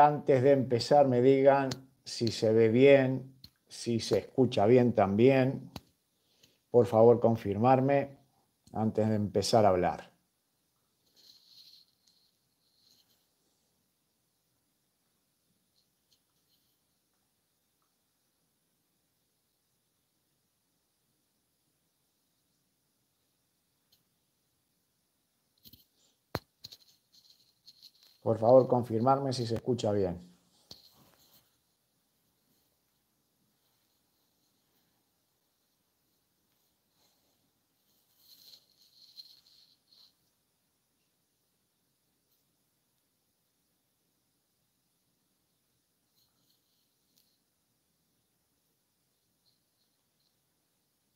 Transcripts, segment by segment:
antes de empezar me digan si se ve bien, si se escucha bien también. Por favor, confirmarme antes de empezar a hablar. Por favor, confirmarme si se escucha bien.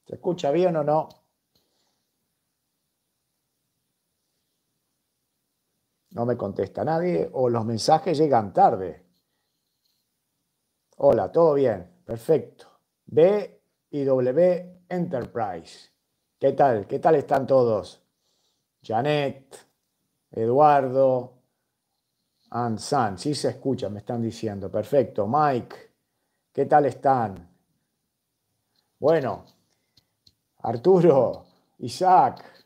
¿Se escucha bien o no? no me contesta nadie o los mensajes llegan tarde. Hola, todo bien, perfecto. B y W Enterprise. ¿Qué tal? ¿Qué tal están todos? Janet, Eduardo, Ansan, sí se escucha, me están diciendo. Perfecto. Mike, ¿qué tal están? Bueno, Arturo, Isaac,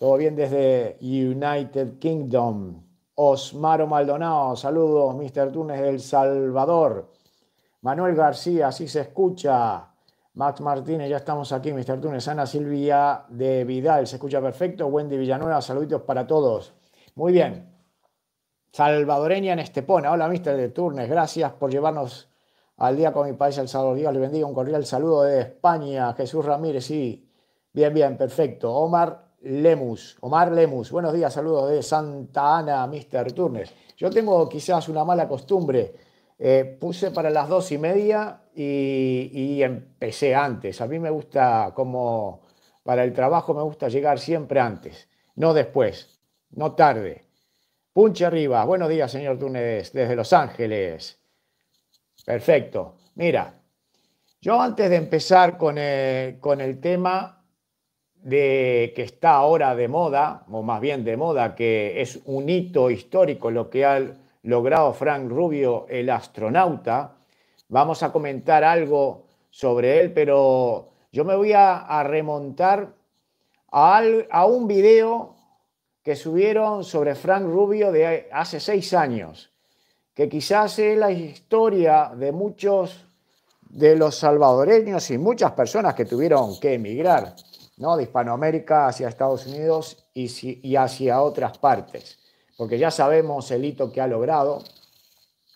todo bien desde United Kingdom. Osmaro Maldonado, saludos, Mr. Túnez del Salvador. Manuel García, sí se escucha. Max Martínez, ya estamos aquí, Mr. Túnez. Ana Silvia de Vidal, se escucha perfecto. Wendy Villanueva, saluditos para todos. Muy bien. Salvadoreña en Estepona. Hola, Mr. de Túnez. Gracias por llevarnos al día con mi país, El Salvador. Dios le bendiga. Un cordial saludo de España. Jesús Ramírez, sí. Bien, bien, perfecto. Omar Lemus, Omar Lemus. Buenos días, saludos de Santa Ana, Mr. Turner. Yo tengo quizás una mala costumbre. Eh, puse para las dos y media y, empecé antes. A mí me gusta, como para el trabajo, me gusta llegar siempre antes, no después, no tarde. Punche arriba. Buenos días, señor Túnez, desde Los Ángeles. Perfecto. Mira, yo antes de empezar con eh, con el tema, de que está ahora de moda, o más bien de moda, que es un hito histórico lo que ha logrado Frank Rubio, el astronauta. Vamos a comentar algo sobre él, pero yo me voy a, remontar a, a, un video que subieron sobre Frank Rubio de hace seis años, que quizás es la historia de muchos de los salvadoreños y muchas personas que tuvieron que emigrar de Hispanoamérica hacia Estados Unidos y, hacia otras partes, porque ya sabemos el hito que ha logrado,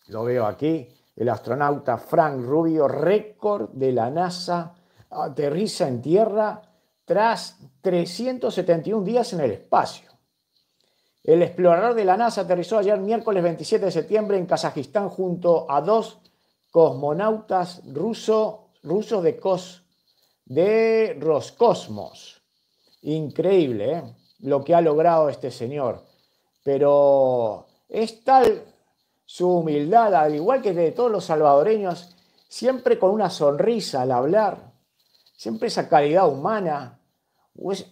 lo veo aquí, el astronauta Frank Rubio, récord de la NASA, aterriza en Tierra tras 371 días en el espacio. El explorador de la NASA aterrizó ayer miércoles 27 de septiembre en Kazajistán junto a dos cosmonautas ruso, rusos de cos de Roscosmos. Increíble ¿eh? lo que ha logrado este señor. Pero es tal su humildad, al igual que de todos los salvadoreños, siempre con una sonrisa al hablar, siempre esa calidad humana.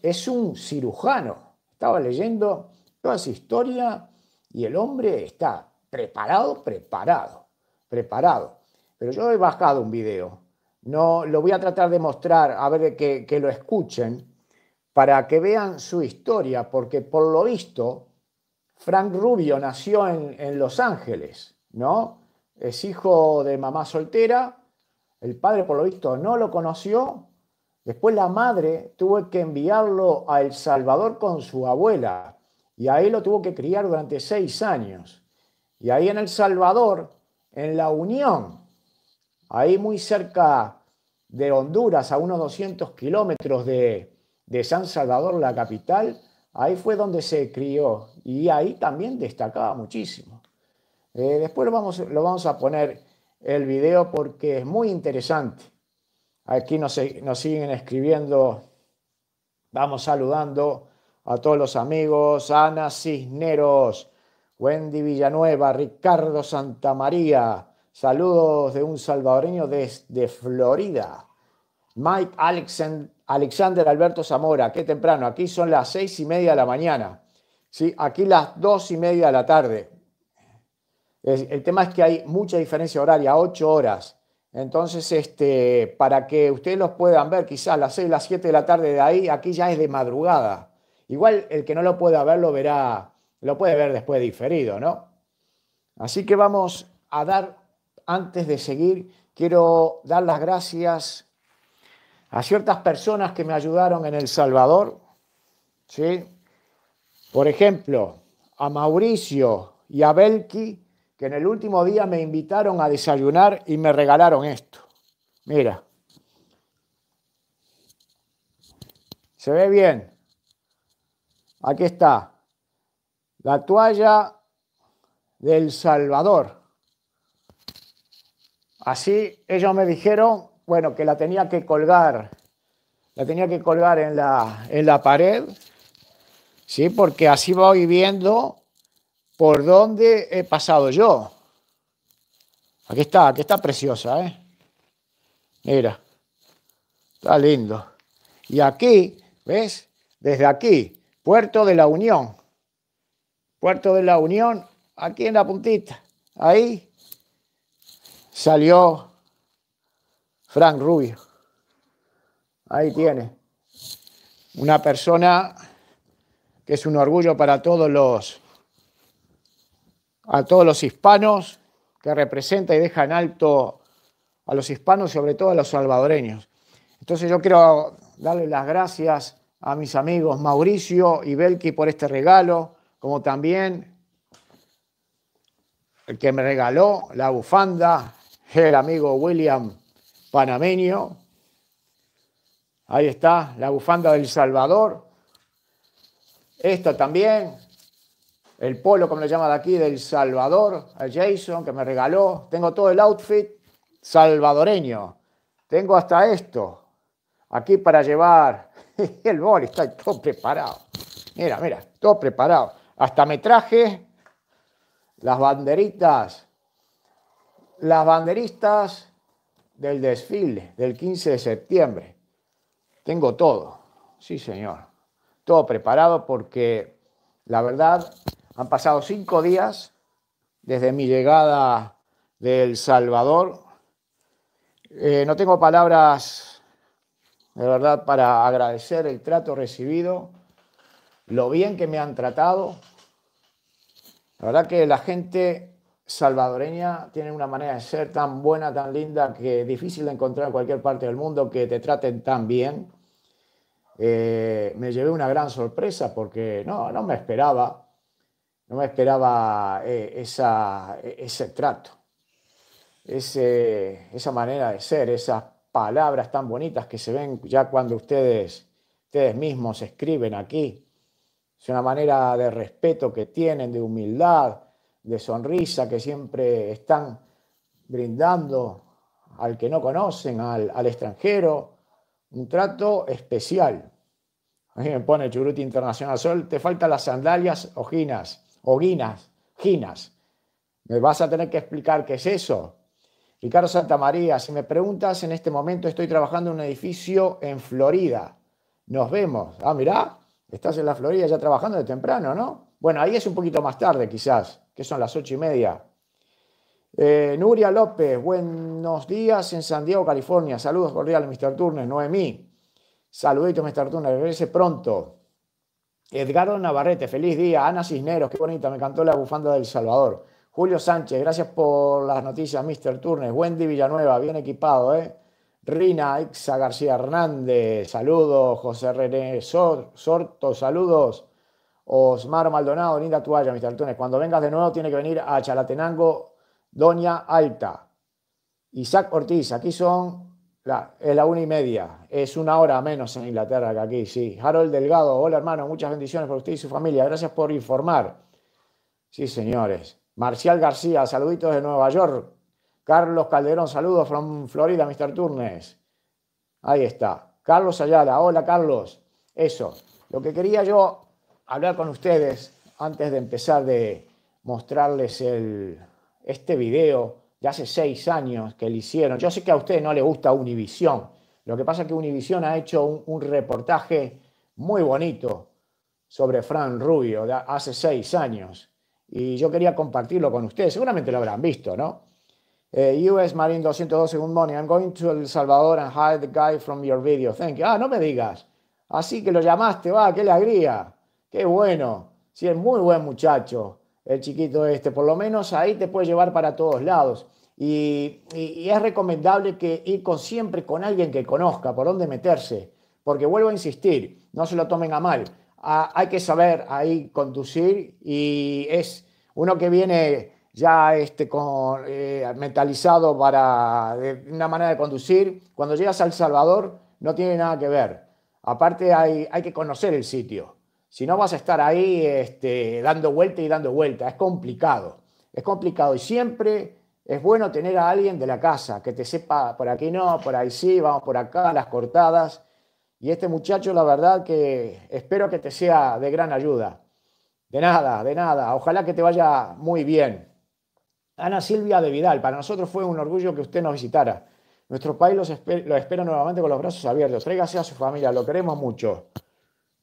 es un cirujano. Estaba leyendo toda su historia y el hombre está preparado, preparado, preparado. Pero yo he bajado un video no, lo voy a tratar de mostrar, a ver que, lo escuchen, para que vean su historia, porque por lo visto, Frank Rubio nació en, Los Ángeles, ¿no? Es hijo de mamá soltera, el padre por lo visto no lo conoció, después la madre tuvo que enviarlo a El Salvador con su abuela, y ahí lo tuvo que criar durante seis años. Y ahí en El Salvador, en la Unión, ahí muy cerca de Honduras, a unos 200 kilómetros de, San Salvador, la capital, ahí fue donde se crió y ahí también destacaba muchísimo. Eh, después lo vamos, a poner el video porque es muy interesante. Aquí nos, nos siguen escribiendo, vamos saludando a todos los amigos, Ana Cisneros, Wendy Villanueva, Ricardo Santamaría, Saludos de un salvadoreño desde Florida. Mike Alexander Alberto Zamora, qué temprano. Aquí son las seis y media de la mañana. ¿sí? Aquí las dos y media de la tarde. el tema es que hay mucha diferencia horaria, ocho horas. Entonces, este, para que ustedes los puedan ver, quizás las seis, las siete de la tarde de ahí, aquí ya es de madrugada. Igual el que no lo pueda ver lo verá, lo puede ver después diferido, ¿no? Así que vamos a dar antes de seguir, quiero dar las gracias a ciertas personas que me ayudaron en El Salvador. ¿sí? Por ejemplo, a Mauricio y a Belki, que en el último día me invitaron a desayunar y me regalaron esto. Mira. ¿Se ve bien? Aquí está. La toalla del Salvador. Así ellos me dijeron, bueno, que la tenía que colgar, la tenía que colgar en la, pared, ¿sí? Porque así voy viendo por dónde he pasado yo. Aquí está, aquí está preciosa, ¿eh? Mira, está lindo. Y aquí, ¿ves? Desde aquí, Puerto de la Unión. Puerto de la Unión, aquí en la puntita, ahí, salió Frank Rubio. Ahí tiene. Una persona que es un orgullo para todos los a todos los hispanos que representa y deja en alto a los hispanos, sobre todo a los salvadoreños. Entonces yo quiero darle las gracias a mis amigos Mauricio y Belki por este regalo, como también el que me regaló la bufanda, el amigo William Panameño. Ahí está la bufanda del Salvador. esto también. El polo, como le llaman aquí, del Salvador. A Jason, que me regaló. Tengo todo el outfit salvadoreño. Tengo hasta esto. Aquí para llevar. El boli está todo preparado. Mira, mira, todo preparado. Hasta me traje las banderitas las banderistas del desfile del 15 de septiembre. Tengo todo, sí señor, todo preparado porque la verdad han pasado cinco días desde mi llegada del El Salvador. Eh, no tengo palabras de verdad para agradecer el trato recibido, lo bien que me han tratado. La verdad que la gente salvadoreña tiene una manera de ser tan buena, tan linda, que es difícil de encontrar en cualquier parte del mundo que te traten tan bien. Eh, me llevé una gran sorpresa porque no, no me esperaba, no me esperaba eh, esa, ese trato, esa manera de ser, esas palabras tan bonitas que se ven ya cuando ustedes, ustedes mismos escriben aquí. Es una manera de respeto que tienen, de humildad, de sonrisa que siempre están brindando al que no conocen, al, extranjero, un trato especial. Ahí me pone Churuti Internacional Sol, te faltan las sandalias o ginas, o ginas. Me vas a tener que explicar qué es eso. Ricardo María, si me preguntas, en este momento estoy trabajando en un edificio en Florida. Nos vemos. Ah, mirá, estás en la Florida ya trabajando de temprano, ¿no? Bueno, ahí es un poquito más tarde quizás, que son las ocho y media. Eh, Nuria López, buenos días en San Diego, California. Saludos cordiales, Mr. Turner, Noemí. Saluditos, Mr. Turner, regrese pronto. Edgardo Navarrete, feliz día. Ana Cisneros, qué bonita, me cantó la bufanda del Salvador. Julio Sánchez, gracias por las noticias, Mr. Turner. Wendy Villanueva, bien equipado, ¿eh? Rina Ixa García Hernández, saludos. José René Sorto, saludos. Osmar Maldonado, linda toalla, Mr. Túnez. Cuando vengas de nuevo, tiene que venir a Chalatenango, Doña Alta. Isaac Ortiz, aquí son. La, es la una y media, es una hora menos en Inglaterra que aquí, sí. Harold Delgado, hola hermano, muchas bendiciones para usted y su familia, gracias por informar. Sí, señores. Marcial García, saluditos de Nueva York. Carlos Calderón, saludos from Florida, Mr. Turnes. Ahí está. Carlos Ayala, hola Carlos. Eso. Lo que quería yo hablar con ustedes antes de empezar de mostrarles este video de hace seis años que le hicieron. Yo sé que a ustedes no les gusta Univisión. Lo que pasa es que Univisión ha hecho un, reportaje muy bonito sobre Fran Rubio hace seis años. Y yo quería compartirlo con ustedes. Seguramente lo habrán visto, ¿no? Eh, US Marine 212, good morning. I'm going to El Salvador and hide the guy from your video. Thank you. Ah, no me digas. Así que lo llamaste, va, qué alegría. Qué bueno, sí, es muy buen muchacho el chiquito este, por lo menos ahí te puede llevar para todos lados. Y, es recomendable que ir con, siempre con alguien que conozca por dónde meterse, porque vuelvo a insistir, no se lo tomen a mal. hay que saber ahí conducir y es uno que viene ya este, con, eh, mentalizado para una manera de conducir, cuando llegas a El Salvador no tiene nada que ver. Aparte hay, hay que conocer el sitio. Si no vas a estar ahí este, dando vuelta y dando vuelta, es complicado. Es complicado y siempre es bueno tener a alguien de la casa que te sepa por aquí no, por ahí sí, vamos por acá, las cortadas. Y este muchacho, la verdad que espero que te sea de gran ayuda. De nada, de nada. Ojalá que te vaya muy bien. Ana Silvia de Vidal, para nosotros fue un orgullo que usted nos visitara. Nuestro país los lo espera nuevamente con los brazos abiertos. Tráigase a su familia, lo queremos mucho.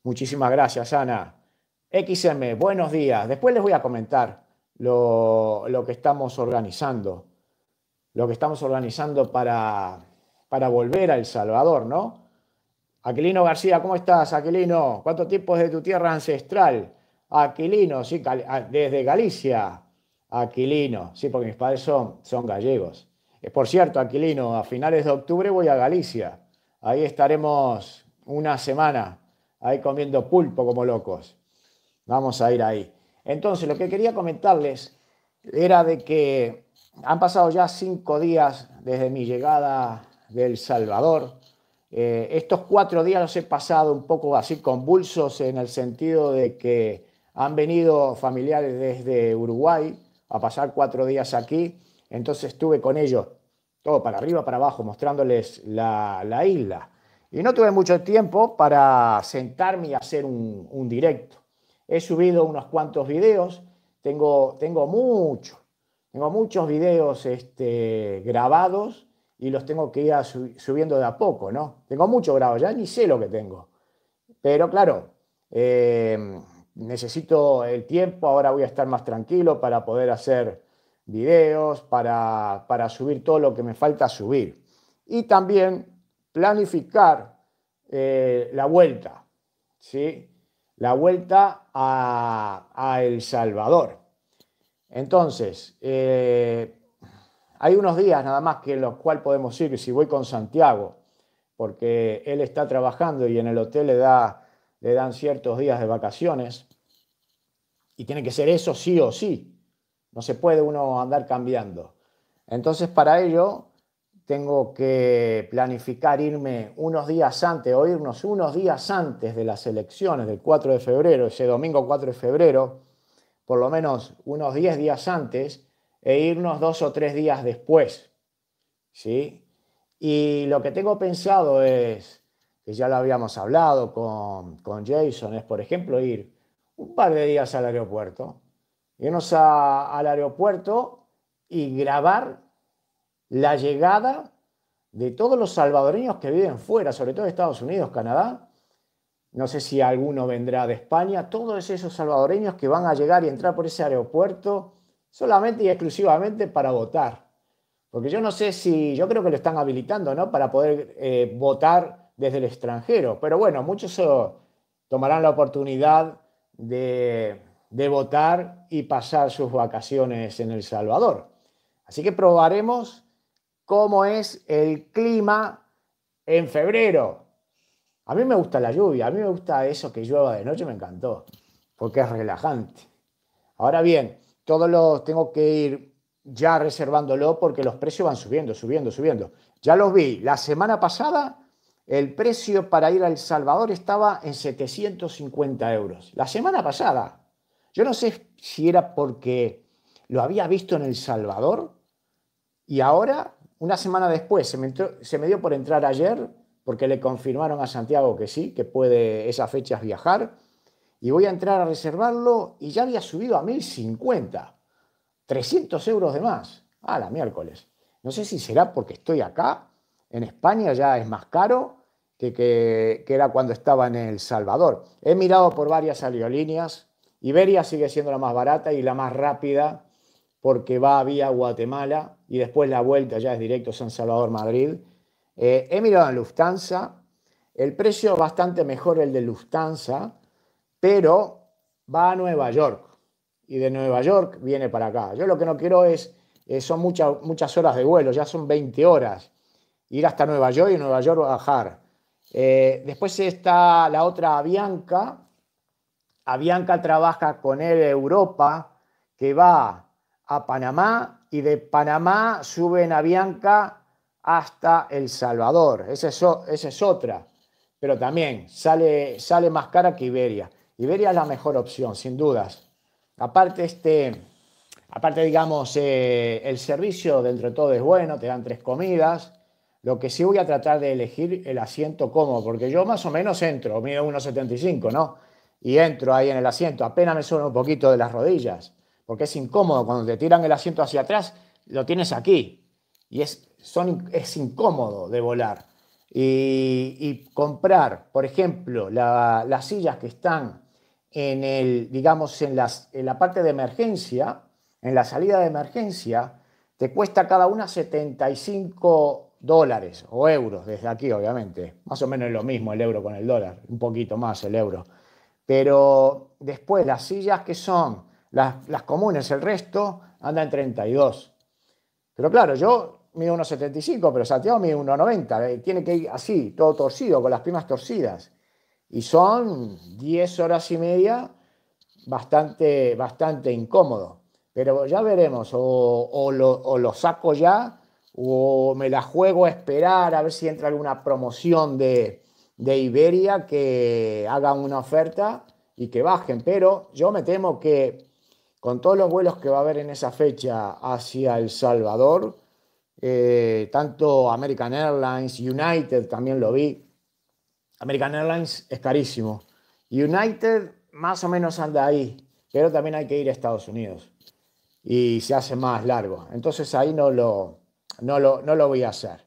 Muchísimas gracias, Ana. XM, buenos días. Después les voy a comentar lo, que estamos organizando, lo que estamos organizando para, para volver a El Salvador, ¿no? Aquilino García, ¿cómo estás, Aquilino? ¿Cuántos tipos de tu tierra ancestral? Aquilino, sí, ah, desde Galicia. Aquilino, sí, porque mis padres son, son gallegos. Eh, por cierto, Aquilino, a finales de octubre voy a Galicia. Ahí estaremos una semana ahí comiendo pulpo como locos. Vamos a ir ahí. Entonces, lo que quería comentarles era de que han pasado ya cinco días desde mi llegada del Salvador. Eh, estos cuatro días los he pasado un poco así convulsos en el sentido de que han venido familiares desde Uruguay a pasar cuatro días aquí. Entonces estuve con ellos todo para arriba, para abajo, mostrándoles la isla. Y no tuve mucho tiempo para sentarme y hacer un, directo. He subido unos cuantos videos, tengo, tengo mucho, tengo muchos videos este, grabados y los tengo que ir subiendo de a poco, ¿no? Tengo mucho grabado, ya ni sé lo que tengo. Pero claro, eh, necesito el tiempo, ahora voy a estar más tranquilo para poder hacer videos, para, para subir todo lo que me falta subir. Y también planificar eh, la vuelta, ¿sí? La vuelta a, El Salvador. Entonces, eh, hay unos días nada más que los cuales podemos ir, si voy con Santiago, porque él está trabajando y en el hotel le, da, le dan ciertos días de vacaciones, y tiene que ser eso sí o sí, no se puede uno andar cambiando. Entonces, para ello, tengo que planificar irme unos días antes o irnos unos días antes de las elecciones del 4 de febrero, ese domingo 4 de febrero, por lo menos unos 10 días antes, e irnos dos o tres días después. ¿sí? Y lo que tengo pensado es, que ya lo habíamos hablado con, Jason, es por ejemplo ir un par de días al aeropuerto, irnos al aeropuerto y grabar la llegada de todos los salvadoreños que viven fuera, sobre todo de Estados Unidos, Canadá, no sé si alguno vendrá de España, todos esos salvadoreños que van a llegar y entrar por ese aeropuerto solamente y exclusivamente para votar. Porque yo no sé si, yo creo que lo están habilitando, ¿no? Para poder eh, votar desde el extranjero. Pero bueno, muchos tomarán la oportunidad de votar y pasar sus vacaciones en El Salvador. Así que probaremos cómo es el clima en febrero. A mí me gusta la lluvia, a mí me gusta eso que llueva de noche, me encantó, porque es relajante. Ahora bien, todos los tengo que ir ya reservándolo porque los precios van subiendo, subiendo, subiendo. Ya los vi, la semana pasada el precio para ir a El Salvador estaba en 750 euros. La semana pasada. Yo no sé si era porque lo había visto en El Salvador y ahora una semana después, se me, dio por entrar ayer, porque le confirmaron a Santiago que sí, que puede esas fechas viajar, y voy a entrar a reservarlo y ya había subido a 1050, 300 euros de más. A ah, la miércoles. No sé si será porque estoy acá, en España ya es más caro que, que, que era cuando estaba en El Salvador. He mirado por varias aerolíneas, Iberia sigue siendo la más barata y la más rápida porque va vía Guatemala y después la vuelta ya es directo San Salvador-Madrid. he eh, mirado en Lufthansa, el precio bastante mejor el de Lufthansa, pero va a Nueva York y de Nueva York viene para acá. Yo lo que no quiero es, eh, son muchas horas de vuelo, ya son 20 horas, ir hasta Nueva York y Nueva York bajar. Eh, después está la otra Avianca. Avianca trabaja con el Europa, que va a Panamá y de Panamá suben a Bianca hasta El Salvador. Esa es, es otra, pero también sale, sale más cara que Iberia. Iberia es la mejor opción, sin dudas. Aparte, este, aparte digamos, eh, el servicio dentro de todo es bueno, te dan tres comidas. Lo que sí voy a tratar de elegir el asiento cómodo, porque yo más o menos entro, mido 1,75, ¿no? Y entro ahí en el asiento, apenas me suena un poquito de las rodillas porque es incómodo cuando te tiran el asiento hacia atrás, lo tienes aquí. Y es, son, es incómodo de volar. Y, comprar, por ejemplo, las sillas que están en el, digamos, en, las, en la parte de emergencia, en la salida de emergencia, te cuesta cada una 75 dólares o euros, desde aquí obviamente. Más o menos es lo mismo el euro con el dólar, un poquito más el euro. Pero después las sillas que son las, comunes, el resto, anda en 32. Pero claro, yo mido 1,75, pero Santiago mide 1,90. Eh, tiene que ir así, todo torcido, con las primas torcidas. Y son 10 horas y media bastante, bastante incómodo. Pero ya veremos, o, lo, saco ya, o me la juego a esperar a ver si entra alguna promoción de, de Iberia que hagan una oferta y que bajen. Pero yo me temo que con todos los vuelos que va a haber en esa fecha hacia El Salvador, eh, tanto American Airlines, United también lo vi. American Airlines es carísimo. United más o menos anda ahí, pero también hay que ir a Estados Unidos y se hace más largo. Entonces ahí no lo, no lo, no lo voy a hacer.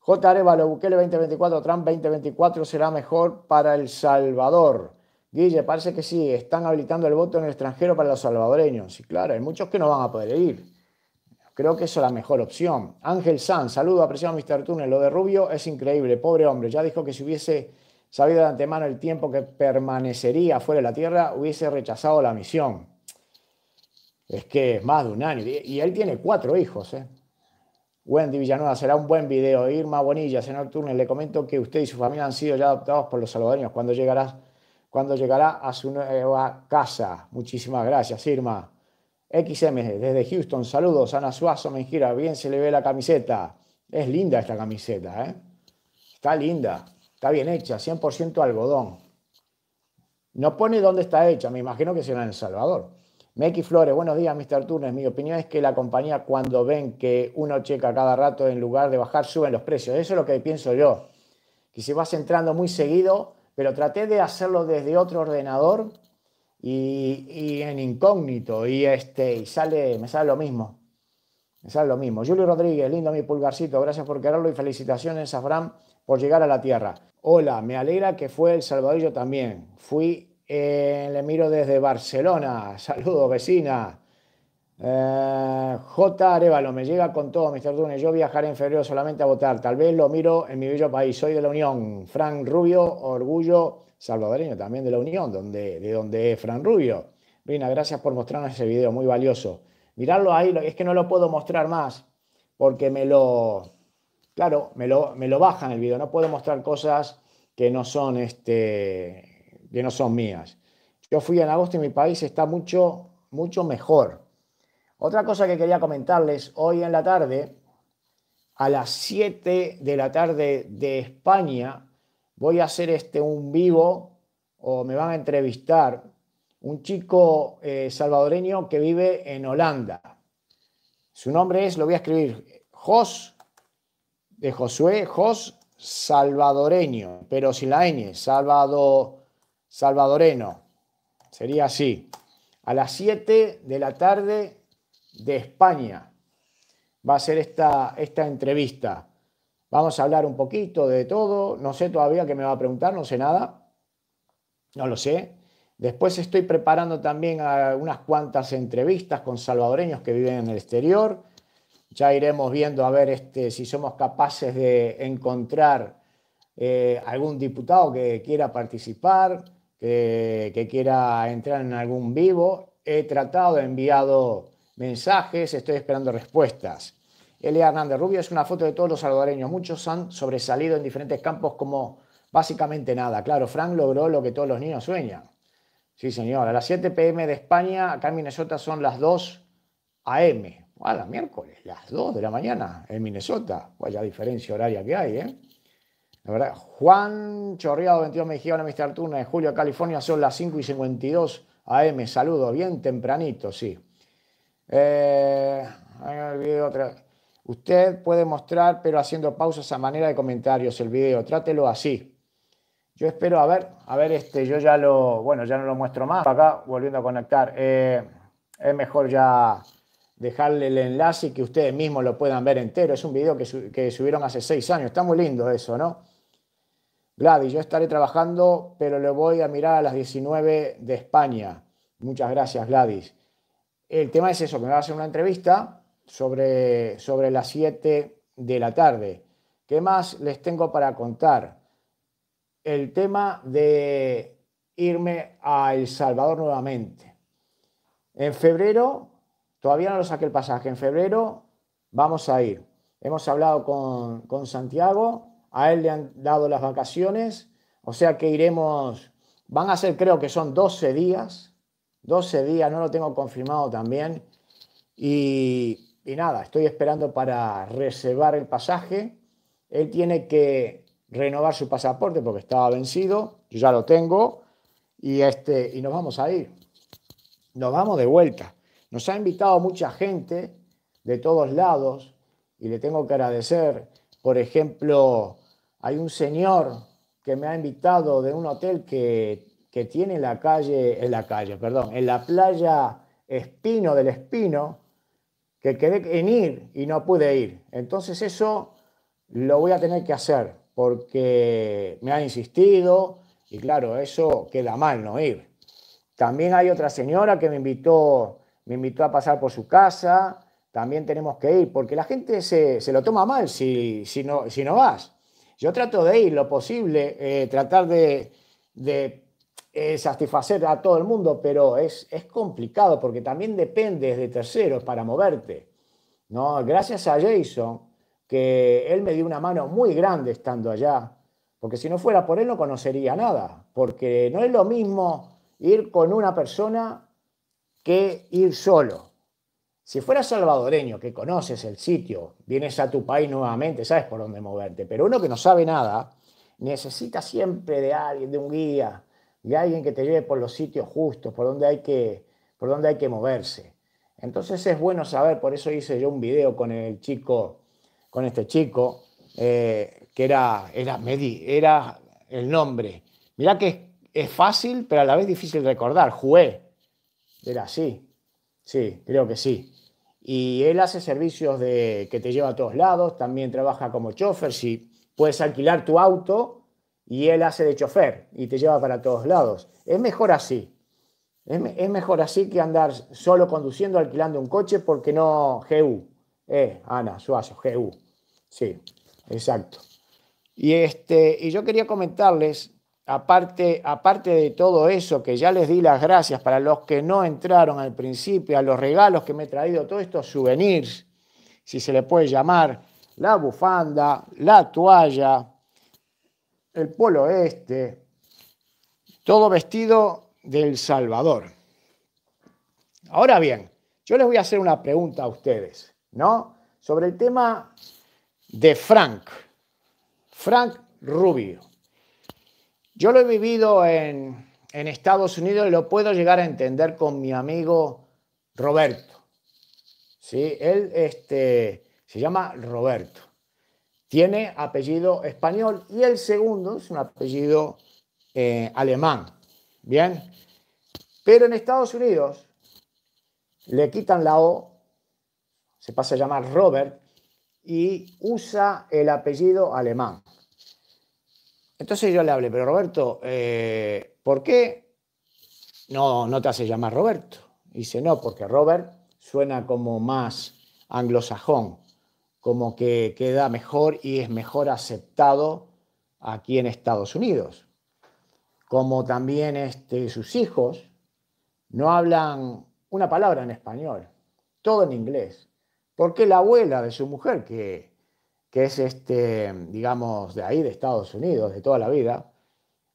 J. Arevalo Bukele 2024, Trump 2024 será mejor para El Salvador. Guille, parece que sí, están habilitando el voto en el extranjero para los salvadoreños. Y claro, hay muchos que no van a poder ir. Creo que eso es la mejor opción. Ángel San, saludo, apreciado Mr. Turner. Lo de Rubio es increíble, pobre hombre. Ya dijo que si hubiese sabido de antemano el tiempo que permanecería fuera de la Tierra, hubiese rechazado la misión. Es que es más de un año. Y él tiene cuatro hijos. ¿eh? Wendy Villanueva, será un buen video. Irma Bonilla, señor Turner, le comento que usted y su familia han sido ya adoptados por los salvadoreños. cuando llegarás? cuando llegará a su nueva casa. Muchísimas gracias, Irma. XM desde Houston, saludos. Ana Suazo me gira, bien se le ve la camiseta. Es linda esta camiseta, ¿eh? Está linda, está bien hecha, 100% algodón. No pone dónde está hecha, me imagino que será en El Salvador. Meki Flores, buenos días, Mr. Turner. Mi opinión es que la compañía, cuando ven que uno checa cada rato, en lugar de bajar, suben los precios. Eso es lo que pienso yo. Que si vas entrando muy seguido, pero traté de hacerlo desde otro ordenador y, en incógnito y, este, y sale, me sale lo mismo. Me sale lo mismo. Julio Rodríguez, lindo mi pulgarcito, gracias por quererlo y felicitaciones a por llegar a la Tierra. Hola, me alegra que fue El Salvador también. Fui, eh, le miro desde Barcelona. Saludos, vecina. Eh, J. Arevalo, me llega con todo, Mr. Dunes, Yo viajaré en febrero solamente a votar. Tal vez lo miro en mi bello país. Soy de la Unión. Fran Rubio, orgullo salvadoreño también de la Unión, donde, de donde es Fran Rubio. Brina, gracias por mostrarnos ese video, muy valioso. Mirarlo ahí, es que no lo puedo mostrar más, porque me lo, claro, me lo, me lo bajan el video. No puedo mostrar cosas que no son, este, que no son mías. Yo fui en agosto y mi país está mucho, mucho mejor otra cosa que quería comentarles hoy en la tarde, a las 7 de la tarde de España, voy a hacer este un vivo o me van a entrevistar un chico eh, salvadoreño que vive en Holanda. Su nombre es, lo voy a escribir, Jos de Josué, Jos salvadoreño, pero sin la N, salvado, salvadoreno. Sería así. A las 7 de la tarde de España. Va a ser esta, esta entrevista. Vamos a hablar un poquito de todo. No sé todavía qué me va a preguntar, no sé nada. No lo sé. Después estoy preparando también unas cuantas entrevistas con salvadoreños que viven en el exterior. Ya iremos viendo a ver este, si somos capaces de encontrar eh, algún diputado que quiera participar, que, que, quiera entrar en algún vivo. He tratado, he enviado mensajes, estoy esperando respuestas. Elia Hernández Rubio es una foto de todos los salvadoreños. Muchos han sobresalido en diferentes campos como básicamente nada. Claro, Frank logró lo que todos los niños sueñan. Sí, señor. A las 7 pm de España, acá en Minnesota son las 2 am. A miércoles, las 2 de la mañana en Minnesota. Vaya diferencia horaria que hay, ¿eh? La verdad, Juan Chorriado 22 me dijeron a Mr. de Julio, California, son las 5 y 52 am. Saludo, bien tempranito, sí. Eh, Usted puede mostrar, pero haciendo pausas a manera de comentarios el video. Trátelo así. Yo espero, a ver, a ver, este, yo ya lo, bueno, ya no lo muestro más. Acá, volviendo a conectar, eh, es mejor ya dejarle el enlace y que ustedes mismos lo puedan ver entero. Es un video que, que subieron hace seis años. Está muy lindo eso, ¿no? Gladys, yo estaré trabajando, pero lo voy a mirar a las 19 de España. Muchas gracias, Gladys. El tema es eso, que me va a hacer una entrevista sobre, sobre las 7 de la tarde. ¿Qué más les tengo para contar? El tema de irme a El Salvador nuevamente. En febrero, todavía no lo saqué el pasaje, en febrero vamos a ir. Hemos hablado con, con Santiago, a él le han dado las vacaciones, o sea que iremos, van a ser creo que son 12 días, 12 días, no lo tengo confirmado también. Y, nada, estoy esperando para reservar el pasaje. Él tiene que renovar su pasaporte porque estaba vencido, yo ya lo tengo, y, este, y nos vamos a ir. Nos vamos de vuelta. Nos ha invitado mucha gente de todos lados y le tengo que agradecer. Por ejemplo, hay un señor que me ha invitado de un hotel que que tiene en la calle, en la calle, perdón, en la playa Espino del Espino, que quedé en ir y no pude ir. Entonces eso lo voy a tener que hacer porque me han insistido y claro, eso queda mal no ir. También hay otra señora que me invitó, me invitó a pasar por su casa, también tenemos que ir, porque la gente se, lo toma mal si, si, no, si no vas. Yo trato de ir lo posible, eh, tratar de eh, satisfacer a todo el mundo, pero es, es complicado porque también dependes de terceros para moverte. ¿no? Gracias a Jason, que él me dio una mano muy grande estando allá, porque si no fuera por él no conocería nada, porque no es lo mismo ir con una persona que ir solo. Si fuera salvadoreño, que conoces el sitio, vienes a tu país nuevamente, sabes por dónde moverte, pero uno que no sabe nada, necesita siempre de alguien, de un guía, y alguien que te lleve por los sitios justos, por donde hay que, por donde hay que moverse. Entonces es bueno saber, por eso hice yo un video con el chico, con este chico, eh, que era, era, Medi, era el nombre. Mirá que es, fácil, pero a la vez difícil recordar. Jugué. Era así. Sí, creo que sí. Y él hace servicios de, que te lleva a todos lados, también trabaja como chofer. Si puedes alquilar tu auto, y él hace de chofer y te lleva para todos lados. Es mejor así. Es, mejor así que andar solo conduciendo, alquilando un coche, porque no GU. Eh, Ana, Suazo, GU. Sí, exacto. Y, este, y yo quería comentarles, aparte, aparte de todo eso, que ya les di las gracias para los que no entraron al principio, a los regalos que me he traído, todos estos souvenirs, si se le puede llamar, la bufanda, la toalla, el Polo Este, todo vestido del Salvador. Ahora bien, yo les voy a hacer una pregunta a ustedes, ¿no? Sobre el tema de Frank, Frank Rubio. Yo lo he vivido en, Estados Unidos y lo puedo llegar a entender con mi amigo Roberto. ¿Sí? Él este, se llama Roberto tiene apellido español y el segundo es un apellido eh, alemán. Bien, pero en Estados Unidos le quitan la O, se pasa a llamar Robert y usa el apellido alemán. Entonces yo le hablé, pero Roberto, eh, ¿por qué no, no te hace llamar Roberto? dice, no, porque Robert suena como más anglosajón como que queda mejor y es mejor aceptado aquí en Estados Unidos. Como también este, sus hijos no hablan una palabra en español, todo en inglés, porque la abuela de su mujer, que, es, este, digamos, de ahí, de Estados Unidos, de toda la vida,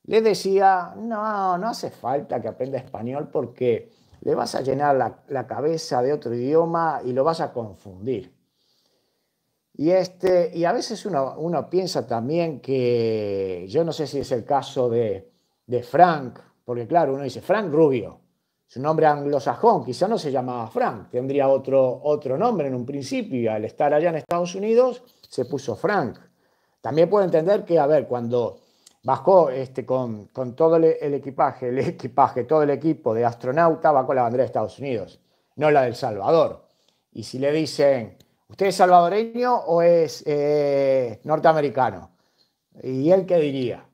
le decía, no, no hace falta que aprenda español porque le vas a llenar la cabeza de otro idioma y lo vas a confundir. Y, este, y a veces uno, piensa también que, yo no sé si es el caso de, Frank, porque claro, uno dice Frank Rubio, su nombre anglosajón, quizá no se llamaba Frank, tendría otro, otro nombre en un principio y al estar allá en Estados Unidos se puso Frank. También puedo entender que, a ver, cuando bajó este, con, todo el, equipaje, el equipaje, todo el equipo de astronauta, bajó la bandera de Estados Unidos, no la del Salvador. Y si le dicen, ¿Usted es salvadoreño o es eh, norteamericano? ¿Y él qué diría?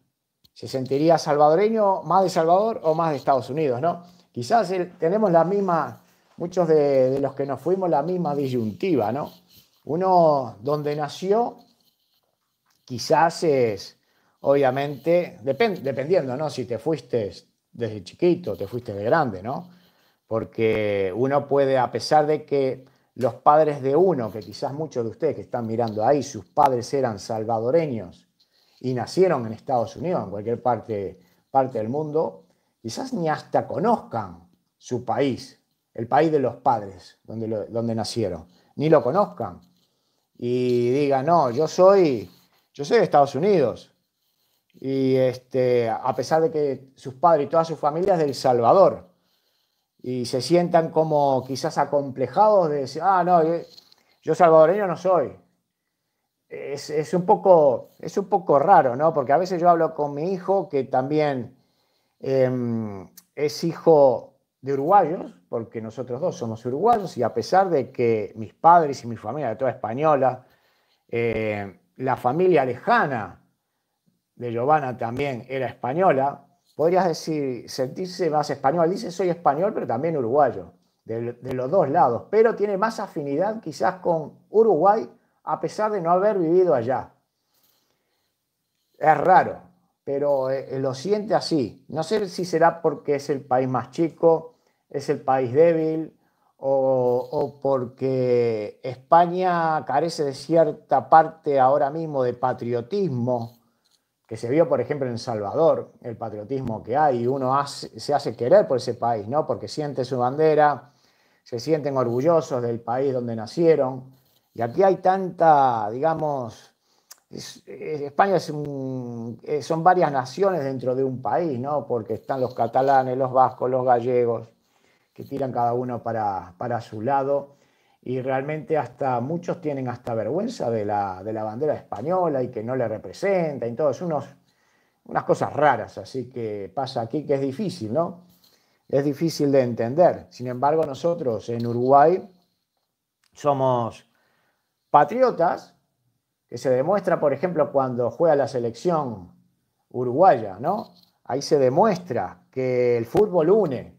¿Se sentiría salvadoreño más de Salvador o más de Estados Unidos? ¿no? Quizás tenemos la misma, muchos de, los que nos fuimos, la misma disyuntiva. ¿no? Uno donde nació, quizás es, obviamente, dependiendo, ¿no? Si te fuiste desde chiquito, te fuiste de grande, ¿no? Porque uno puede, a pesar de que los padres de uno, que quizás muchos de ustedes que están mirando ahí, sus padres eran salvadoreños y nacieron en Estados Unidos, en cualquier parte, parte del mundo, quizás ni hasta conozcan su país, el país de los padres, donde, donde nacieron, ni lo conozcan. Y digan, no, yo soy, yo soy de Estados Unidos. Y este, a pesar de que sus padres y toda su familia es del Salvador y se sientan como quizás acomplejados de decir, ah, no, eh, yo salvadoreño no soy. Es, un poco, es un poco raro, ¿no? Porque a veces yo hablo con mi hijo, que también em, es hijo de uruguayos, porque nosotros dos somos uruguayos, y a pesar de que mis padres y mi familia, de toda española, eh, la familia lejana de Giovanna también era española, podrías decir, sentirse más español. Dice, soy español, pero también uruguayo, de, los dos lados, pero tiene más afinidad quizás con Uruguay, a pesar de no haber vivido allá. Es raro, pero eh, lo siente así. No sé si será porque es el país más chico, es el país débil, o, o, porque España carece de cierta parte ahora mismo de patriotismo que se vio, por ejemplo, en El Salvador, el patriotismo que hay, uno se hace querer por ese país, ¿no? Porque siente su bandera, se sienten orgullosos del país donde nacieron. Y aquí hay tanta, digamos, España son varias naciones dentro de un país, ¿no? Porque están los catalanes, los vascos, los gallegos, que tiran cada uno para, para su lado y realmente hasta muchos tienen hasta vergüenza de la, bandera española y que no le representa y todo, es unos, unas cosas raras, así que pasa aquí que es difícil, ¿no? Es difícil de entender. Sin embargo, nosotros en Uruguay somos patriotas, que se demuestra, por ejemplo, cuando juega la selección uruguaya, ¿no? Ahí se demuestra que el fútbol une,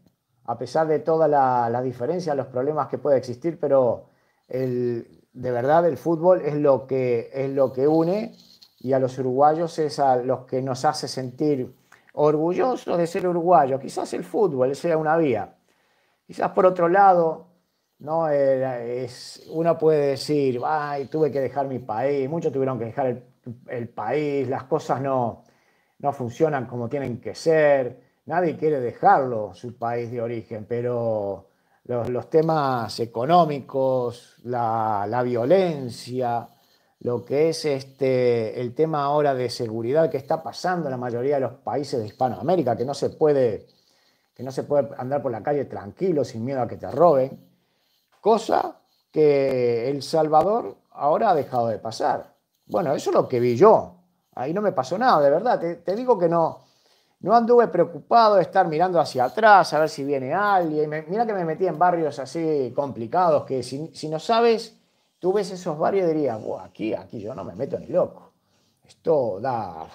a pesar de todas las la diferencias, los problemas que puede existir, pero de verdad el fútbol es lo, que, es lo que une y a los uruguayos es a los que nos hace sentir orgullosos de ser uruguayos. Quizás el fútbol sea una vía. Quizás por otro lado, ¿no? Es, uno puede decir, ay, tuve que dejar mi país, muchos tuvieron que dejar el, país, las cosas no, no funcionan como tienen que ser nadie quiere dejarlo, su país de origen, pero los, temas económicos, la, violencia, lo que es este, el tema ahora de seguridad que está pasando en la mayoría de los países de Hispanoamérica, que no se puede, que no se puede andar por la calle tranquilo, sin miedo a que te roben, cosa que El Salvador ahora ha dejado de pasar. Bueno, eso es lo que vi yo. Ahí no me pasó nada, de verdad. te digo que no, no anduve preocupado de estar mirando hacia atrás a ver si viene alguien. mira que me metí en barrios así complicados que si, no sabes, tú ves esos barrios y dirías, aquí, aquí yo no me meto ni loco. Esto da,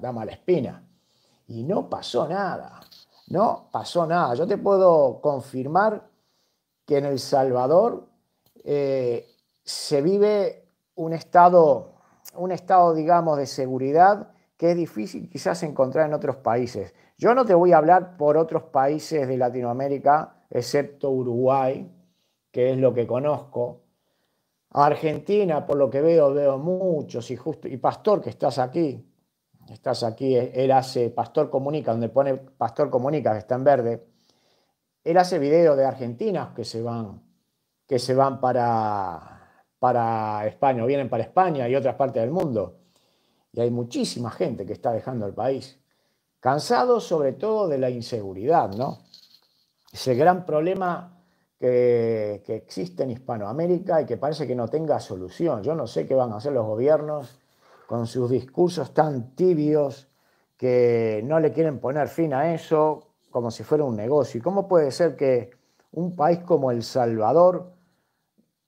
da, mala espina. Y no pasó nada. No pasó nada. Yo te puedo confirmar que en El Salvador eh, se vive un estado, un estado, digamos, de seguridad que es difícil quizás encontrar en otros países. Yo no te voy a hablar por otros países de Latinoamérica, excepto Uruguay, que es lo que conozco. Argentina, por lo que veo, veo muchos y justo y Pastor que estás aquí, estás aquí, eh, él hace Pastor Comunica, donde pone Pastor Comunica que está en verde. Él hace videos de argentinas que se van que se van para para España, o vienen para España y otras partes del mundo y hay muchísima gente que está dejando el país, cansado sobre todo de la inseguridad, ¿no? Ese gran problema que, que existe en Hispanoamérica y que parece que no tenga solución. Yo no sé qué van a hacer los gobiernos con sus discursos tan tibios que no le quieren poner fin a eso como si fuera un negocio. ¿Y cómo puede ser que un país como El Salvador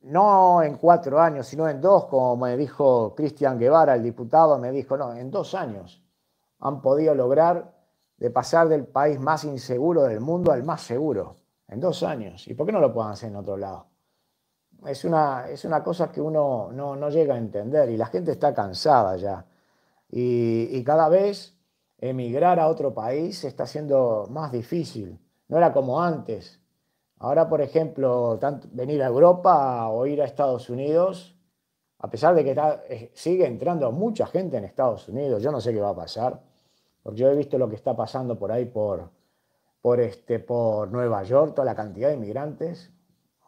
no en cuatro años, sino en dos, como me dijo Cristian Guevara, el diputado, me dijo, no, en dos años han podido lograr de pasar del país más inseguro del mundo al más seguro, en dos años. ¿Y por qué no lo pueden hacer en otro lado? Es una, es una cosa que uno no, llega a entender y la gente está cansada ya. Y, y cada vez emigrar a otro país está siendo más difícil. No era como antes, Ahora, por ejemplo, venir a Europa o ir a Estados Unidos, a pesar de que sigue entrando mucha gente en Estados Unidos, yo no sé qué va a pasar, porque yo he visto lo que está pasando por ahí por, por, este, por Nueva York, toda la cantidad de inmigrantes.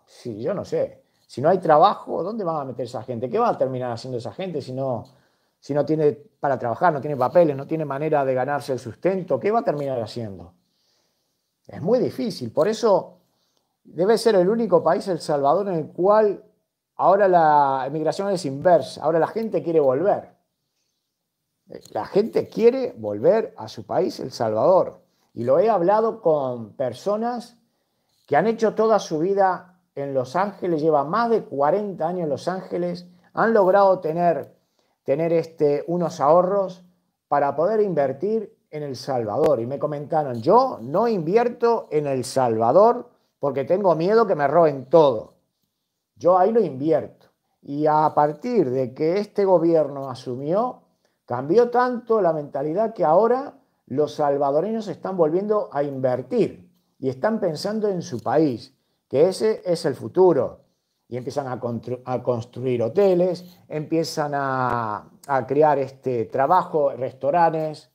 Sí, yo no sé. Si no hay trabajo, ¿dónde van a meter esa gente? ¿Qué va a terminar haciendo esa gente si no, si no tiene para trabajar, no tiene papeles, no tiene manera de ganarse el sustento? ¿Qué va a terminar haciendo? Es muy difícil. Por eso Debe ser el único país, El Salvador, en el cual ahora la emigración es inversa, ahora la gente quiere volver. La gente quiere volver a su país, El Salvador. Y lo he hablado con personas que han hecho toda su vida en Los Ángeles, lleva más de 40 años en Los Ángeles, han logrado tener, tener este, unos ahorros para poder invertir en El Salvador. Y me comentaron, yo no invierto en El Salvador porque tengo miedo que me roben todo. Yo ahí lo invierto. Y a partir de que este gobierno asumió, cambió tanto la mentalidad que ahora los salvadoreños están volviendo a invertir y están pensando en su país, que ese es el futuro. Y empiezan a, construir hoteles, empiezan a, crear este trabajo, restaurantes,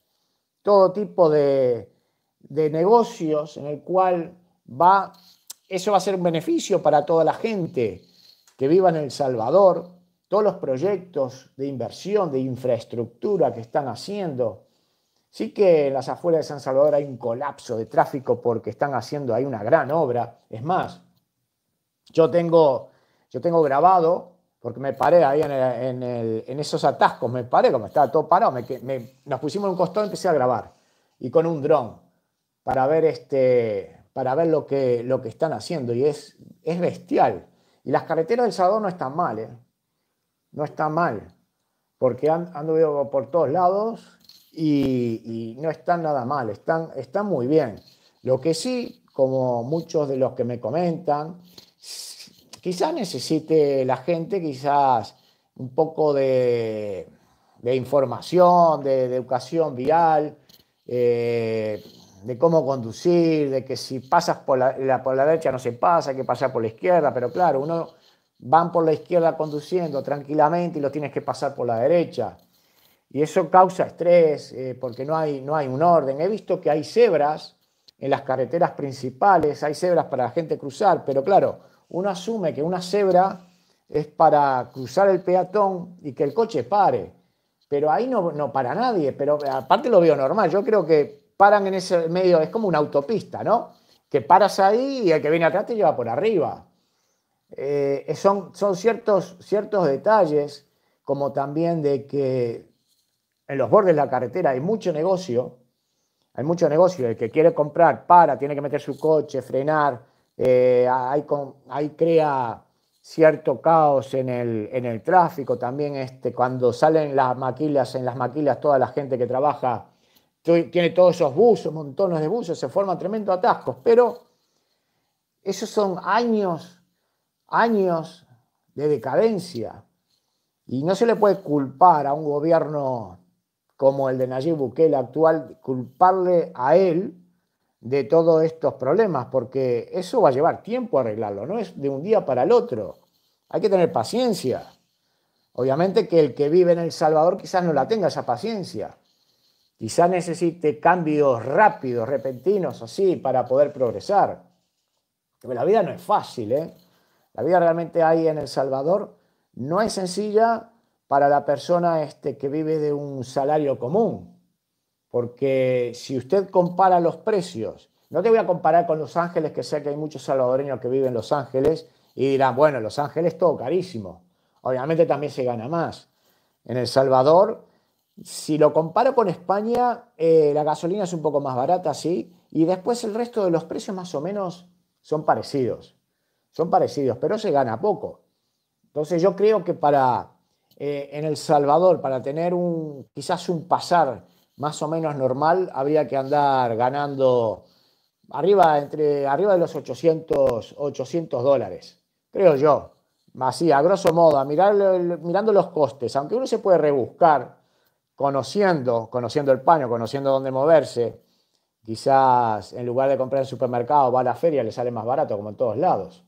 todo tipo de, de negocios en el cual va eso va a ser un beneficio para toda la gente que viva en El Salvador, todos los proyectos de inversión, de infraestructura que están haciendo. Sí que en las afueras de San Salvador hay un colapso de tráfico porque están haciendo ahí una gran obra. Es más, yo tengo, yo tengo grabado, porque me paré ahí en, esos atascos, me paré, como estaba todo parado, nos pusimos en un costado y empecé a grabar, y con un dron, para ver este, para ver lo que, lo que están haciendo y es, es bestial. Y las carreteras del Salvador no están mal, ¿eh? no están mal, porque han, ido por todos lados y, no están nada mal, están, muy bien. Lo que sí, como muchos de los que me comentan, quizás necesite la gente, quizás un poco de, información, de, educación vial. Eh, de cómo conducir, de que si pasas por la, por la derecha no se pasa, hay que pasar por la izquierda, pero claro, uno van por la izquierda conduciendo tranquilamente y lo tienes que pasar por la derecha. Y eso causa estrés eh, porque no hay, no hay un orden. He visto que hay cebras en las carreteras principales, hay cebras para la gente cruzar, pero claro, uno asume que una cebra es para cruzar el peatón y que el coche pare. Pero ahí no, no para nadie, pero aparte lo veo normal. Yo creo que paran en ese medio, es como una autopista, ¿no? Que paras ahí y el que viene atrás te lleva por arriba. Eh, son, son ciertos, ciertos detalles, como también de que en los bordes de la carretera hay mucho negocio, hay mucho negocio, el que quiere comprar para, tiene que meter su coche, frenar, eh, ahí, con, crea cierto caos en el, en el, tráfico también, este, cuando salen las maquilas, en las maquilas toda la gente que trabaja tiene todos esos buzos, montones de buzos, se forman tremendo atascos, pero esos son años, años de decadencia. Y no se le puede culpar a un gobierno como el de Nayib Bukele actual, culparle a él de todos estos problemas, porque eso va a llevar tiempo a arreglarlo, no es de un día para el otro. Hay que tener paciencia. Obviamente que el que vive en El Salvador quizás no la tenga esa paciencia, Quizá necesite cambios rápidos, repentinos, así, para poder progresar. Pero la vida no es fácil, ¿eh? La vida realmente ahí en El Salvador no es sencilla para la persona este, que vive de un salario común. Porque si usted compara los precios, no te voy a comparar con Los Ángeles, que sé que hay muchos salvadoreños que viven en Los Ángeles y dirán, bueno, Los Ángeles todo carísimo. Obviamente también se gana más. En El Salvador si lo comparo con España, eh, la gasolina es un poco más barata, sí, y después el resto de los precios más o menos son parecidos, son parecidos, pero se gana poco. Entonces yo creo que para eh, en El Salvador, para tener un, quizás un pasar más o menos normal, habría que andar ganando arriba, entre, arriba de los 800, 800 dólares, creo yo. Así, a grosso modo, mirando los costes, aunque uno se puede rebuscar, conociendo, conociendo el paño, conociendo dónde moverse, quizás en lugar de comprar en supermercado va a la feria, le sale más barato, como en todos lados.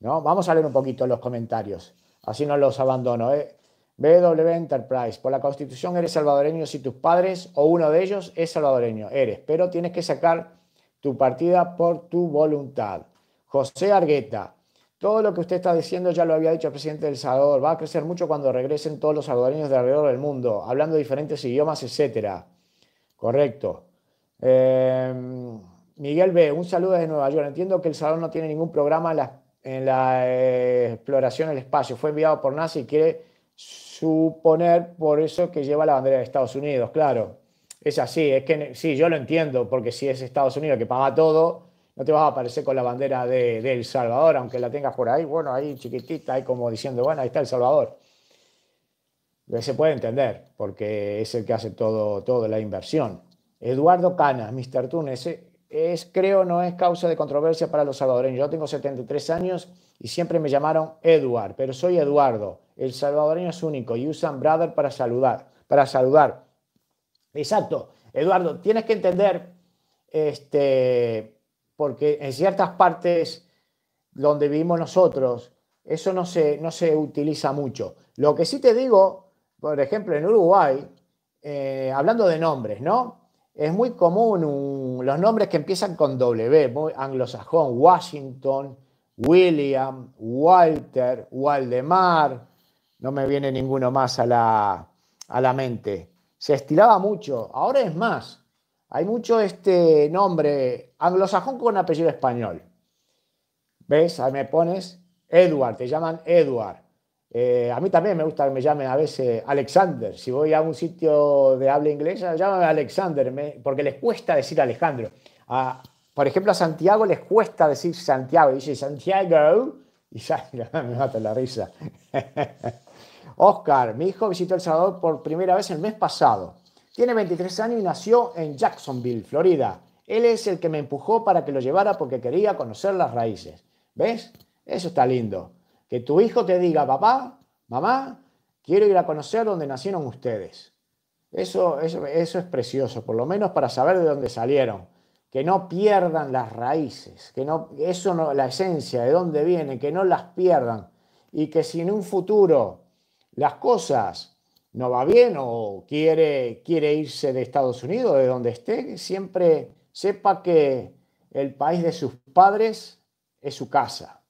¿no? Vamos a leer un poquito los comentarios, así no los abandono. ¿eh? BW Enterprise, por la constitución eres salvadoreño si tus padres o uno de ellos es salvadoreño, eres, pero tienes que sacar tu partida por tu voluntad. José Argueta, todo lo que usted está diciendo ya lo había dicho el presidente del Salvador. Va a crecer mucho cuando regresen todos los salvadoreños de alrededor del mundo, hablando diferentes idiomas, etc. Correcto. Em, Miguel B., un saludo desde Nueva York. Entiendo que El Salvador no tiene ningún programa en la, eh, exploración del espacio. Fue enviado por NASA y quiere suponer por eso que lleva la bandera de Estados Unidos. Claro, es así. Es que sí, yo lo entiendo, porque si es Estados Unidos que paga todo no te vas a aparecer con la bandera de, El Salvador, aunque la tengas por ahí, bueno, ahí chiquitita, ahí como diciendo, bueno, ahí está El Salvador. Se puede entender, porque es el que hace todo, toda la inversión. Eduardo Cana, Mr. Tunes, es, creo no es causa de controversia para los salvadoreños. Yo tengo 73 años y siempre me llamaron Eduard, pero soy Eduardo. El salvadoreño es único y usan brother para saludar. Para saludar. Exacto. Eduardo, tienes que entender este, porque en ciertas partes donde vivimos nosotros, eso no se, no se utiliza mucho. Lo que sí te digo, por ejemplo, en Uruguay, eh, hablando de nombres, ¿no? Es muy común los nombres que empiezan con W, muy anglosajón, Washington, William, Walter, Waldemar, no me viene ninguno más a la, a la mente. Se estilaba mucho, ahora es más. Hay mucho este nombre anglosajón con apellido español. ¿Ves? Ahí me pones Edward, te llaman Edward. Eh, a mí también me gusta que me llamen a veces Alexander. Si voy a un sitio de habla inglesa, llámame Alexander, porque les cuesta decir Alejandro. por ejemplo, a Santiago les cuesta decir Santiago. Dice Santiago y me mata la risa. Oscar, mi hijo visitó El Salvador por primera vez el mes pasado. Tiene 23 años y nació en Jacksonville, Florida. Él es el que me empujó para que lo llevara porque quería conocer las raíces. ¿Ves? Eso está lindo. Que tu hijo te diga, papá, mamá, quiero ir a conocer donde nacieron ustedes. Eso, eso, es precioso, por lo menos para saber de dónde salieron. Que no pierdan las raíces, que no, eso no, la esencia de dónde viene, que no las pierdan. Y que si en un futuro las cosas no va bien o quiere, quiere irse de Estados Unidos, de donde esté, siempre sepa que el país de sus padres es su casa.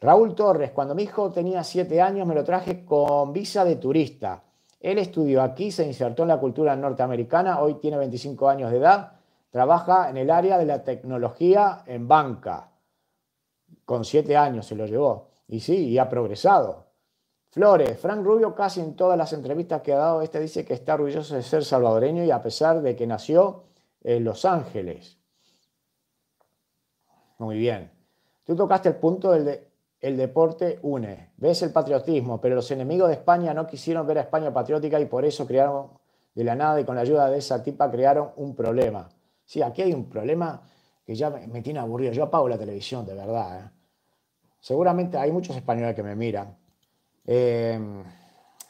Raúl Torres, cuando mi hijo tenía siete años, me lo traje con visa de turista. Él estudió aquí, se insertó en la cultura norteamericana, hoy tiene 25 años de edad, trabaja en el área de la tecnología en banca. Con siete años se lo llevó. Y sí, y ha progresado. Flores, Frank Rubio casi en todas las entrevistas que ha dado, este dice que está orgulloso de ser salvadoreño y a pesar de que nació en Los Ángeles. Muy bien. Tú tocaste el punto del deporte une. Ves el patriotismo, pero los enemigos de España no quisieron ver a España patriótica y por eso crearon de la nada y con la ayuda de esa tipa crearon un problema. Sí, aquí hay un problema que ya me, tiene aburrido. Yo apago la televisión, de verdad. ¿eh? Seguramente hay muchos españoles que me miran Em,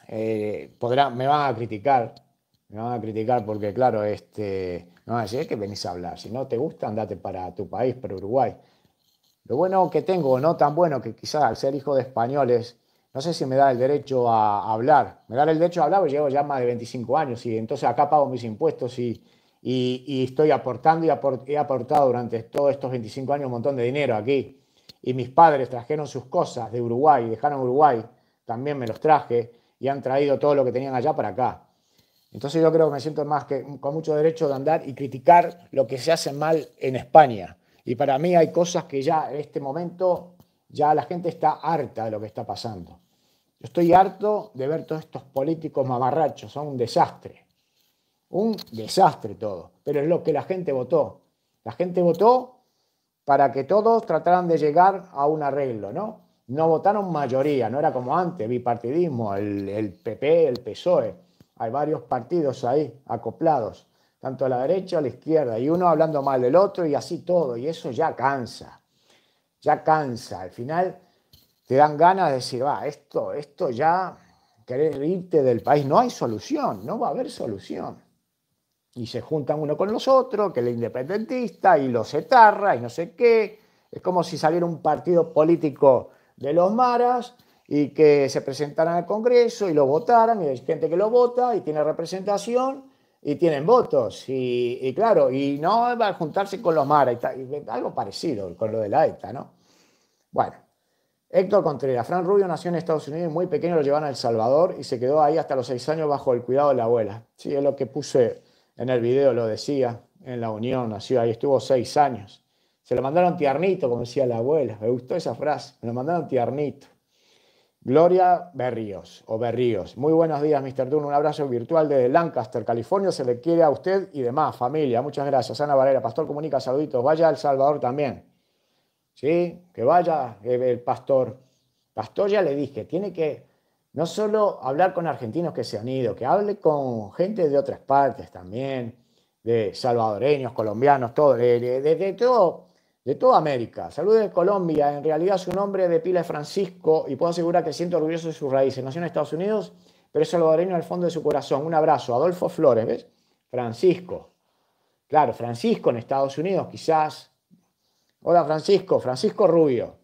eh, podrá, me van a criticar, me van a criticar porque, claro, este, no van a que venís a hablar. Si no te gusta, andate para tu país, para Uruguay. Lo bueno que tengo, no tan bueno, que quizás al ser hijo de españoles, no sé si me da el derecho a hablar. Me da el derecho a hablar, porque llevo ya más de 25 años y entonces acá pago mis impuestos y, y, estoy aportando y he aportado durante todos estos 25 años un montón de dinero aquí. Y mis padres trajeron sus cosas de Uruguay, dejaron Uruguay también me los traje y han traído todo lo que tenían allá para acá. Entonces yo creo que me siento más que con mucho derecho de andar y criticar lo que se hace mal en España. Y para mí hay cosas que ya en este momento ya la gente está harta de lo que está pasando. Yo estoy harto de ver todos estos políticos mamarrachos, son un desastre. Un desastre todo, pero es lo que la gente votó. La gente votó para que todos trataran de llegar a un arreglo, ¿no? no votaron mayoría, no era como antes, bipartidismo, el, PP, el PSOE. Hay varios partidos ahí acoplados, tanto a la derecha, a la izquierda, y uno hablando mal del otro y así todo, y eso ya cansa, ya cansa. Al final te dan ganas de decir, va, esto, esto ya, querer irte del país, no hay solución, no va a haber solución. Y se juntan uno con los otros, que el independentista y los etarra y no sé qué. Es como si saliera un partido político de los maras y que se presentaran al Congreso y lo votaran, y hay gente que lo vota y tiene representación y tienen votos, y, claro, y no va a juntarse con los maras, algo parecido con lo de la ETA, ¿no? Bueno, Héctor Contreras, Fran Rubio nació en Estados Unidos, muy pequeño lo llevaron a El Salvador y se quedó ahí hasta los seis años bajo el cuidado de la abuela. Sí, es lo que puse en el video, lo decía, en la Unión, nació ahí, estuvo seis años. Se lo mandaron tiernito, como decía la abuela. Me gustó esa frase. Me lo mandaron tiernito. Gloria Berríos o Berríos. Muy buenos días, Mr. Dunn. Un abrazo virtual desde Lancaster, California. Se le quiere a usted y demás, familia. Muchas gracias. Ana Valera, Pastor Comunica, saluditos. Vaya al Salvador también. ¿Sí? Que vaya eh, el pastor. Pastor, ya le dije, tiene que no solo hablar con argentinos que se han ido, que hable con gente de otras partes también, de salvadoreños, colombianos, todo, de todo de toda América. Saludos de Colombia. En realidad su nombre de pila es Francisco y puedo asegurar que siento orgulloso de sus raíces. Nació en Estados Unidos, pero es salvadoreño al fondo de su corazón. Un abrazo. Adolfo Flores, ¿ves? Francisco. Claro, Francisco en Estados Unidos, quizás. Hola Francisco, Francisco Rubio.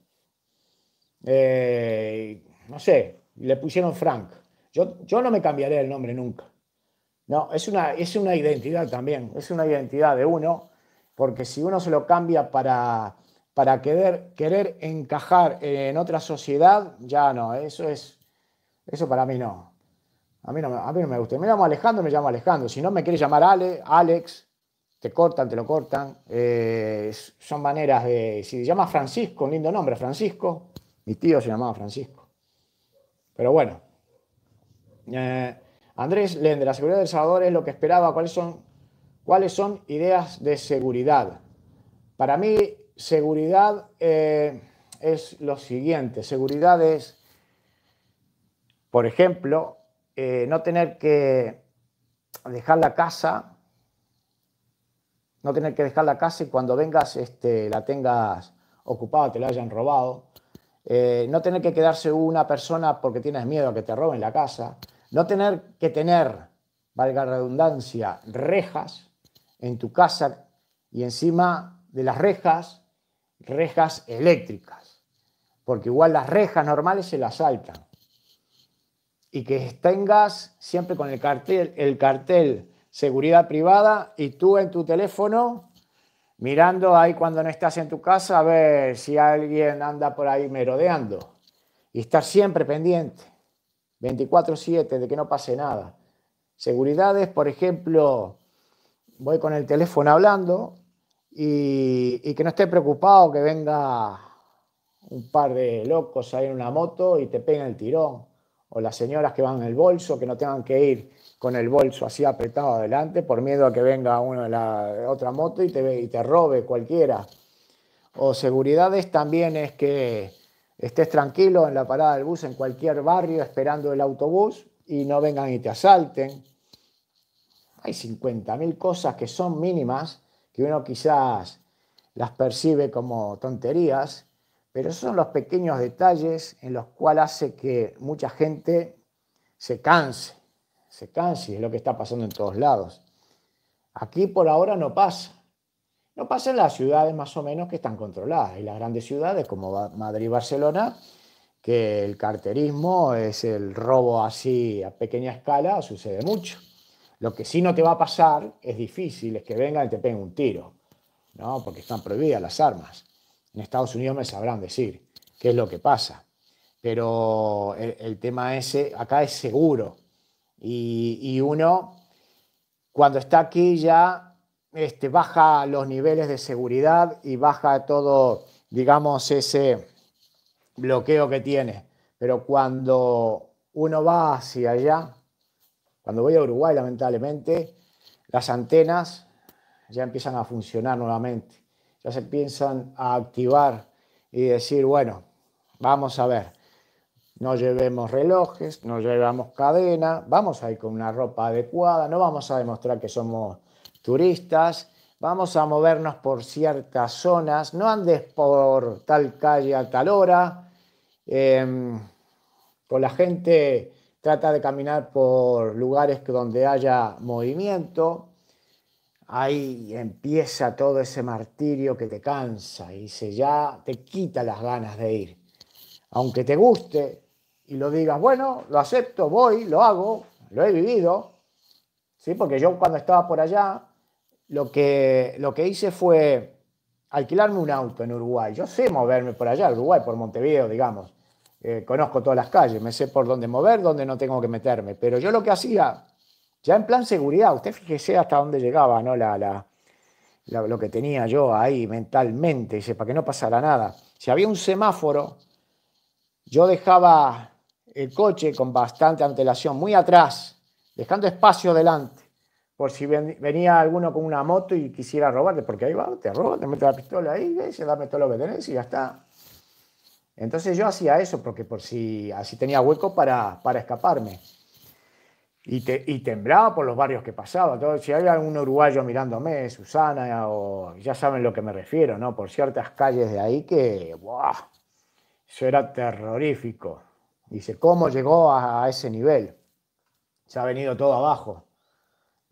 Eh, no sé, le pusieron Frank. Yo, yo no me cambiaré el nombre nunca. No, es una, es una identidad también, es una identidad de uno porque si uno se lo cambia para, para querer, querer encajar en otra sociedad, ya no, eso es, eso para mí no. A mí no, a mí no me gusta. Me llamo Alejandro, me llamo Alejandro. Si no me quiere llamar Ale, Alex, te cortan, te lo cortan. Eh, son maneras de. Si te llamas Francisco, un lindo nombre, Francisco. Mi tío se llamaba Francisco. Pero bueno. Eh, andrés Andrés de la seguridad del Salvador es lo que esperaba. ¿Cuáles son ¿Cuáles son ideas de seguridad? Para mí, seguridad eh, es lo siguiente. Seguridad es, por ejemplo, eh, no tener que dejar la casa, no tener que dejar la casa y cuando vengas este, la tengas ocupada, te la hayan robado. Eh, no tener que quedarse una persona porque tienes miedo a que te roben la casa. No tener que tener, valga redundancia, rejas en tu casa y encima de las rejas, rejas eléctricas, porque igual las rejas normales se las saltan. Y que tengas siempre con el cartel, el cartel seguridad privada y tú en tu teléfono mirando ahí cuando no estás en tu casa a ver si alguien anda por ahí merodeando y estar siempre pendiente, 24/7, de que no pase nada. Seguridades, por ejemplo, voy con el teléfono hablando y, que no esté preocupado que venga un par de locos ahí en una moto y te peguen el tirón. O las señoras que van en el bolso, que no tengan que ir con el bolso así apretado adelante por miedo a que venga una de la otra moto y te, y te robe cualquiera. O seguridades también es que estés tranquilo en la parada del bus en cualquier barrio esperando el autobús y no vengan y te asalten hay 50.000 cosas que son mínimas, que uno quizás las percibe como tonterías, pero son los pequeños detalles en los cuales hace que mucha gente se canse, se canse, es lo que está pasando en todos lados. Aquí por ahora no pasa. No pasa en las ciudades más o menos que están controladas. Y las grandes ciudades como Madrid y Barcelona, que el carterismo es el robo así a pequeña escala, sucede mucho. Lo que sí no te va a pasar es difícil, es que vengan y te peguen un tiro, ¿no? Porque están prohibidas las armas. En Estados Unidos me sabrán decir qué es lo que pasa. Pero el, tema ese, acá es seguro. Y, uno, cuando está aquí ya, este, baja los niveles de seguridad y baja todo, digamos, ese bloqueo que tiene. Pero cuando uno va hacia allá, cuando voy a Uruguay, lamentablemente, las antenas ya empiezan a funcionar nuevamente, ya se empiezan a activar y decir, bueno, vamos a ver, no llevemos relojes, no llevamos cadena, vamos a ir con una ropa adecuada, no vamos a demostrar que somos turistas, vamos a movernos por ciertas zonas, no andes por tal calle a tal hora, eh, con la gente Trata de caminar por lugares donde haya movimiento. Ahí empieza todo ese martirio que te cansa y se ya te quita las ganas de ir. Aunque te guste y lo digas, bueno, lo acepto, voy, lo hago, lo he vivido. ¿Sí? Porque yo cuando estaba por allá, lo que, lo que hice fue alquilarme un auto en Uruguay. Yo sé moverme por allá, Uruguay, por Montevideo, digamos. Eh, conozco todas las calles, me sé por dónde mover, dónde no tengo que meterme. Pero yo lo que hacía, ya en plan seguridad, usted fíjese hasta dónde llegaba, ¿no? La, la, lo que tenía yo ahí mentalmente, para que no pasara nada. Si había un semáforo, yo dejaba el coche con bastante antelación, muy atrás, dejando espacio delante, por si venía alguno con una moto y quisiera robarte, porque ahí va, te roba, te mete la pistola ahí, dame todo lo que tenés y ya está. Entonces yo hacía eso porque por si así tenía hueco para, escaparme. Y, temblaba por los barrios que pasaba. Todo, si había un uruguayo mirándome, Susana, o ya saben lo que me refiero, ¿no? Por ciertas calles de ahí que, ¡buah! Eso era terrorífico. Dice, ¿cómo llegó a, ese nivel? Se ha venido todo abajo.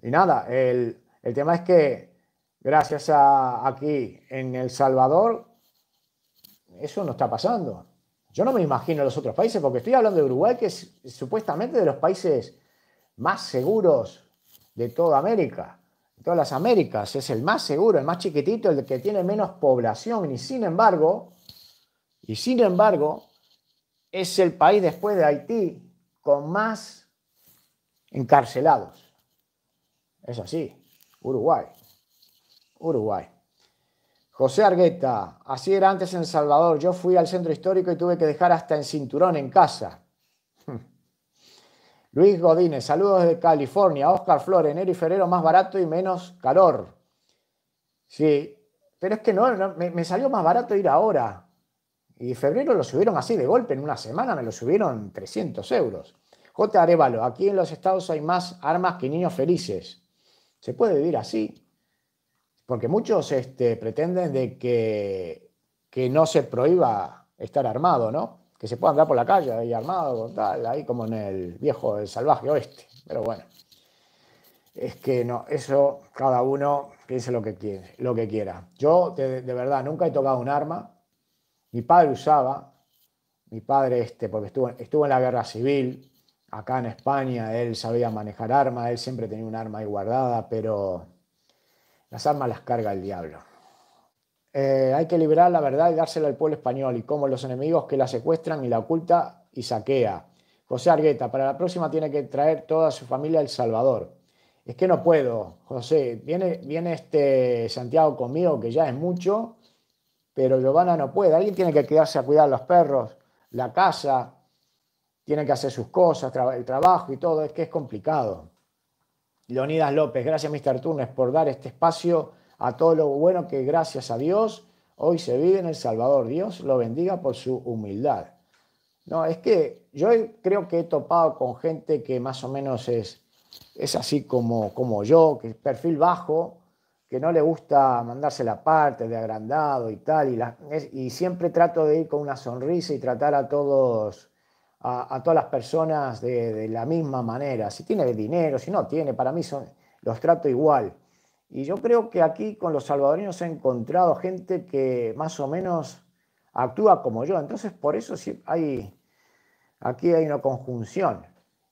Y nada, el, el tema es que gracias a aquí en El Salvador eso no está pasando. Yo no me imagino los otros países, porque estoy hablando de Uruguay, que es supuestamente de los países más seguros de toda América, de todas las Américas. Es el más seguro, el más chiquitito, el que tiene menos población. Y sin embargo, y sin embargo, es el país después de Haití con más encarcelados. Es así, Uruguay. Uruguay. José Argueta, así era antes en Salvador. Yo fui al centro histórico y tuve que dejar hasta el cinturón en casa. Luis Godínez, saludos de California. Oscar Flor, enero y febrero más barato y menos calor. Sí, pero es que no, me, me, salió más barato ir ahora. Y febrero lo subieron así de golpe, en una semana me lo subieron 300 euros. J. Arevalo, aquí en los estados hay más armas que niños felices. ¿Se puede vivir así? Porque muchos este, pretenden de que, no se prohíba estar armado, ¿no? Que se pueda andar por la calle ahí armado, tal, ahí como en el viejo, el salvaje oeste. Pero bueno, es que no, eso cada uno piense lo que, quiere, lo que quiera. Yo de, verdad nunca he tocado un arma. Mi padre usaba, mi padre, este, porque estuvo, estuvo en la guerra civil, acá en España, él sabía manejar armas, él siempre tenía un arma ahí guardada, pero las armas las carga el diablo. Eh, hay que liberar la verdad y dársela al pueblo español y como los enemigos que la secuestran y la oculta y saquea. José Argueta, para la próxima tiene que traer toda su familia a El Salvador. Es que no puedo, José. Viene, este Santiago conmigo, que ya es mucho, pero Giovanna no puede. Alguien tiene que quedarse a cuidar los perros, la casa, tiene que hacer sus cosas, el trabajo y todo. Es que es complicado. Leonidas López, gracias Mr. Túnez, por dar este espacio a todo lo bueno que gracias a Dios hoy se vive en El Salvador. Dios lo bendiga por su humildad. No, es que yo creo que he topado con gente que más o menos es, es así como, como yo, que es perfil bajo, que no le gusta mandarse la parte de agrandado y tal, y, y siempre trato de ir con una sonrisa y tratar a todos a, todas las personas de, la misma manera. Si tiene dinero, si no tiene, para mí son, los trato igual. Y yo creo que aquí con los salvadoreños he encontrado gente que más o menos actúa como yo. Entonces, por eso sí hay, aquí hay una conjunción.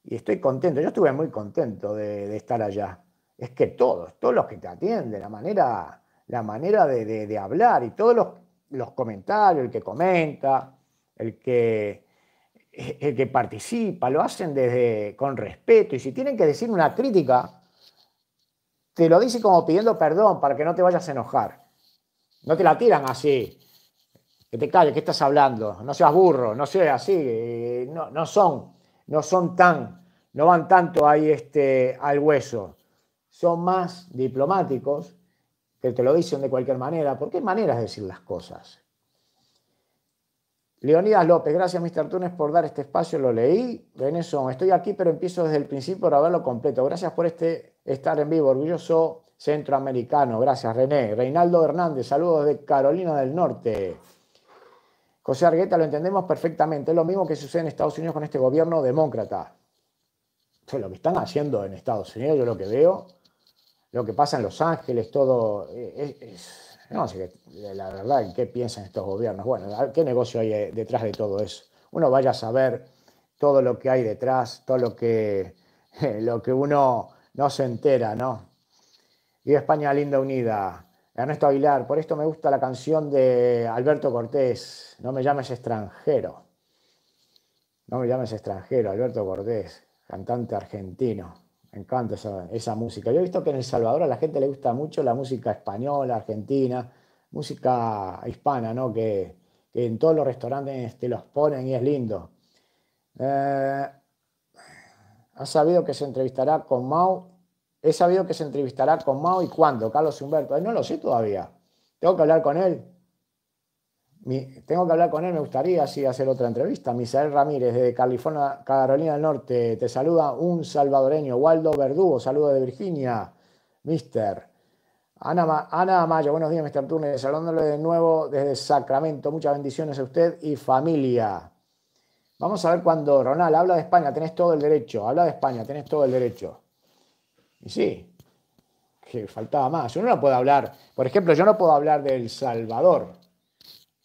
Y estoy contento, yo estuve muy contento de, estar allá. Es que todos, todos los que te atienden, la manera, la manera de, hablar y todos los comentarios, el que comenta, el que eh, el que participa, lo hacen desde, con respeto y si tienen que decir una crítica, te lo dicen como pidiendo perdón para que no te vayas a enojar. No te la tiran así. Que te calles, que estás hablando? No seas burro, no seas así. Eh, no, son, no son tan, no van tanto ahí este, al hueso. Son más diplomáticos que te lo dicen de cualquier manera, porque hay maneras de decir las cosas. Leonidas López, gracias Mr. Túnez por dar este espacio, lo leí. son, estoy aquí pero empiezo desde el principio para verlo completo. Gracias por este estar en vivo, orgulloso centroamericano. Gracias René. Reinaldo Hernández, saludos de Carolina del Norte. José Argueta, lo entendemos perfectamente. Es lo mismo que sucede en Estados Unidos con este gobierno demócrata. es lo que están haciendo en Estados Unidos, yo lo que veo, lo que pasa en Los Ángeles, todo eh, es no, la verdad, ¿en ¿qué piensan estos gobiernos? Bueno, ¿qué negocio hay eh, detrás de todo eso? Uno vaya a saber todo lo que hay detrás, todo lo que, lo que uno no se entera, ¿no? Y España Linda Unida. Ernesto Aguilar, por esto me gusta la canción de Alberto Cortés, No me llames extranjero. No me llames extranjero, Alberto Cortés, cantante argentino. Me encanta esa, música. Yo he visto que en El Salvador a la gente le gusta mucho la música española, argentina, música hispana, ¿no? Que, en todos los restaurantes te los ponen y es lindo. Eh, ha sabido que se entrevistará con Mao. He sabido que se entrevistará con Mao y cuándo, Carlos Humberto. no lo sé todavía. Tengo que hablar con él tengo que hablar con él, me gustaría hacer otra entrevista. Misael Ramírez, de California, Carolina del Norte, te saluda un salvadoreño. Waldo Verdugo, saludo de Virginia, mister. Ana, Ana buenos días, mister Túnez. Saludándole de nuevo desde Sacramento. Muchas bendiciones a usted y familia. Vamos a ver cuando Ronald habla de España, tenés todo el derecho. Habla de España, tenés todo el derecho. Y sí, que faltaba más. Uno no puede hablar, por ejemplo, yo no puedo hablar del Salvador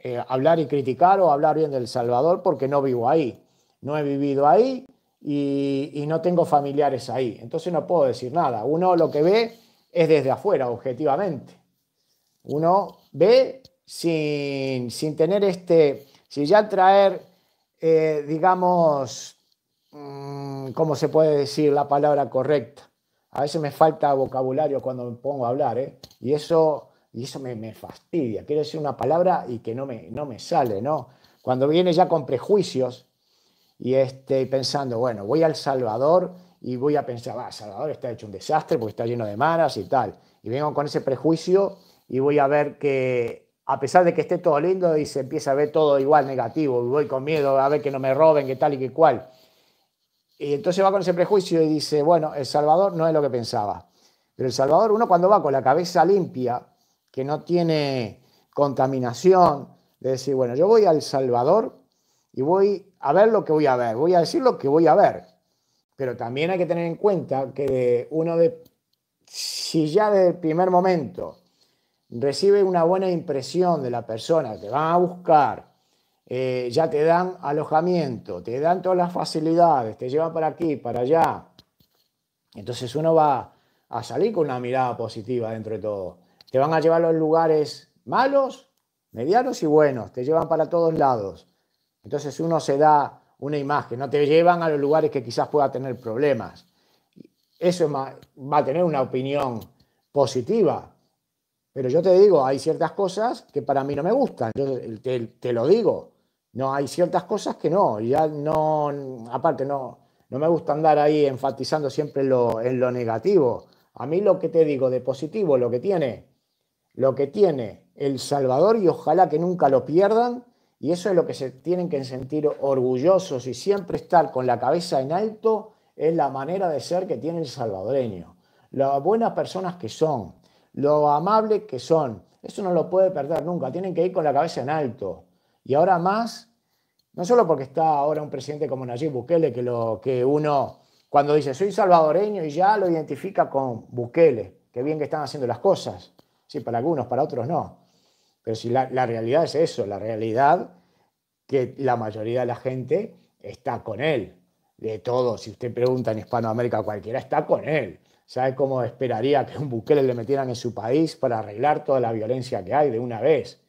eh, hablar y criticar o hablar bien del Salvador porque no vivo ahí, no he vivido ahí y, no tengo familiares ahí. Entonces no puedo decir nada. Uno lo que ve es desde afuera, objetivamente. Uno ve sin, tener este, si ya traer, eh, digamos, mm, ¿cómo se puede decir la palabra correcta? A veces me falta vocabulario cuando me pongo a hablar, ¿eh? Y eso y eso me, me, fastidia. Quiero decir una palabra y que no me, no me sale, ¿no? Cuando viene ya con prejuicios y este, pensando, bueno, voy al Salvador y voy a pensar, va, ah, Salvador está hecho un desastre porque está lleno de maras y tal. Y vengo con ese prejuicio y voy a ver que, a pesar de que esté todo lindo, y se empieza a ver todo igual negativo, y voy con miedo a ver que no me roben, que tal y que cual. Y entonces va con ese prejuicio y dice, bueno, El Salvador no es lo que pensaba. Pero El Salvador, uno cuando va con la cabeza limpia, que no tiene contaminación, de decir, bueno, yo voy al Salvador y voy a ver lo que voy a ver, voy a decir lo que voy a ver. Pero también hay que tener en cuenta que uno de, si ya desde el primer momento recibe una buena impresión de la persona, te van a buscar, eh, ya te dan alojamiento, te dan todas las facilidades, te llevan para aquí, para allá. Entonces uno va a salir con una mirada positiva dentro de todo. Te van a llevar a los lugares malos, medianos y buenos, te llevan para todos lados. Entonces uno se da una imagen, no te llevan a los lugares que quizás pueda tener problemas. Eso va a tener una opinión positiva, pero yo te digo, hay ciertas cosas que para mí no me gustan, te, lo digo. No, hay ciertas cosas que no, ya no, aparte no, no me gusta andar ahí enfatizando siempre lo, en lo negativo. A mí lo que te digo de positivo, lo que tiene, lo que tiene El Salvador y ojalá que nunca lo pierdan. Y eso es lo que se tienen que sentir orgullosos y siempre estar con la cabeza en alto es la manera de ser que tiene el salvadoreño. Las buenas personas que son, lo amables que son, eso no lo puede perder nunca. Tienen que ir con la cabeza en alto. Y ahora más, no solo porque está ahora un presidente como Nayib Bukele, que, lo, que uno cuando dice soy salvadoreño y ya lo identifica con Bukele, que bien que están haciendo las cosas. Sí, para algunos, para otros no. Pero si la, realidad es eso, la realidad que la mayoría de la gente está con él. De todo, si usted pregunta en Hispanoamérica cualquiera, está con él. ¿Sabe cómo esperaría que un Bukele le metieran en su país para arreglar toda la violencia que hay de una vez?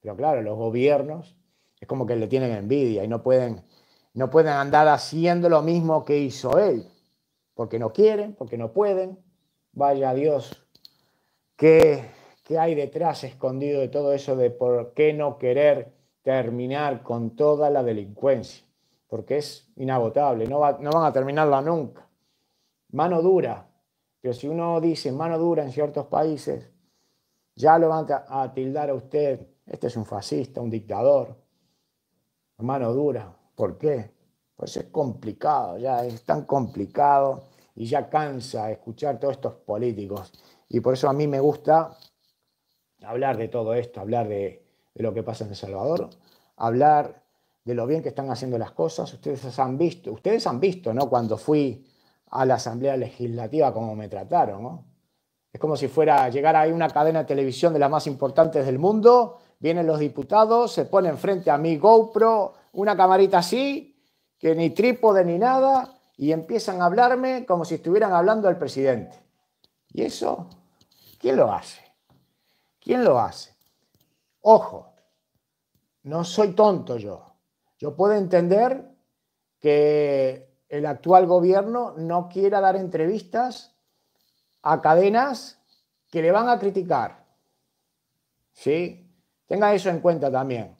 Pero claro, los gobiernos es como que le tienen envidia y no pueden, no pueden andar haciendo lo mismo que hizo él, porque no quieren, porque no pueden. Vaya Dios, que qué hay detrás escondido de todo eso de por qué no querer terminar con toda la delincuencia, porque es inagotable, no, van a terminarla nunca. Mano dura, pero si uno dice mano dura en ciertos países, ya lo van a tildar a usted, este es un fascista, un dictador, mano dura, ¿por qué? Pues es complicado, ya es tan complicado y ya cansa escuchar todos estos políticos. Y por eso a mí me gusta hablar de todo esto, hablar de, lo que pasa en El Salvador, hablar de lo bien que están haciendo las cosas. Ustedes han visto, ustedes han visto, ¿no? Cuando fui a la Asamblea Legislativa, cómo me trataron, Es como si fuera llegar ahí una cadena de televisión de las más importantes del mundo, vienen los diputados, se ponen frente a mi GoPro, una camarita así, que ni trípode ni nada, y empiezan a hablarme como si estuvieran hablando al presidente. ¿Y eso? ¿Quién lo hace? ¿Quién lo hace? Ojo, no soy tonto yo. Yo puedo entender que el actual gobierno no quiera dar entrevistas a cadenas que le van a criticar. ¿Sí? Tenga eso en cuenta también.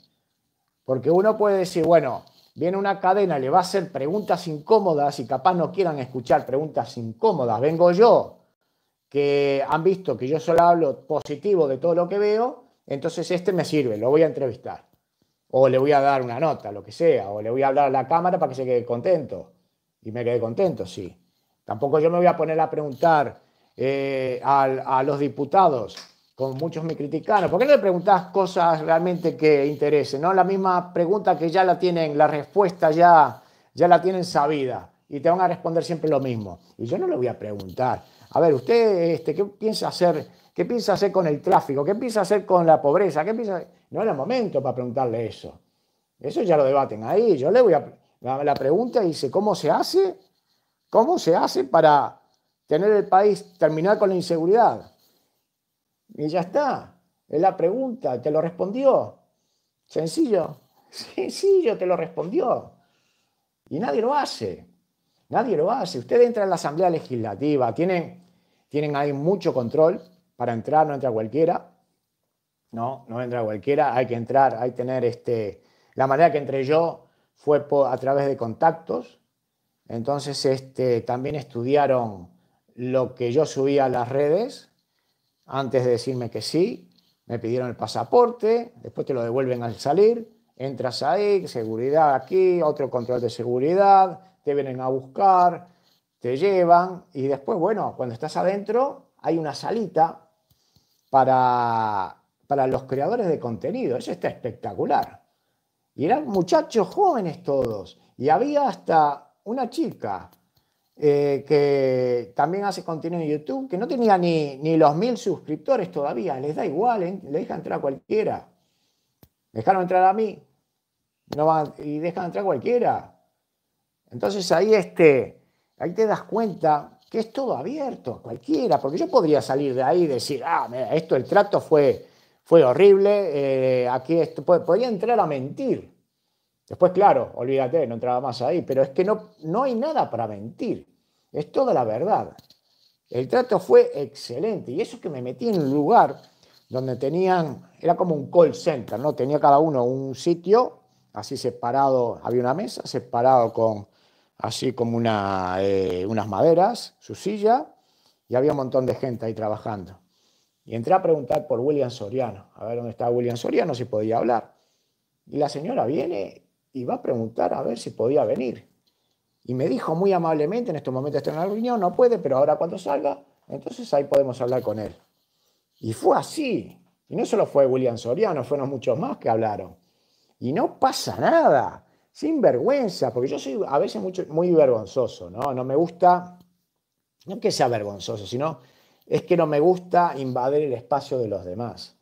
Porque uno puede decir, bueno, viene una cadena, le va a hacer preguntas incómodas y capaz no quieran escuchar preguntas incómodas. Vengo yo que han visto que yo solo hablo positivo de todo lo que veo, entonces este me sirve, lo voy a entrevistar. O le voy a dar una nota, lo que sea, o le voy a hablar a la cámara para que se quede contento. Y me quedé contento, sí. Tampoco yo me voy a poner a preguntar eh, a, los diputados, como muchos me critican ¿por qué no le preguntas cosas realmente que interesen? ¿no? La misma pregunta que ya la tienen, la respuesta ya, ya la tienen sabida y te van a responder siempre lo mismo. Y yo no lo voy a preguntar a ver, usted, este, ¿qué piensa hacer? ¿Qué piensa hacer con el tráfico? ¿Qué piensa hacer con la pobreza? ¿Qué piensa? No era momento para preguntarle eso. Eso ya lo debaten ahí. Yo le voy a la, pregunta pregunta dice cómo se hace, cómo se hace para tener el país terminar con la inseguridad. Y ya está. Es la pregunta. Te lo respondió. Sencillo. Sencillo. Te lo respondió. Y nadie lo hace. Nadie lo hace. Usted entra en la Asamblea Legislativa, tiene tienen ahí mucho control para entrar, no entra cualquiera. No, no entra cualquiera, hay que entrar, hay que tener este... La manera que entré yo fue a través de contactos, entonces este, también estudiaron lo que yo subía a las redes antes de decirme que sí, me pidieron el pasaporte, después te lo devuelven al salir, entras ahí, seguridad aquí, otro control de seguridad, te vienen a buscar, te llevan y después, bueno, cuando estás adentro hay una salita para, los creadores de contenido. Eso está espectacular. Y eran muchachos jóvenes todos. Y había hasta una chica eh, que también hace contenido en YouTube, que no tenía ni, los mil suscriptores todavía. Les da igual, ¿eh? le dejan entrar a cualquiera. Dejaron entrar a mí. y dejan entrar a cualquiera. Entonces ahí este, ahí te das cuenta que es todo abierto a cualquiera, porque yo podría salir de ahí y decir, ah, mira, esto el trato fue, fue horrible, eh, aquí esto, podría entrar a mentir. Después, claro, olvídate, no entraba más ahí, pero es que no, no hay nada para mentir, es toda la verdad. El trato fue excelente y eso es que me metí en un lugar donde tenían, era como un call center, ¿no? Tenía cada uno un sitio así separado, había una mesa separado con así como eh, unas maderas, su silla, y había un montón de gente ahí trabajando. Y entré a preguntar por William Soriano, a ver dónde estaba William Soriano, si podía hablar. Y la señora viene y va a preguntar a ver si podía venir. Y me dijo muy amablemente, en estos momentos está en la reunión, no puede, pero ahora cuando salga, entonces ahí podemos hablar con él. Y fue así. Y no solo fue William Soriano, fueron muchos más que hablaron. Y no pasa nada sin vergüenza, porque yo soy a veces mucho, muy vergonzoso, ¿no? No me gusta, no que sea vergonzoso, sino es que no me gusta invadir el espacio de los demás,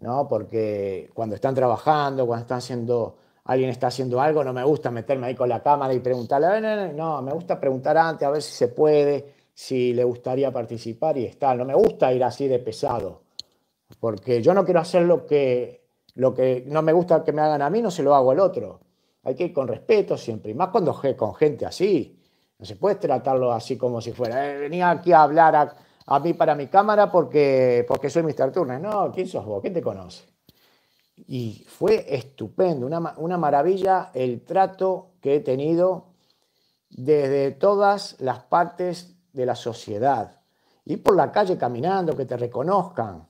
¿no? Porque cuando están trabajando, cuando están haciendo, alguien está haciendo algo, no me gusta meterme ahí con la cámara y preguntarle, no, no, me gusta preguntar antes, a ver si se puede, si le gustaría participar y está, no me gusta ir así de pesado, porque yo no quiero hacer lo que, lo que no me gusta que me hagan a mí, no se lo hago al otro. Hay que ir con respeto siempre, y más cuando con gente así. No se puede tratarlo así como si fuera, eh, venía aquí a hablar a, mí para mi cámara porque, porque soy Mr. Turner. No, ¿quién sos vos? ¿Quién te conoce? Y fue estupendo, una, una maravilla el trato que he tenido desde todas las partes de la sociedad. y por la calle caminando, que te reconozcan,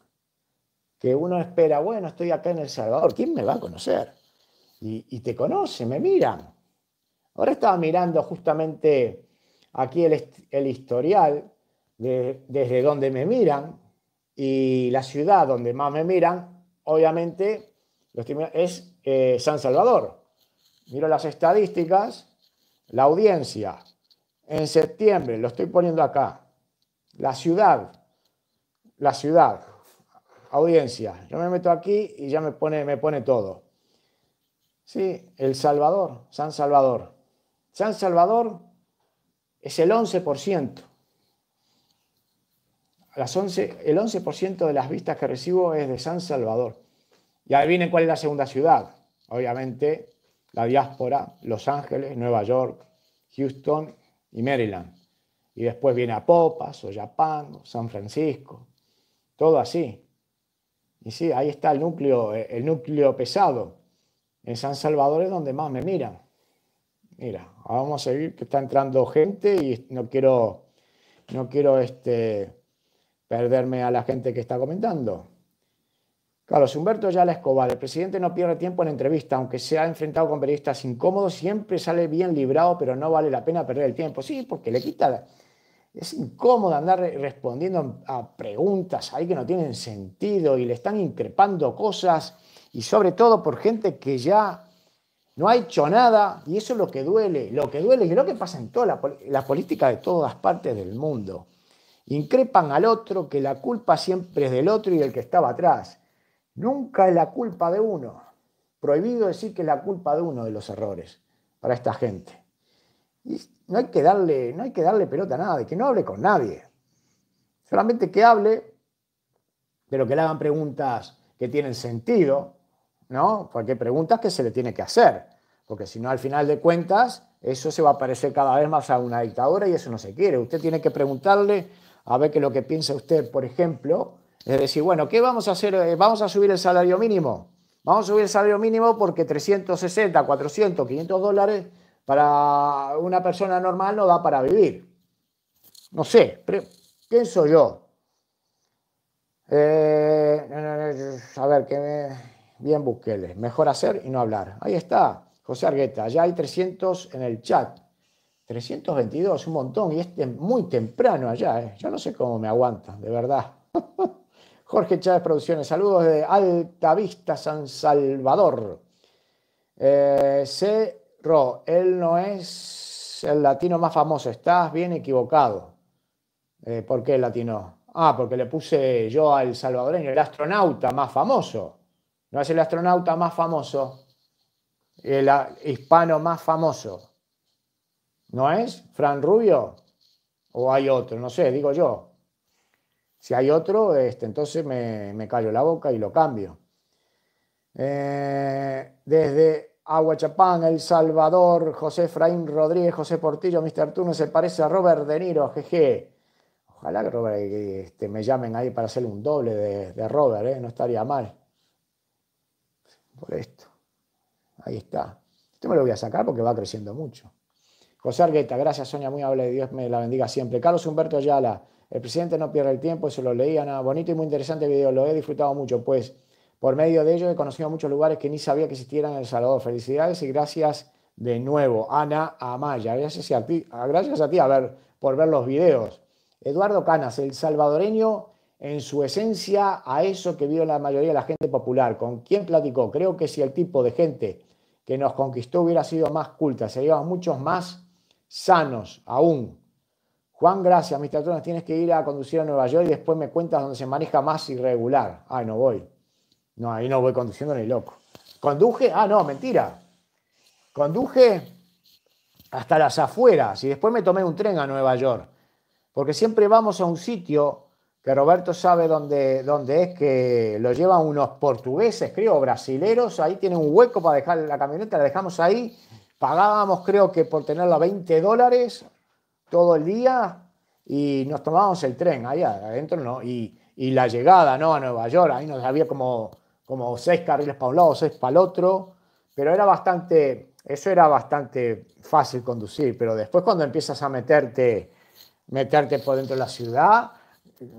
que uno espera, bueno, estoy acá en El Salvador, ¿quién me va a conocer? y, te conoce, me miran. Ahora estaba mirando justamente aquí el, historial desde donde me miran y la ciudad donde más me miran, obviamente, es eh, San Salvador. Miro las estadísticas, la audiencia. En septiembre, lo estoy poniendo acá. La ciudad, la ciudad, audiencia. Yo me meto aquí y ya me pone, me pone todo. Sí, El Salvador, San Salvador. San Salvador es el 11%. Las 11, el 11% de las vistas que recibo es de San Salvador. Y adivinen cuál es la segunda ciudad. Obviamente, la diáspora, Los Ángeles, Nueva York, Houston y Maryland. Y después viene a Popas, o San Francisco, todo así. Y sí, ahí está el núcleo, eh, el núcleo pesado. En San Salvador es donde más me miran. Mira, vamos a seguir, que está entrando gente y no quiero, no quiero este, perderme a la gente que está comentando. Carlos Humberto ya la Escobar, el presidente no pierde tiempo en entrevista, aunque se ha enfrentado con periodistas incómodos, siempre sale bien librado, pero no vale la pena perder el tiempo. Sí, porque le quita... Es incómodo andar respondiendo a preguntas ahí que no tienen sentido y le están increpando cosas y sobre todo por gente que ya no ha hecho nada y eso es lo que duele, lo que duele y lo que pasa en todas las políticas política de todas partes del mundo. Increpan al otro que la culpa siempre es del otro y del que estaba atrás. Nunca es la culpa de uno. Prohibido decir que es la culpa de uno de los errores para esta gente. Y no hay que darle, no hay que darle pelota a de que no hable con nadie. Solamente que hable, de lo que le hagan preguntas que tienen sentido, ¿no? Porque hay preguntas que se le tiene que hacer, porque si no, al final de cuentas, eso se va a parecer cada vez más a una dictadura y eso no se quiere. Usted tiene que preguntarle a ver qué lo que piensa usted, por ejemplo, es decir, bueno, ¿qué vamos a hacer? Eh, ¿Vamos a subir el salario mínimo? Vamos a subir el salario mínimo porque 360, 400, 500 dólares para una persona normal no da para vivir. No sé, pienso yo. Eh, a ver, ¿qué me... Bien, Bukele. Mejor hacer y no hablar. Ahí está, José Argueta. Ya hay 300 en el chat. 322, un montón. Y es muy temprano allá. ¿eh? Yo no sé cómo me aguantan, de verdad. Jorge Chávez Producciones, saludos de Altavista, San Salvador. Eh, Ro. él no es el latino más famoso, estás bien equivocado. Eh, ¿Por qué el latino? Ah, porque le puse yo al salvadoreño, el astronauta más famoso. No es el astronauta más famoso, el ah, hispano más famoso. ¿No es Fran Rubio? ¿O hay otro? No sé, digo yo. Si hay otro, este, entonces me, me callo la boca y lo cambio. Eh, desde Aguachapán, El Salvador, José Efraín Rodríguez, José Portillo, Mr. Turno, se parece a Robert De Niro, jeje. Ojalá que este, me llamen ahí para hacer un doble de, Robert, eh, no estaría mal por esto. Ahí está. Esto me lo voy a sacar porque va creciendo mucho. José Argueta, gracias Sonia, muy amable, Dios me la bendiga siempre. Carlos Humberto Ayala, el presidente no pierde el tiempo, se lo leía, nada, bonito y muy interesante video, lo he disfrutado mucho, pues por medio de ello he conocido muchos lugares que ni sabía que existieran en El Salvador. Felicidades y gracias de nuevo, Ana Amaya, gracias a ti, gracias a ti a ver, por ver los videos. Eduardo Canas, el salvadoreño en su esencia a eso que vio la mayoría de la gente popular. ¿Con quién platicó? Creo que si el tipo de gente que nos conquistó hubiera sido más culta, seríamos muchos más sanos aún. Juan, gracias, Mr. tratones, tienes que ir a conducir a Nueva York y después me cuentas donde se maneja más irregular. Ay, ah, no voy. No, ahí no voy conduciendo ni loco. Conduje, ah, no, mentira. Conduje hasta las afueras y después me tomé un tren a Nueva York. Porque siempre vamos a un sitio que Roberto sabe dónde, dónde es, que lo llevan unos portugueses, creo, brasileros, ahí tiene un hueco para dejar la camioneta, la dejamos ahí, pagábamos creo que por tenerla 20 dólares todo el día y nos tomábamos el tren allá adentro, ¿no? Y, y la llegada, ¿no? A Nueva York, ahí nos había como, como seis carriles para un lado, seis para el otro, pero era bastante, eso era bastante fácil conducir, pero después cuando empiezas a meterte, meterte por dentro de la ciudad,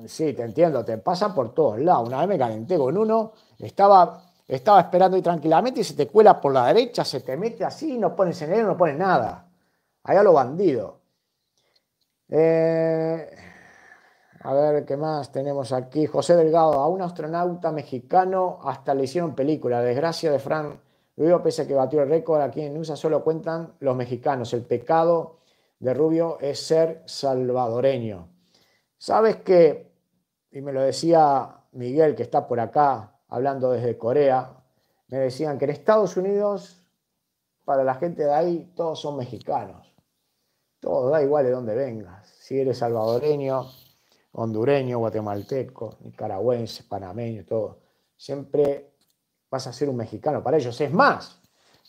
sí, te entiendo, te pasa por todos lados. Una vez me calenté con uno, estaba, estaba esperando y tranquilamente y se te cuela por la derecha, se te mete así, no pones en no pones nada. Allá lo bandido. Eh, a ver, ¿qué más tenemos aquí? José Delgado, a un astronauta mexicano hasta le hicieron película. Desgracia de Fran Rubio, pese a que batió el récord, aquí en USA solo cuentan los mexicanos. El pecado de Rubio es ser salvadoreño. Sabes que, y me lo decía Miguel, que está por acá hablando desde Corea, me decían que en Estados Unidos, para la gente de ahí, todos son mexicanos. Todo, da igual de dónde vengas. Si eres salvadoreño, hondureño, guatemalteco, nicaragüense, panameño, todo. Siempre vas a ser un mexicano para ellos. Es más,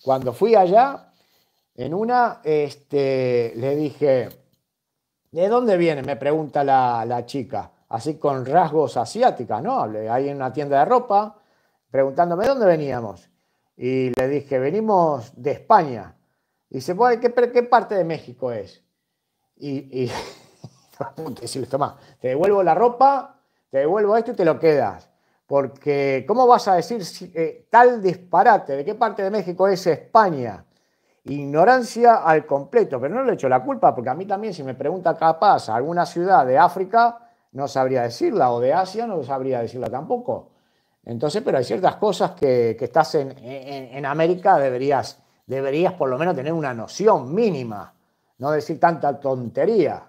cuando fui allá, en una, este, le dije, ¿De dónde viene? Me pregunta la, chica, así con rasgos asiáticas, ¿no? Hay en una tienda de ropa, preguntándome dónde veníamos. Y le dije, venimos de España. Y se puede ¿qué, parte de México es? Y, y toma, te devuelvo la ropa, te devuelvo esto y te lo quedas. Porque, ¿cómo vas a decir eh, tal disparate? ¿De qué parte de México es España? ignorancia al completo, pero no le echo la culpa porque a mí también si me pregunta capaz alguna ciudad de África, no sabría decirla, o de Asia no sabría decirla tampoco. Entonces, pero hay ciertas cosas que, que estás en, América, deberías, deberías por lo menos tener una noción mínima, no decir tanta tontería.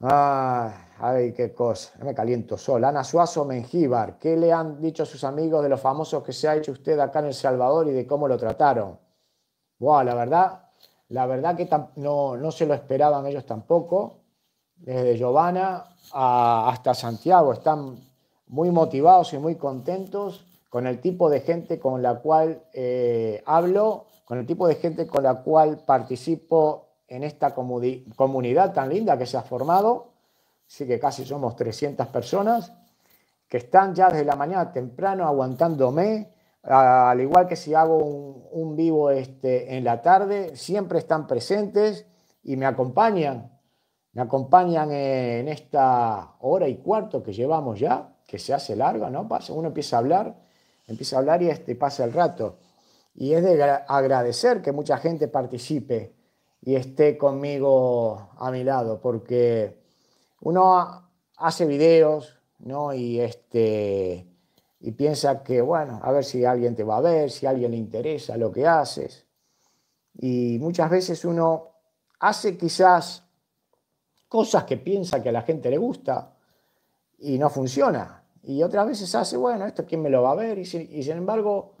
Ah, ay, qué cosa, me caliento sol. Ana Suazo Mengíbar, ¿qué le han dicho a sus amigos de los famosos que se ha hecho usted acá en El Salvador y de cómo lo trataron? la verdad, la verdad que no, se lo esperaban ellos tampoco. Desde Giovanna hasta Santiago están muy motivados y muy contentos con el tipo de gente con la cual eh, hablo, con el tipo de gente con la cual participo en esta comunidad tan linda que se ha formado. Así que casi somos 300 personas que están ya desde la mañana temprano aguantándome, al igual que si hago un, vivo este, en la tarde, siempre están presentes y me acompañan. Me acompañan en esta hora y cuarto que llevamos ya, que se hace larga, ¿no? Uno empieza a hablar, empieza a hablar y este, pasa el rato. Y es de agradecer que mucha gente participe y esté conmigo a mi lado, porque uno hace videos, ¿no? Y este, y piensa que, bueno, a ver si alguien te va a ver, si a alguien le interesa lo que haces. Y muchas veces uno hace quizás cosas que piensa que a la gente le gusta y no funciona. Y otras veces hace, bueno, esto quién me lo va a ver y, sin, y sin embargo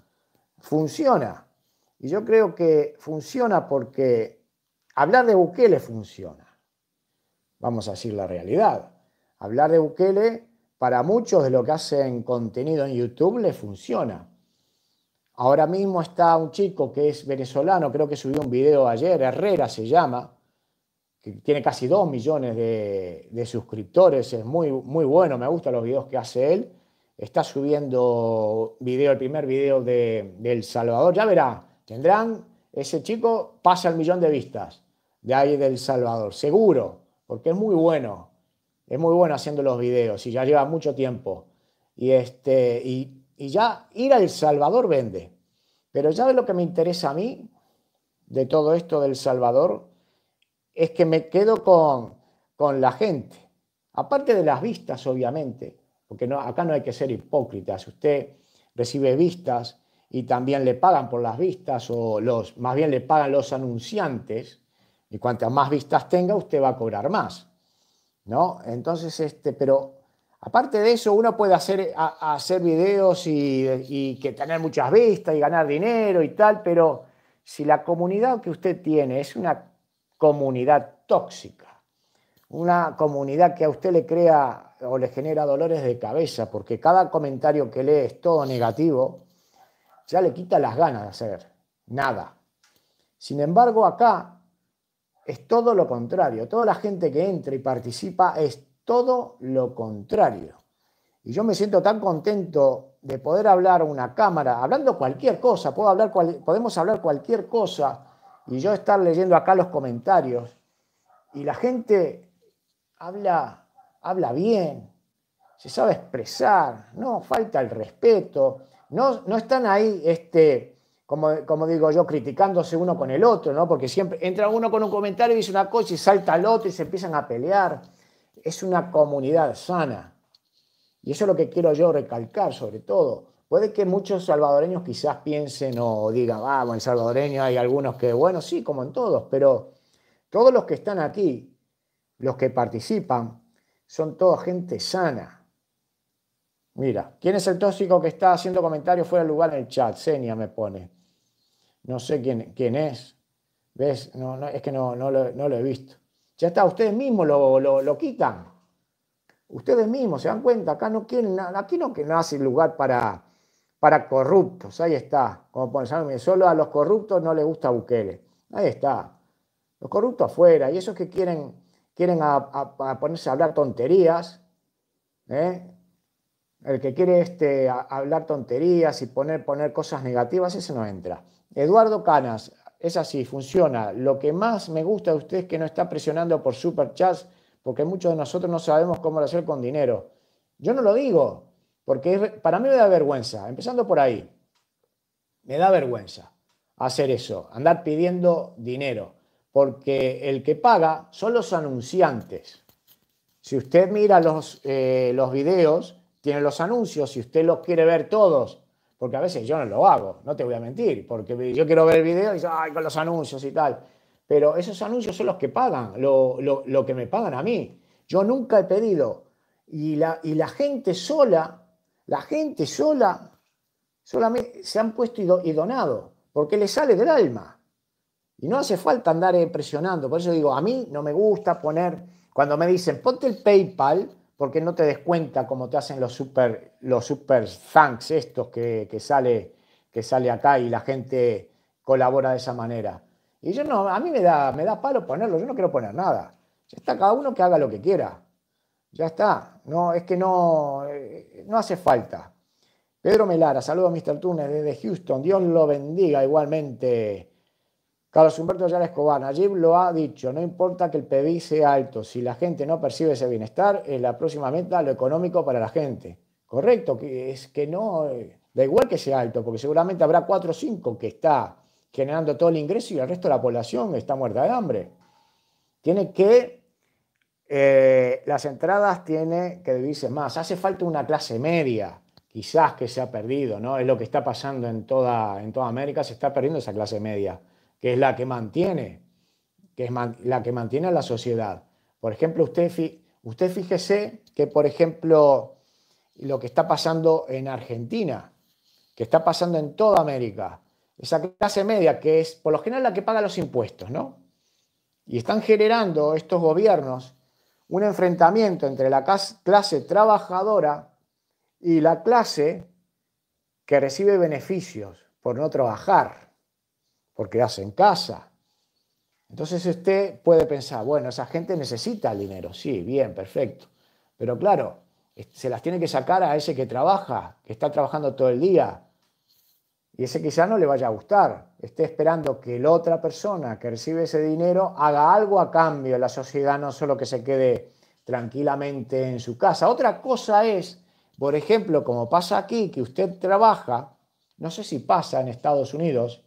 funciona. Y yo creo que funciona porque hablar de Bukele funciona. Vamos a decir la realidad. Hablar de Bukele para muchos de lo que hacen contenido en YouTube le funciona. Ahora mismo está un chico que es venezolano, creo que subió un video ayer, Herrera se llama, que tiene casi 2 millones de, suscriptores, es muy, muy bueno, me gustan los videos que hace él. Está subiendo el primer video de, El Salvador, ya verá, tendrán, ese chico pasa el millón de vistas de ahí del Salvador, seguro, porque es muy bueno es muy bueno haciendo los videos y ya lleva mucho tiempo. Y, este, y, ya ir a El Salvador vende. Pero ya lo que me interesa a mí de todo esto del Salvador es que me quedo con, con la gente. Aparte de las vistas, obviamente, porque no, acá no hay que ser hipócritas. Usted recibe vistas y también le pagan por las vistas o los, más bien le pagan los anunciantes y cuantas más vistas tenga, usted va a cobrar más. ¿no? Entonces, este, pero aparte de eso, uno puede hacer, hacer videos y, y, que tener muchas vistas y ganar dinero y tal, pero si la comunidad que usted tiene es una comunidad tóxica, una comunidad que a usted le crea o le genera dolores de cabeza, porque cada comentario que lee es todo negativo, ya le quita las ganas de hacer nada. Sin embargo, acá es todo lo contrario. Toda la gente que entra y participa es todo lo contrario. Y yo me siento tan contento de poder hablar a una cámara, hablando cualquier cosa, puedo hablar podemos hablar cualquier cosa y yo estar leyendo acá los comentarios y la gente habla, habla bien, se sabe expresar, no falta el respeto, no, no están ahí este, como, digo yo, criticándose uno con el otro, ¿no? Porque siempre entra uno con un comentario y dice una cosa y salta al otro y se empiezan a pelear. Es una comunidad sana. Y eso es lo que quiero yo recalcar, sobre todo. Puede que muchos salvadoreños quizás piensen o digan, vamos, ah, en salvadoreño hay algunos que, bueno, sí, como en todos, pero todos los que están aquí, los que participan, son toda gente sana. Mira, ¿quién es el tóxico que está haciendo comentarios fuera de lugar en el chat? Senia me pone no sé quién, es, ¿ves? No, es que no, no, lo, no he visto. Ya está, ustedes mismos lo, lo, quitan. Ustedes mismos se dan cuenta, acá no quieren nada, aquí no, no hace lugar para, para corruptos, ahí está. Como solo a los corruptos no les gusta Bukele. Ahí está. Los corruptos afuera, y esos que quieren, quieren ponerse a hablar tonterías, ¿eh? el que quiere este, hablar tonterías y poner, poner cosas negativas, ese no entra. Eduardo Canas, es así, funciona. Lo que más me gusta de usted es que no está presionando por superchats, porque muchos de nosotros no sabemos cómo hacer con dinero. Yo no lo digo, porque para mí me da vergüenza, empezando por ahí. Me da vergüenza hacer eso, andar pidiendo dinero, porque el que paga son los anunciantes. Si usted mira los, eh, los videos, tiene los anuncios, si usted los quiere ver todos, porque a veces yo no lo hago, no te voy a mentir, porque yo quiero ver el video y con los anuncios y tal. Pero esos anuncios son los que pagan, lo, que me pagan a mí. Yo nunca he pedido. Y la, y la gente sola, la gente sola, solamente se han puesto y, y donado, porque le sale del alma. Y no hace falta andar presionando. Por eso digo, a mí no me gusta poner, cuando me dicen, ponte el PayPal, porque no te des cuenta como te hacen los super, los super thanks estos que, sale, que sale acá y la gente colabora de esa manera. Y yo no, a mí me da, me da palo ponerlo, yo no quiero poner nada. está, cada uno que haga lo que quiera. Ya está, no, es que no, eh, no hace falta. Pedro Melara, saludo a Mr. Túnez desde Houston, Dios lo bendiga igualmente. Carlos Humberto Ayala Escobar, Nayib lo ha dicho, no importa que el PBI sea alto, si la gente no percibe ese bienestar, eh, la próxima meta lo económico para la gente. Correcto, que es que no, eh, da igual que sea alto, porque seguramente habrá cuatro o cinco que está generando todo el ingreso y el resto de la población está muerta de hambre. Tiene que, eh, las entradas tiene que dividirse más. Hace falta una clase media, quizás que se ha perdido, ¿no? Es lo que está pasando en toda, en toda América, se está perdiendo esa clase media que es la que mantiene, que es la que mantiene a la sociedad. Por ejemplo, usted, usted fíjese que, por ejemplo, lo que está pasando en Argentina, que está pasando en toda América, esa clase media que es por lo general la que paga los impuestos, ¿no? Y están generando estos gobiernos un enfrentamiento entre la clase trabajadora y la clase que recibe beneficios por no trabajar porque hacen casa. Entonces usted puede pensar, bueno, esa gente necesita dinero, sí, bien, perfecto. Pero claro, este, se las tiene que sacar a ese que trabaja, que está trabajando todo el día. Y ese quizá no le vaya a gustar, esté esperando que la otra persona que recibe ese dinero haga algo a cambio en la sociedad, no solo que se quede tranquilamente en su casa. Otra cosa es, por ejemplo, como pasa aquí, que usted trabaja, no sé si pasa en Estados Unidos,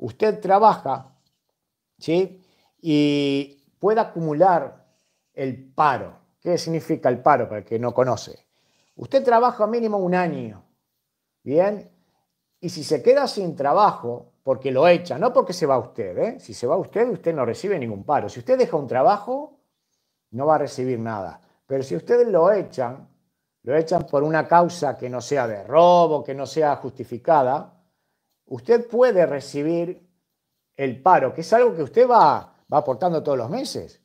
usted trabaja ¿sí? y puede acumular el paro. ¿Qué significa el paro para el que no conoce? Usted trabaja mínimo un año, ¿bien? Y si se queda sin trabajo, porque lo echa, no porque se va usted, ¿eh? si se va usted, usted no recibe ningún paro. Si usted deja un trabajo, no va a recibir nada. Pero si ustedes lo echan, lo echan por una causa que no sea de robo, que no sea justificada, usted puede recibir el paro, que es algo que usted va, va aportando todos los meses.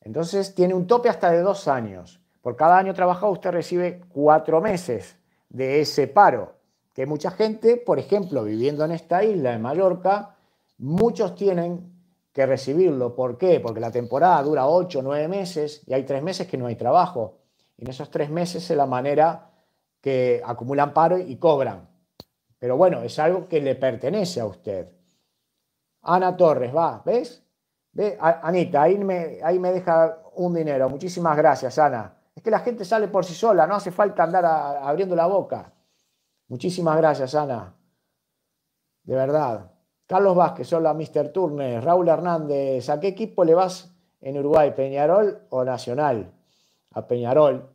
Entonces tiene un tope hasta de dos años. Por cada año trabajado usted recibe cuatro meses de ese paro. Que mucha gente, por ejemplo, viviendo en esta isla, de Mallorca, muchos tienen que recibirlo. ¿Por qué? Porque la temporada dura ocho, nueve meses y hay tres meses que no hay trabajo. Y en esos tres meses es la manera que acumulan paro y cobran. Pero bueno, es algo que le pertenece a usted. Ana Torres, va, ¿ves? ¿Ve? Anita, ahí me, deja un dinero. Muchísimas gracias, Ana. Es que la gente sale por sí sola, no hace falta andar abriendo la boca. Muchísimas gracias, Ana. De verdad. Carlos Vázquez, hola, Mr. Turner. Raúl Hernández, ¿a qué equipo le vas en Uruguay, Peñarol o Nacional? A Peñarol.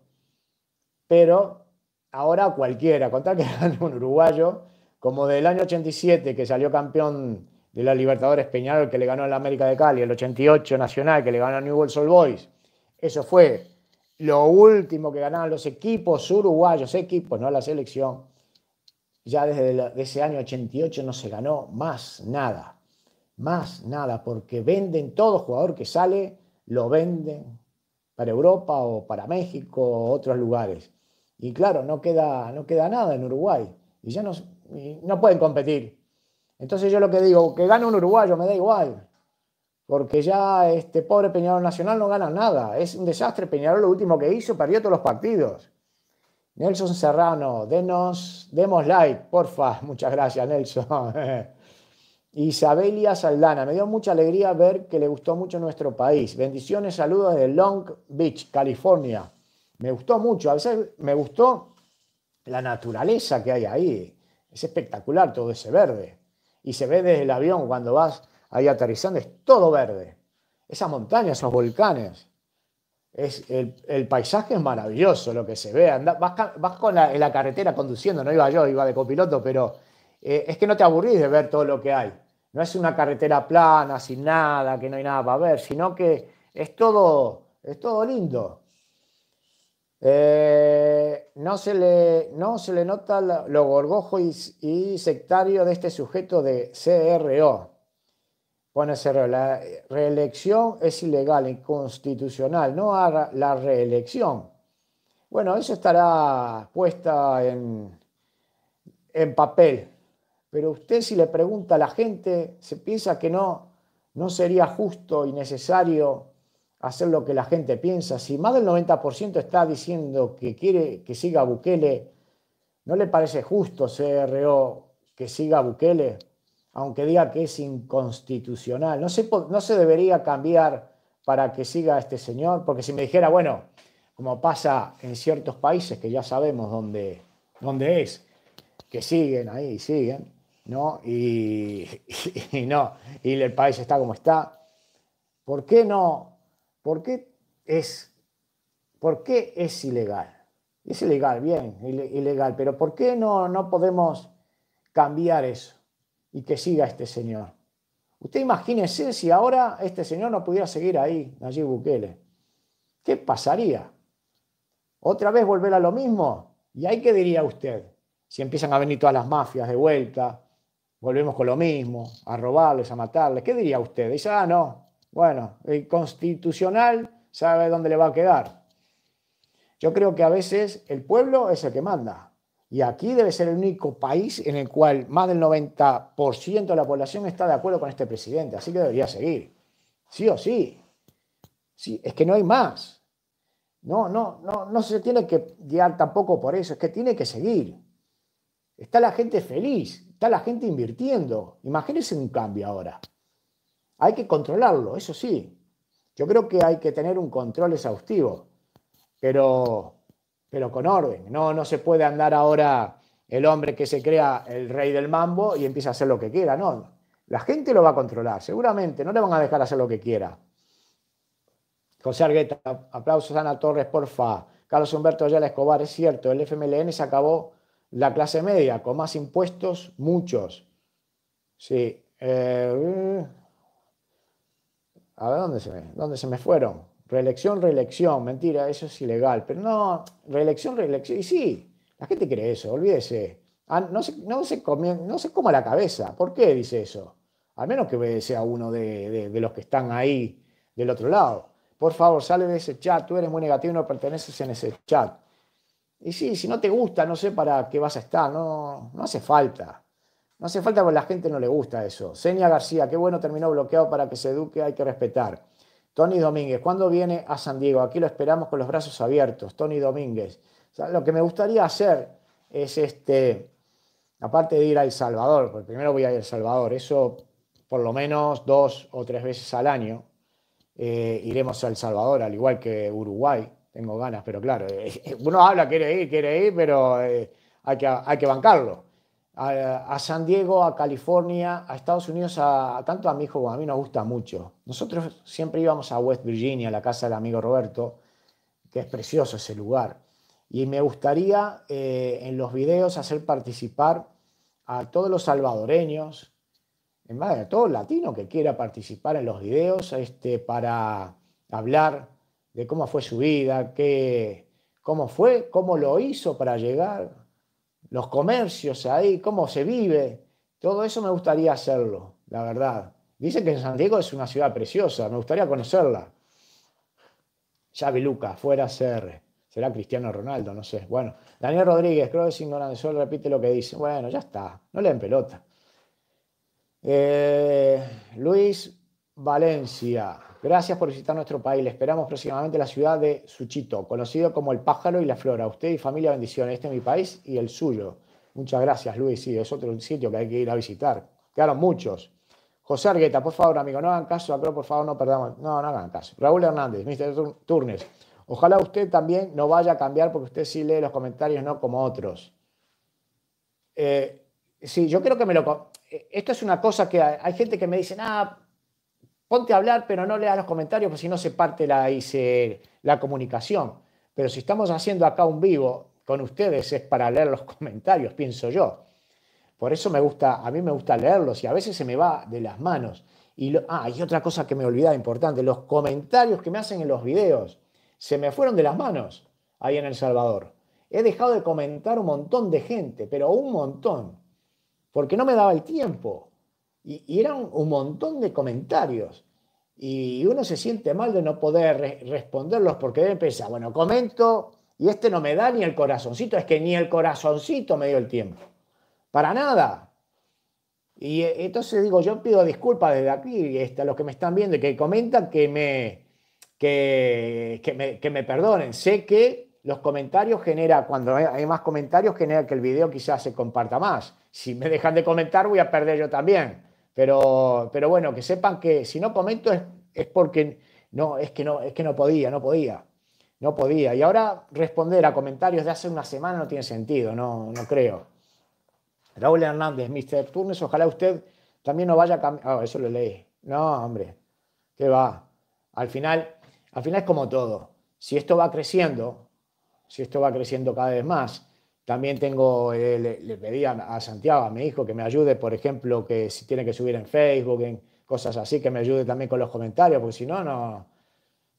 Pero ahora cualquiera, contar que gane un uruguayo como del año 87, que salió campeón de la Libertadores Peñarol, que le ganó a la América de Cali, el 88 Nacional, que le ganó a World Old Boys. Eso fue lo último que ganaban los equipos uruguayos, equipos, no la selección. Ya desde ese año 88 no se ganó más nada, más nada, porque venden todo jugador que sale, lo venden para Europa o para México o otros lugares. Y claro, no queda, no queda nada en Uruguay. Y ya no, no pueden competir. Entonces yo lo que digo, que gane un uruguayo, me da igual, porque ya este pobre Peñarol Nacional no gana nada, es un desastre, Peñarol lo último que hizo, perdió todos los partidos. Nelson Serrano, denos, demos like, porfa, muchas gracias Nelson. Isabelia Saldana, me dio mucha alegría ver que le gustó mucho nuestro país. Bendiciones, saludos desde Long Beach, California. Me gustó mucho, a veces me gustó la naturaleza que hay ahí. Es espectacular todo ese verde. Y se ve desde el avión cuando vas ahí aterrizando, es todo verde. Esas montañas, esos volcanes. Es el, paisaje es maravilloso lo que se ve. vas, con la, en la carretera conduciendo, no iba yo, iba de copiloto, pero eh, es que no te aburrís de ver todo lo que hay. No es una carretera plana, sin nada, que no hay nada para ver, sino que es todo, es todo lindo. Eh, no, se le, no se le nota lo gorgojo y, sectario de este sujeto de CRO. Pone CRO. La reelección es ilegal, inconstitucional, no la reelección. Bueno, eso estará puesta en, en papel. Pero usted si le pregunta a la gente, se piensa que no, no sería justo y necesario hacer lo que la gente piensa, si más del 90% está diciendo que quiere que siga Bukele, ¿no le parece justo, CRO, que siga Bukele, aunque diga que es inconstitucional? No se, no se debería cambiar para que siga este señor, porque si me dijera, bueno, como pasa en ciertos países que ya sabemos dónde, dónde es, que siguen ahí, siguen, ¿no? Y, y no, y el país está como está. ¿Por qué no ¿Por qué es, qué es ilegal? Es ilegal, bien, ilegal, pero ¿por qué no, no podemos cambiar eso y que siga este señor? Usted imagínese si ahora este señor no pudiera seguir ahí, Nayib Bukele. ¿Qué pasaría? ¿Otra vez volver a lo mismo? ¿Y ahí qué diría usted? Si empiezan a venir todas las mafias de vuelta, volvemos con lo mismo, a robarles, a matarles, ¿qué diría usted? Dice, ah, no, bueno, el constitucional sabe dónde le va a quedar. Yo creo que a veces el pueblo es el que manda. Y aquí debe ser el único país en el cual más del 90% de la población está de acuerdo con este presidente. Así que debería seguir. Sí o sí. Sí, es que no hay más. No, no, no, no se tiene que guiar tampoco por eso, es que tiene que seguir. Está la gente feliz, está la gente invirtiendo. Imagínense un cambio ahora. Hay que controlarlo, eso sí. Yo creo que hay que tener un control exhaustivo, pero, pero con orden. No, no se puede andar ahora el hombre que se crea el rey del mambo y empieza a hacer lo que quiera. No, la gente lo va a controlar, seguramente. No le van a dejar hacer lo que quiera. José Argueta, aplausos a Ana Torres, porfa. Carlos Humberto Ayala Escobar, es cierto, el FMLN se acabó la clase media, con más impuestos, muchos. Sí. Eh, ¿dónde se me, se me fueron? Reelección, reelección, mentira, eso es ilegal. Pero no, reelección, reelección. Y sí, la gente cree eso, olvídese. Ah, no, se, no, come, coma la cabeza. ¿Por qué dice eso? al menos que sea uno de, los que están ahí del otro lado. Por favor, sale de ese chat, tú eres muy negativo, no perteneces en ese chat. Y sí, si no te gusta, no sé para qué vas a estar, no, no hace falta. No hace falta porque la gente no le gusta eso. Seña García, qué bueno, terminó bloqueado para que se eduque, hay que respetar. Tony Domínguez, ¿cuándo viene a San Diego? Aquí lo esperamos con los brazos abiertos, Tony Domínguez. lo que me gustaría hacer es este, aparte de ir a El Salvador, porque primero voy a ir a El Salvador, eso por lo menos dos o tres veces al año, eh, iremos a El Salvador, al igual que Uruguay, tengo ganas, pero claro, eh, uno habla, quiere ir, quiere ir, pero eh, hay, que, hay que bancarlo a, San Diego, a California, a Estados Unidos, a, tanto a mi hijo como a mí nos gusta mucho. Nosotros siempre íbamos a West Virginia, a la casa del amigo Roberto, que es precioso ese lugar. Y me gustaría eh, en los videos hacer participar a todos los salvadoreños, en más, a todo latino que quiera participar en los videos este, para hablar de cómo fue su vida, qué, cómo fue, cómo lo hizo para llegar los comercios ahí, cómo se vive. Todo eso me gustaría hacerlo, la verdad. Dicen que San Diego es una ciudad preciosa, me gustaría conocerla. Xavi Luca, fuera CR. Será Cristiano Ronaldo, no sé. Bueno, Daniel Rodríguez, creo que es repite lo que dice. Bueno, ya está, no le den pelota. Eh, Luis Valencia, Gracias por visitar nuestro país. Le esperamos próximamente la ciudad de Suchito, conocido como el pájaro y la flora. Usted y familia, bendiciones. Este es mi país y el suyo. Muchas gracias, Luis. Sí, es otro sitio que hay que ir a visitar. Quedaron muchos. José Argueta, por favor, amigo, no hagan caso, pero por favor, no perdamos. No, no hagan caso. Raúl Hernández, Mr. Turnes. Ojalá usted también no vaya a cambiar porque usted sí lee los comentarios, no como otros. Eh, sí, yo creo que me lo. Eh, esto es una cosa que hay, gente que me dice, ah, ponte a hablar, pero no leas los comentarios, porque si no se parte la, la comunicación. Pero si estamos haciendo acá un vivo con ustedes es para leer los comentarios, pienso yo. Por eso me gusta, a mí me gusta leerlos y a veces se me va de las manos. Y, ah, y otra cosa que me olvidaba importante, los comentarios que me hacen en los videos se me fueron de las manos ahí en El Salvador. He dejado de comentar un montón de gente, pero un montón, porque no me daba el tiempo. y eran un montón de comentarios y uno se siente mal de no poder responderlos porque deben pensar, bueno, comento y este no me da ni el corazoncito, es que ni el corazoncito me dio el tiempo, para nada. Y eh, entonces digo, yo pido disculpas desde aquí este, a los que me están viendo y que comentan que me, que, me, que me perdonen. Sé que los comentarios genera, cuando hay más comentarios, genera que el video quizás se comparta más. Si me dejan de comentar, voy a perder yo también. Pero, pero bueno, que sepan que si no comento es, porque no, es que no, es que no podía, no podía, no podía. Y ahora responder a comentarios de hace una semana no tiene sentido, no, no creo. Raúl Hernández, Mr. Turnes, ojalá usted también no vaya a cambiar. Ah, eso lo leí. No, hombre, ¿qué va? Al final, al final es como todo. Si esto va creciendo, si esto va creciendo cada vez más, también tengo, eh, le, pedí a, Santiago, a mi hijo, que me ayude, por ejemplo, que si tiene que subir en Facebook, en cosas así, que me ayude también con los comentarios, porque si no, no,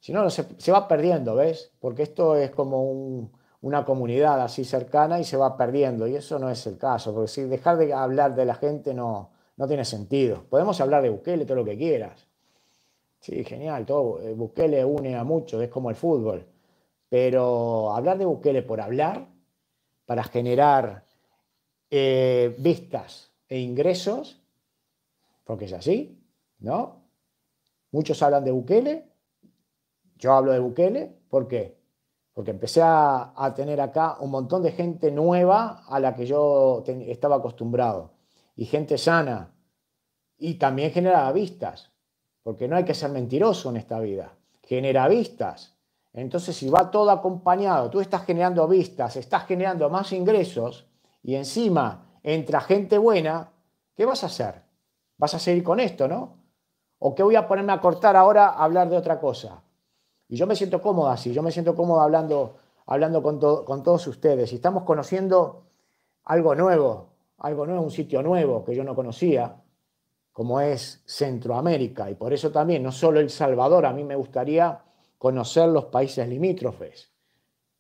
si no, se, se va perdiendo, ¿ves? Porque esto es como un, una comunidad así cercana y se va perdiendo, y eso no es el caso, porque si dejar de hablar de la gente no, no tiene sentido. Podemos hablar de Bukele, todo lo que quieras. Sí, genial, todo. Eh, Bukele une a muchos, es como el fútbol. Pero hablar de Bukele por hablar para generar eh, vistas e ingresos, porque es así, ¿no? Muchos hablan de Bukele, yo hablo de Bukele, ¿por qué? Porque empecé a, tener acá un montón de gente nueva a la que yo estaba acostumbrado, y gente sana, y también generaba vistas, porque no hay que ser mentiroso en esta vida, genera vistas. Entonces, si va todo acompañado, tú estás generando vistas, estás generando más ingresos y encima entra gente buena, ¿qué vas a hacer? ¿Vas a seguir con esto, no? ¿O qué voy a ponerme a cortar ahora a hablar de otra cosa? Y yo me siento cómoda así, yo me siento cómoda hablando, hablando con, con todos ustedes. Y estamos conociendo algo nuevo, algo nuevo, un sitio nuevo que yo no conocía, como es Centroamérica. Y por eso también, no solo El Salvador, a mí me gustaría conocer los países limítrofes.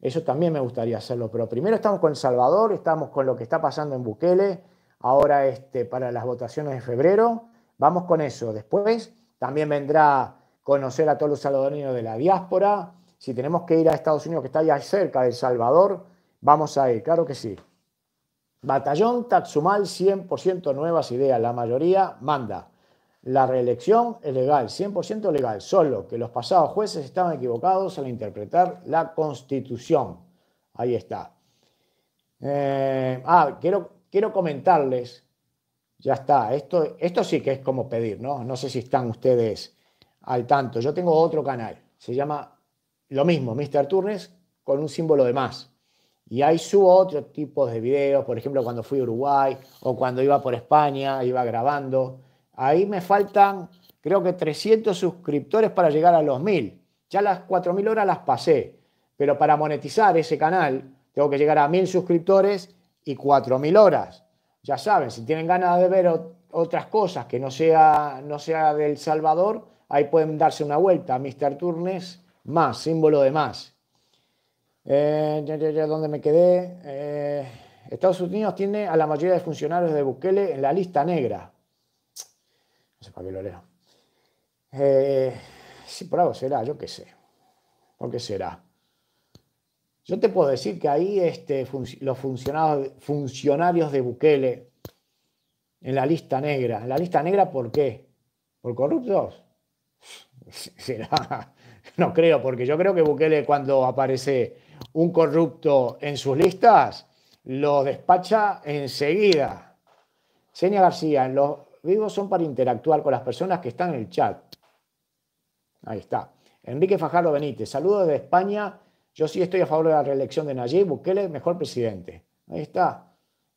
Eso también me gustaría hacerlo, pero primero estamos con El Salvador, estamos con lo que está pasando en Bukele, ahora este, para las votaciones de febrero, vamos con eso. Después también vendrá conocer a todos los salvadoreños de la diáspora. Si tenemos que ir a Estados Unidos, que está ya cerca de El Salvador, vamos a ir, claro que sí. Batallón Tatsumal, 100% nuevas ideas, la mayoría manda. La reelección es legal, 100% legal, solo que los pasados jueces estaban equivocados al interpretar la Constitución. Ahí está. Eh, ah, quiero, quiero comentarles, ya está, esto, esto sí que es como pedir, ¿no? No sé si están ustedes al tanto. Yo tengo otro canal, se llama lo mismo, Mr. Turnes, con un símbolo de más. Y ahí subo otro tipo de videos, por ejemplo, cuando fui a Uruguay o cuando iba por España, iba grabando. Ahí me faltan, creo que 300 suscriptores para llegar a los 1000. Ya las 4000 horas las pasé, pero para monetizar ese canal tengo que llegar a 1000 suscriptores y 4000 horas. Ya saben, si tienen ganas de ver otras cosas que no sea, no sea del Salvador, ahí pueden darse una vuelta. Mr. Turnes, más, símbolo de más. Eh, ya, ¿Dónde me quedé? Eh, Estados Unidos tiene a la mayoría de funcionarios de Bukele en la lista negra sé para qué lo leo. Eh, por algo será, yo qué sé. ¿Por qué será? Yo te puedo decir que ahí este, los funcionarios de Bukele en la lista negra. ¿En la lista negra por qué? ¿Por corruptos? Será. No creo, porque yo creo que Bukele cuando aparece un corrupto en sus listas, lo despacha enseguida. Seña García, en los vivos son para interactuar con las personas que están en el chat. Ahí está. Enrique Fajardo Benítez, saludos de España. Yo sí estoy a favor de la reelección de Nayib Bukele, mejor presidente. Ahí está.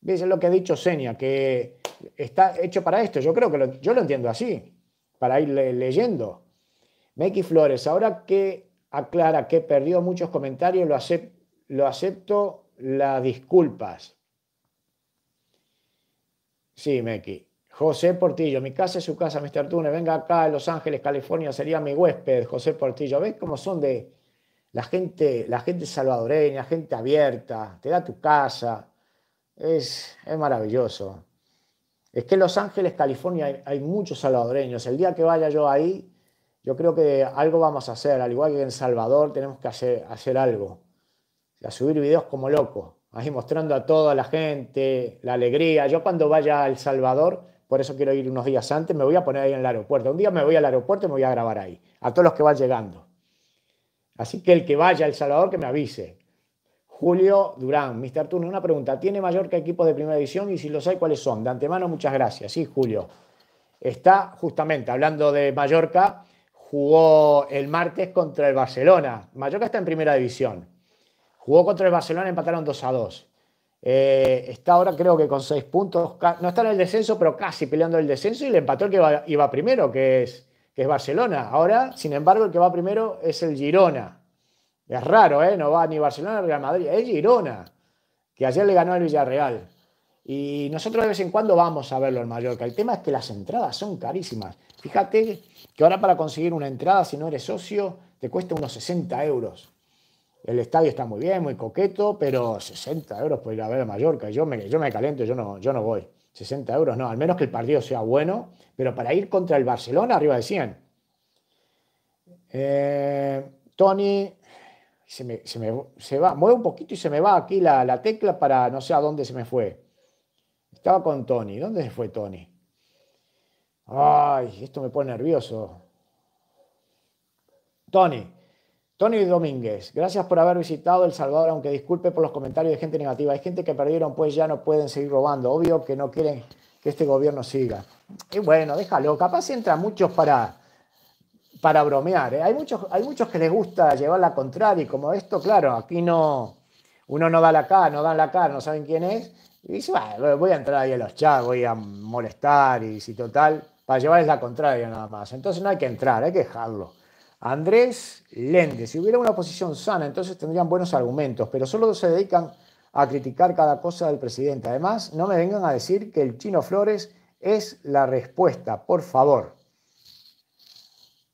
Es lo que ha dicho Seña? Que está hecho para esto. Yo creo que yo lo entiendo así, para ir leyendo. Meki Flores, ahora que aclara que perdió muchos comentarios, lo, lo acepto las disculpas. Sí, Meki. José Portillo, mi casa es su casa, Mr. Túnez, venga acá a Los Ángeles, California, sería mi huésped, José Portillo. ¿Ves cómo son de la gente, la gente salvadoreña, gente abierta, te da tu casa? Es, maravilloso. Es que en Los Ángeles, California, hay, muchos salvadoreños. El día que vaya yo ahí, yo creo que algo vamos a hacer, al igual que en Salvador tenemos que hacer, hacer algo, a subir videos como loco, ahí mostrando a toda la gente, la alegría. Yo cuando vaya a El Salvador, por eso quiero ir unos días antes, me voy a poner ahí en el aeropuerto. Un día me voy al aeropuerto y me voy a grabar ahí, a todos los que van llegando. Así que el que vaya al El Salvador, que me avise. Julio Durán, Mr. Arturo, una pregunta. ¿Tiene Mallorca equipos de primera división y si los hay, cuáles son? De antemano, muchas gracias. Sí, Julio. Está justamente hablando de Mallorca, jugó el martes contra el Barcelona. Mallorca está en primera división. Jugó contra el Barcelona, empataron 2 a 2. Eh, está ahora creo que con seis puntos, no está en el descenso, pero casi peleando el descenso y le empató el que iba, primero, que es, es Barcelona. Ahora, sin embargo, el que va primero es el Girona. Es raro, ¿eh? No va ni Barcelona ni Real Madrid, es Girona, que ayer le ganó al Villarreal. Y nosotros de vez en cuando vamos a verlo en Mallorca. El tema es que las entradas son carísimas. Fíjate que ahora para conseguir una entrada, si no eres socio, te cuesta unos 60 euros. El estadio está muy bien, muy coqueto, pero 60 euros por ir a ver a Mallorca. Yo me, yo calento, yo no, voy. 60 euros, no, al menos que el partido sea bueno, pero para ir contra el Barcelona arriba de 100. Eh, Tony, se me, va, mueve un poquito y se me va aquí la, la, tecla para no sé a dónde se me fue. Estaba con Tony, ¿dónde se fue Tony? Ay, esto me pone nervioso. Tony, Tony Domínguez, gracias por haber visitado El Salvador, aunque disculpe por los comentarios de gente negativa. Hay gente que perdieron, pues ya no pueden seguir robando. Obvio que no quieren que este gobierno siga. Y bueno, déjalo. Capaz entra muchos para, para bromear. ¿eh? Hay, muchos, hay muchos que les gusta llevar la contraria como esto, claro, aquí no, uno no da la cara, no dan la cara, no saben quién es. Y dice, bueno, voy a entrar ahí a los chats, voy a molestar y si total, para llevarles la contraria nada más. Entonces no hay que entrar, hay que dejarlo. Andrés Lende, si hubiera una oposición sana, entonces tendrían buenos argumentos, pero solo se dedican a criticar cada cosa del presidente. Además, no me vengan a decir que el chino Flores es la respuesta, por favor.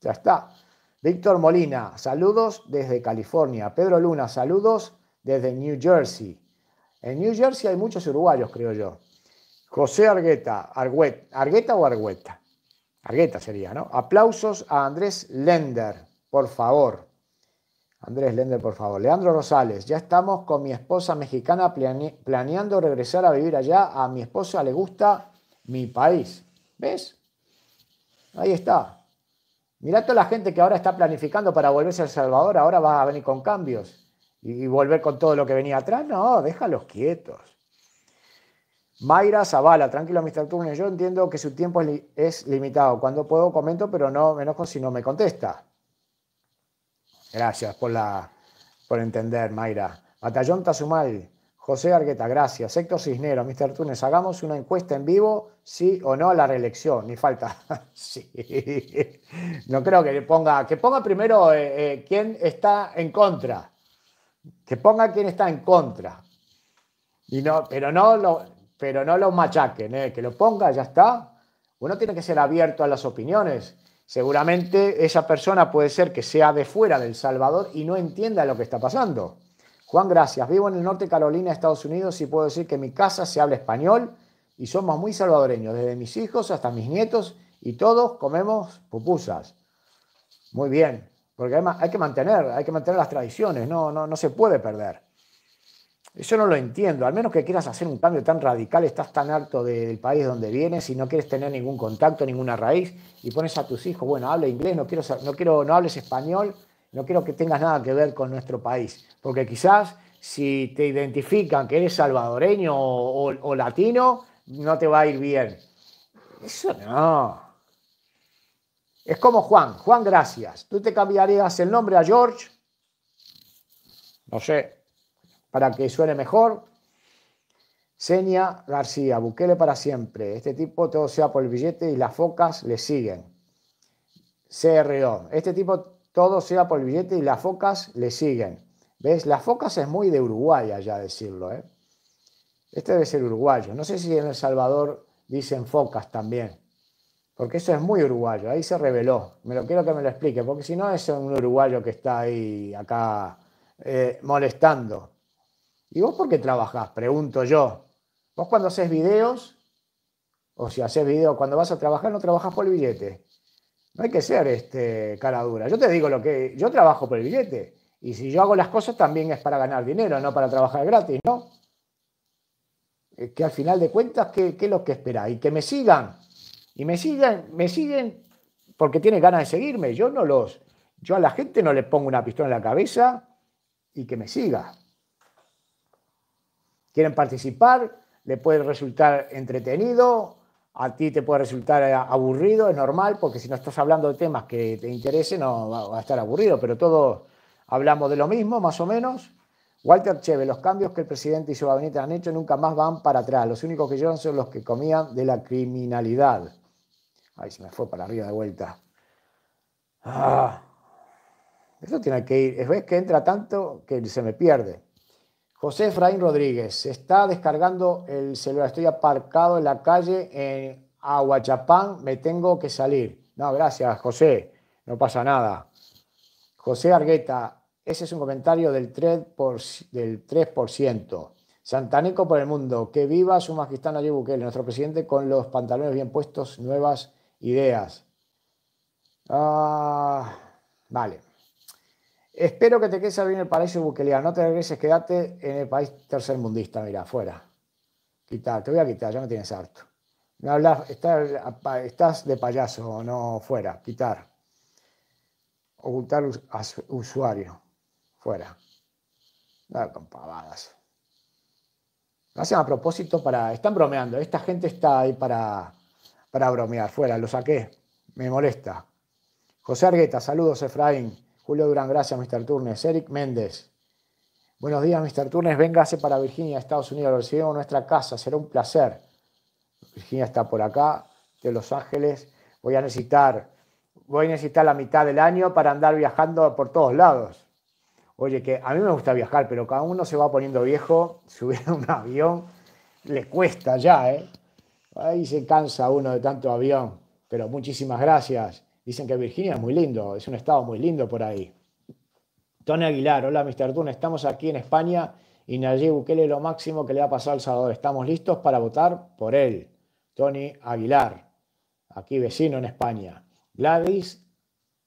Ya está. Víctor Molina, saludos desde California. Pedro Luna, saludos desde New Jersey. En New Jersey hay muchos uruguayos, creo yo. José Argueta, Argueta, Argueta o Argueta. Argueta sería, ¿no? Aplausos a Andrés Lender, por favor. Andrés Lender, por favor. Leandro Rosales, ya estamos con mi esposa mexicana planeando regresar a vivir allá. A mi esposa le gusta mi país. ¿Ves? Ahí está. Mirá toda la gente que ahora está planificando para volverse a El Salvador, ahora va a venir con cambios y volver con todo lo que venía atrás. No, déjalos quietos. Mayra Zavala, tranquilo, Mr. Turner. Yo entiendo que su tiempo es, limitado. Cuando puedo comento, pero no me enojo si no me contesta. Gracias por, la, por entender, Mayra. Batallón Tazumal, José Argueta, gracias. Héctor Cisnero, Mr. Túnez, hagamos una encuesta en vivo, sí o no a la reelección, ni falta. sí. No creo que ponga, que ponga primero eh, eh, quién está en contra. Que ponga quién está en contra. Y no, pero no lo, pero no lo machaquen, ¿eh? que lo ponga, ya está. Uno tiene que ser abierto a las opiniones. Seguramente esa persona puede ser que sea de fuera del Salvador y no entienda lo que está pasando. Juan, gracias. Vivo en el norte de Carolina, Estados Unidos, y puedo decir que en mi casa se habla español y somos muy salvadoreños, desde mis hijos hasta mis nietos, y todos comemos pupusas. Muy bien, porque además hay que mantener, hay que mantener las tradiciones, no, no, no se puede perder eso no lo entiendo, al menos que quieras hacer un cambio tan radical, estás tan harto del país donde vienes y no quieres tener ningún contacto, ninguna raíz, y pones a tus hijos, bueno, habla inglés, no quiero, no quiero, no hables español, no quiero que tengas nada que ver con nuestro país, porque quizás si te identifican que eres salvadoreño o latino, no te va a ir bien. Eso no. Es como Juan, Juan, gracias. ¿Tú te cambiarías el nombre a George? No sé para que suene mejor. Seña García, Bukele para siempre. Este tipo todo sea por el billete y las focas le siguen. CRO, este tipo todo sea por el billete y las focas le siguen. ¿Ves? Las focas es muy de Uruguay ya decirlo. ¿eh? Este debe ser uruguayo. No sé si en El Salvador dicen focas también. Porque eso es muy uruguayo. Ahí se reveló. Me lo quiero que me lo explique. Porque si no es un uruguayo que está ahí acá eh, molestando. ¿Y vos por qué trabajás? Pregunto yo. Vos cuando haces videos, o si haces videos cuando vas a trabajar, no trabajas por el billete. No hay que ser este, cara dura. Yo te digo lo que. Yo trabajo por el billete. Y si yo hago las cosas también es para ganar dinero, no para trabajar gratis, ¿no? Eh, que al final de cuentas, ¿qué, es lo que Y Que me sigan. Y me sigan, me siguen porque tienen ganas de seguirme. Yo no los. Yo a la gente no le pongo una pistola en la cabeza y que me siga quieren participar, le puede resultar entretenido, a ti te puede resultar eh, aburrido, es normal, porque si no estás hablando de temas que te interesen, no va a estar aburrido, pero todos hablamos de lo mismo, más o menos. Walter Cheve, los cambios que el presidente y su gabinete han hecho nunca más van para atrás. Los únicos que llevan son los que comían de la criminalidad. Ay, se me fue para arriba de vuelta. Ah. eso tiene que ir. Es que entra tanto que se me pierde. José Efraín Rodríguez, está descargando el celular, estoy aparcado en la calle en Aguachapán, me tengo que salir. No, gracias, José, no pasa nada. José Argueta, ese es un comentario del 3%. Por, del 3%. Santanico por el mundo, que viva su majestad Nayib Bukele, nuestro presidente con los pantalones bien puestos, nuevas ideas. Ah, vale. Espero que te quedes bien en el paraíso buqueliano. No te regreses, quédate en el país tercermundista, mira, afuera. quitar. te voy a quitar, ya me tienes harto. No hablas, estás, de payaso, no fuera, quitar. Ocultar a usuario, fuera. No con pavadas. hacen a propósito para. Están bromeando. Esta gente está ahí para, para bromear. Fuera, lo saqué. Me molesta. José Argueta, saludos, Efraín. Julio Durán, gracias, Mr. Turnes. Eric Méndez. Buenos días, Mr. Turnes. Véngase para Virginia, Estados Unidos. Lo recibimos nuestra casa. Será un placer. Virginia está por acá, de Los Ángeles. Voy a necesitar, voy a necesitar la mitad del año para andar viajando por todos lados. Oye, que a mí me gusta viajar, pero cada uno se va poniendo viejo, subir a un avión le cuesta ya, ¿eh? Ahí se cansa uno de tanto avión. Pero muchísimas gracias. Dicen que Virginia es muy lindo, es un estado muy lindo por ahí. Tony Aguilar, hola Mr. Dune, estamos aquí en España y Nayib Bukele lo máximo que le ha pasado al Salvador. Estamos listos para votar por él. Tony Aguilar, aquí vecino en España. Gladys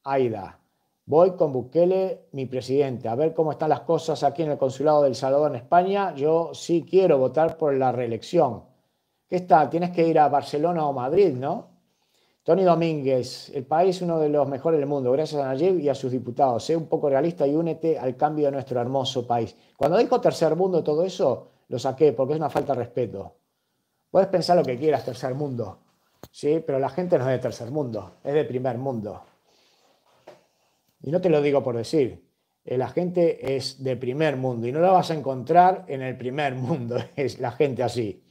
Aida, voy con Bukele, mi presidente, a ver cómo están las cosas aquí en el Consulado del Salvador en España. Yo sí quiero votar por la reelección. ¿Qué está? Tienes que ir a Barcelona o Madrid, ¿no? Tony Domínguez, el país es uno de los mejores del mundo, gracias a Nayib y a sus diputados. Sé eh, un poco realista y únete al cambio de nuestro hermoso país. Cuando dijo tercer mundo todo eso, lo saqué porque es una falta de respeto. Puedes pensar lo que quieras, tercer mundo, ¿sí? pero la gente no es de tercer mundo, es de primer mundo. Y no te lo digo por decir, eh, la gente es de primer mundo y no la vas a encontrar en el primer mundo, es la gente así.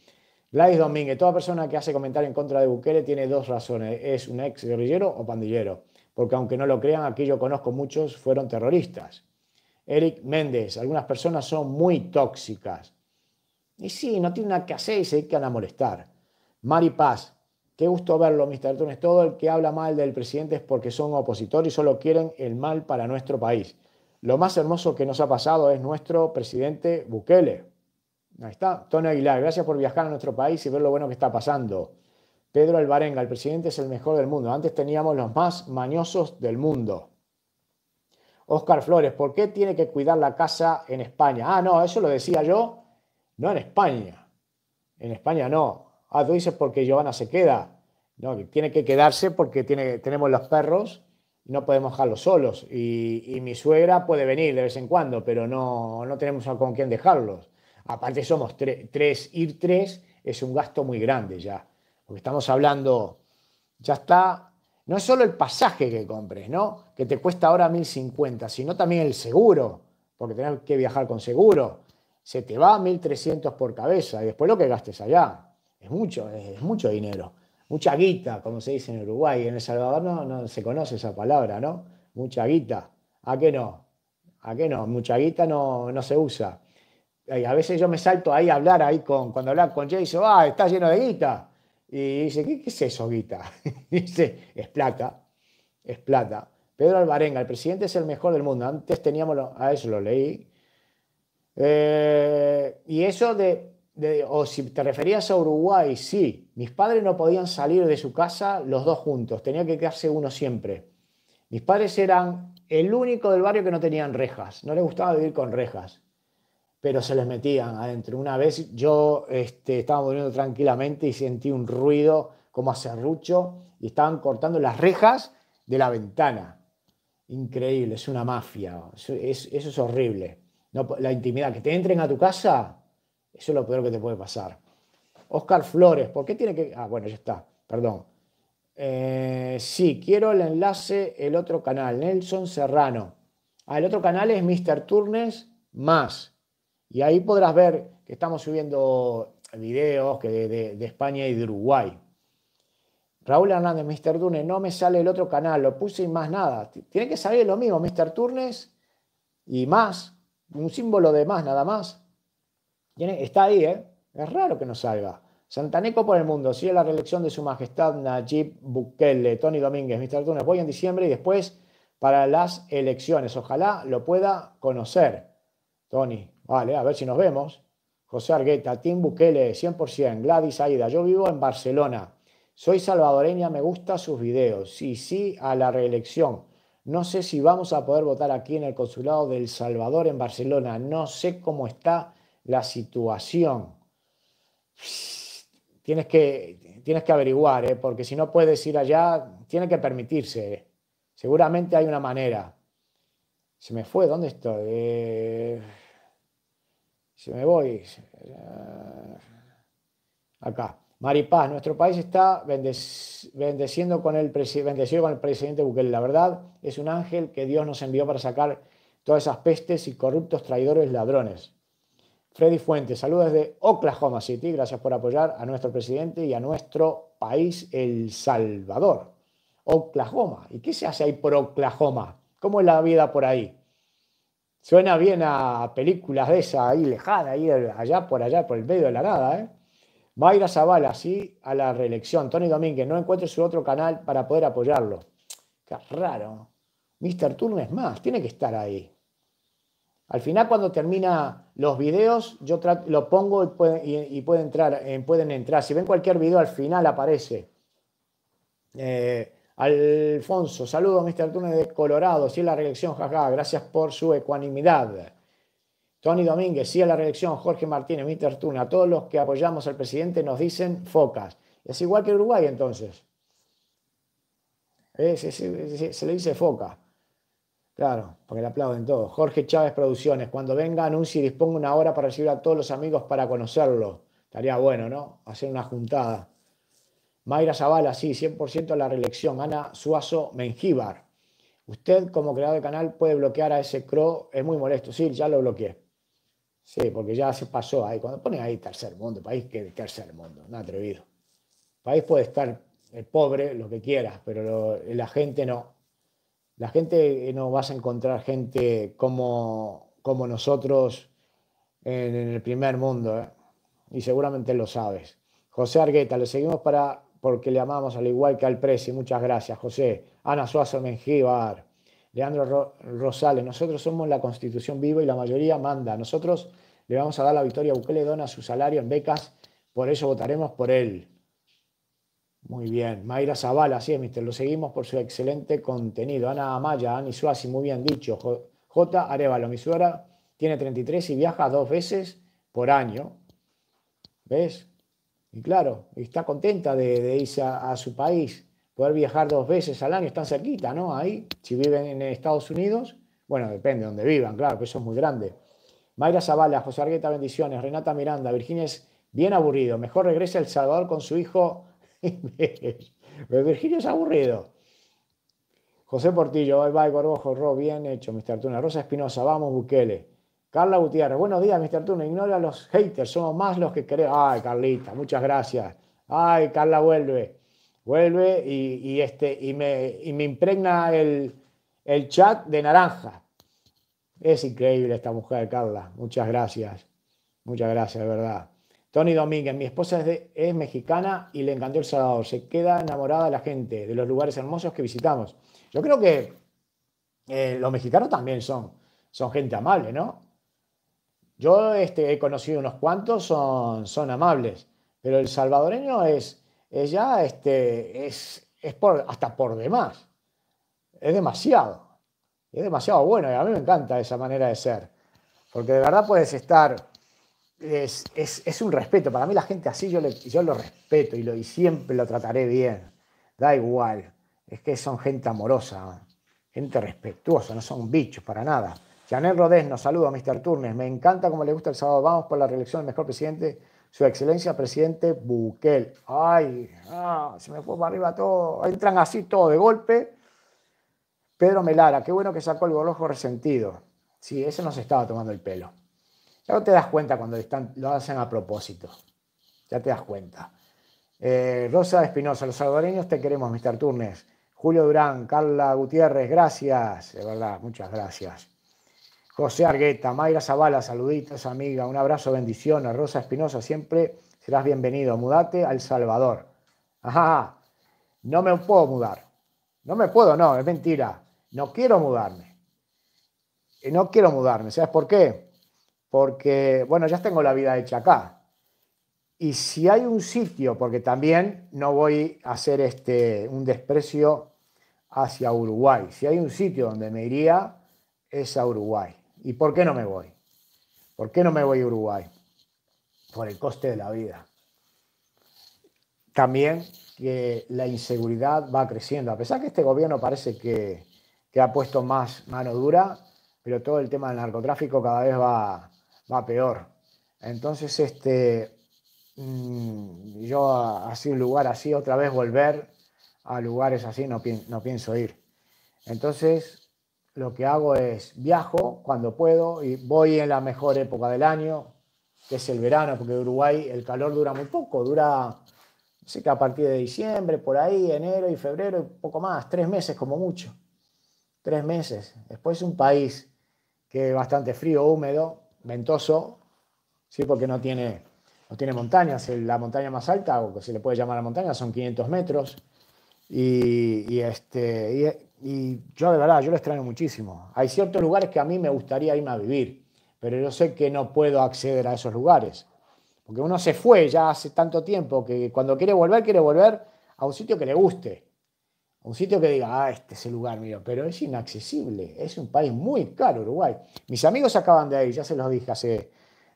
Lais Domínguez, toda persona que hace comentario en contra de Bukele tiene dos razones. Es un ex guerrillero o pandillero. Porque aunque no lo crean, aquí yo conozco muchos, fueron terroristas. Eric Méndez, algunas personas son muy tóxicas. Y sí, no tienen nada que hacer y se dedican a molestar. Mari Paz, qué gusto verlo, Mr. Tunes. Todo el que habla mal del presidente es porque son opositores y solo quieren el mal para nuestro país. Lo más hermoso que nos ha pasado es nuestro presidente Bukele. Ahí está, Tony Aguilar, gracias por viajar a nuestro país y ver lo bueno que está pasando. Pedro Alvarenga, el presidente es el mejor del mundo. Antes teníamos los más mañosos del mundo. Oscar Flores, ¿por qué tiene que cuidar la casa en España? Ah, no, eso lo decía yo, no en España. En España no. Ah, tú dices porque Giovanna se queda. No, tiene que quedarse porque tiene, tenemos los perros y no podemos dejarlos solos. Y, mi suegra puede venir de vez en cuando, pero no, no tenemos con quién dejarlos. Aparte somos tres, ir tres es un gasto muy grande ya, porque estamos hablando, ya está, no es solo el pasaje que compres, ¿no? Que te cuesta ahora 1050, sino también el seguro, porque tenés que viajar con seguro. Se te va 1300 por cabeza y después lo que gastes allá. Es mucho, es, mucho dinero. Mucha guita, como se dice en Uruguay. En El Salvador no, no se conoce esa palabra, ¿no? Mucha guita. ¿A qué no? ¿A qué no? Mucha guita no, no se usa a veces yo me salto ahí a hablar ahí con, cuando hablaba con Jay, dice, ah, está lleno de guita. Y dice, ¿qué, es eso, guita? dice, es plata, es plata. Pedro Alvarenga, el presidente es el mejor del mundo. Antes teníamos, a eso lo leí. Eh, y eso de, de, o si te referías a Uruguay, sí, mis padres no podían salir de su casa los dos juntos, tenía que quedarse uno siempre. Mis padres eran el único del barrio que no tenían rejas, no les gustaba vivir con rejas pero se les metían adentro. Una vez yo este, estaba durmiendo tranquilamente y sentí un ruido como a y estaban cortando las rejas de la ventana. Increíble, es una mafia, eso es, horrible. No, la intimidad, que te entren a tu casa, eso es lo peor que te puede pasar. Oscar Flores, ¿por qué tiene que...? Ah, bueno, ya está, perdón. Eh, sí, quiero el enlace, el otro canal, Nelson Serrano. Ah, el otro canal es Mr. Turnes más. Y ahí podrás ver que estamos subiendo videos que de, España y de Uruguay. Raúl Hernández, Mr. Turnes, no me sale el otro canal, lo puse y más nada. Tiene que salir lo mismo, Mr. Turnes y más, un símbolo de más nada más. ¿Tiene? Está ahí, ¿eh? Es raro que no salga. Santaneco por el mundo, sigue la reelección de su majestad Najib Bukele, Tony Domínguez, Mr. Turnes, voy en diciembre y después para las elecciones. Ojalá lo pueda conocer, Tony. Vale, a ver si nos vemos. José Argueta, Tim Bukele, 100%, Gladys Aida, yo vivo en Barcelona. Soy salvadoreña, me gustan sus videos. Sí, sí a la reelección. No sé si vamos a poder votar aquí en el Consulado del Salvador en Barcelona. No sé cómo está la situación. Tienes que, tienes que averiguar, ¿eh? porque si no puedes ir allá, tiene que permitirse. ¿eh? Seguramente hay una manera. Se me fue, ¿dónde estoy? Eh si me voy acá. Maripaz, nuestro país está bendeciendo con el bendecido con el presidente Bukele. La verdad, es un ángel que Dios nos envió para sacar todas esas pestes y corruptos traidores ladrones. Freddy Fuentes, saludos desde Oklahoma City. Gracias por apoyar a nuestro presidente y a nuestro país, El Salvador. Oklahoma. ¿Y qué se hace ahí por Oklahoma? ¿Cómo es la vida por ahí? Suena bien a películas de esa ahí lejana, allá por allá, por el medio de la nada. ¿eh? a Zavala, sí, a la reelección. Tony Domínguez, no encuentre su otro canal para poder apoyarlo. Qué raro. Mr. Turner es más, tiene que estar ahí. Al final, cuando termina los videos, yo lo pongo y, entrar, eh, pueden entrar. Si ven cualquier video, al final aparece. Eh, Alfonso, saludos, Mr. Túnez de Colorado. Sí, la reelección, jaja. Gracias por su ecuanimidad. Tony Domínguez, sí la reelección. Jorge Martínez, Mr. Túnez. todos los que apoyamos al presidente nos dicen focas. Es igual que Uruguay, entonces. Eh, se le dice foca. Claro, porque le aplauden todos. Jorge Chávez Producciones, cuando venga, anuncie y disponga una hora para recibir a todos los amigos para conocerlo. Estaría bueno, ¿no? Hacer una juntada. Mayra Zavala, sí, 100% a la reelección. Ana Suazo Mengíbar. Usted, como creador de canal, puede bloquear a ese CRO. Es muy molesto. Sí, ya lo bloqueé. Sí, porque ya se pasó ahí. Cuando pone ahí tercer mundo, país que tercer mundo, no atrevido. País puede estar eh, pobre, lo que quieras, pero la gente no. La gente eh, no vas a encontrar gente como, como nosotros en, el primer mundo, eh. y seguramente lo sabes. José Argueta, le seguimos para porque le amamos al igual que al Presi. Muchas gracias, José. Ana Suazo Mengíbar, Leandro Rosales. Nosotros somos la constitución viva y la mayoría manda. Nosotros le vamos a dar la victoria a Bukele, dona su salario en becas, por eso votaremos por él. Muy bien. Mayra Zavala, así es, mister. Lo seguimos por su excelente contenido. Ana Amaya, Ani Suazi, muy bien dicho. J. Arevalo, mi tiene 33 y viaja dos veces por año. ¿Ves? Y claro, está contenta de, de irse a, su país, poder viajar dos veces al año, están cerquita, ¿no? Ahí, si viven en Estados Unidos, bueno, depende de donde vivan, claro, que eso es muy grande. Mayra Zavala, José Argueta, bendiciones. Renata Miranda, Virginia es bien aburrido, mejor regrese a El Salvador con su hijo. Virginia es aburrido. José Portillo, bye bye, Gorbojo, Ro, bien hecho, Mr. Artuna. Rosa Espinosa, vamos, Bukele. Carla Gutiérrez, buenos días, Mr. Tuna. Ignora a los haters, somos más los que queremos. Ay, Carlita, muchas gracias. Ay, Carla vuelve. Vuelve y, este, y me, me impregna el, chat de naranja. Es increíble esta mujer, Carla. Muchas gracias. Muchas gracias, de verdad. Tony Domínguez, mi esposa es, es, mexicana y le encantó El Salvador. Se queda enamorada de la gente, de los lugares hermosos que visitamos. Yo creo que eh, los mexicanos también son, son gente amable, ¿no? Yo este, he conocido unos cuantos, son, son amables, pero el salvadoreño es, es ya, este, es, hasta por demás. Es demasiado. Es demasiado bueno y a mí me encanta esa manera de ser. Porque de verdad puedes estar. Es, un respeto. Para mí, la gente así yo, yo lo respeto y, lo, y siempre lo trataré bien. Da igual. Es que son gente amorosa, gente respetuosa, no son bichos para nada. Janel Rodés nos saluda, Mr. Turnes. Me encanta como le gusta el sábado. Vamos por la reelección del mejor presidente, su excelencia, presidente Buquel. Ay, ah, se me fue para arriba todo. Entran así todo de golpe. Pedro Melara, qué bueno que sacó el golojo resentido. Sí, ese nos estaba tomando el pelo. Ya no te das cuenta cuando lo hacen a propósito. Ya te das cuenta. Eh, Rosa Espinosa, los salvadoreños te queremos, Mr. Turnes. Julio Durán, Carla Gutiérrez, gracias. De verdad, muchas gracias. José Argueta, Mayra Zavala, saluditos, amiga, un abrazo, bendiciones. Rosa Espinosa, siempre serás bienvenido. Mudate al Salvador. Ajá, no me puedo mudar. No me puedo, no, es mentira. No quiero mudarme. Eh, no quiero mudarme. ¿Sabes por qué? Porque, bueno, ya tengo la vida hecha acá. Y si hay un sitio, porque también no voy a hacer este, un desprecio hacia Uruguay. Si hay un sitio donde me iría, es a Uruguay. ¿Y por qué no me voy? ¿Por qué no me voy a Uruguay? Por el coste de la vida. También que la inseguridad va creciendo. A pesar que este gobierno parece que, ha puesto más mano dura, pero todo el tema del narcotráfico cada vez va, peor. Entonces, este, mm, yo así un lugar así, otra vez volver a lugares así, no, no pienso ir. Entonces, lo que hago es viajo cuando puedo y voy en la mejor época del año, que es el verano, porque en Uruguay el calor dura muy poco, dura, no sé que a partir de diciembre, por ahí, enero y febrero, poco más, tres meses como mucho, tres meses. Después un país que es bastante frío, húmedo, ventoso, sí, porque no tiene, no tiene montañas, la montaña más alta, o que se le puede llamar la montaña, son 500 metros, y, y este, y y yo de verdad, yo lo extraño muchísimo. Hay ciertos lugares que a mí me gustaría irme a vivir, pero yo sé que no puedo acceder a esos lugares. Porque uno se fue ya hace tanto tiempo que cuando quiere volver, quiere volver a un sitio que le guste. A un sitio que diga, ah, este es el lugar mío, pero es inaccesible. Es un país muy caro, Uruguay. Mis amigos acaban de ahí, ya se los dije hace.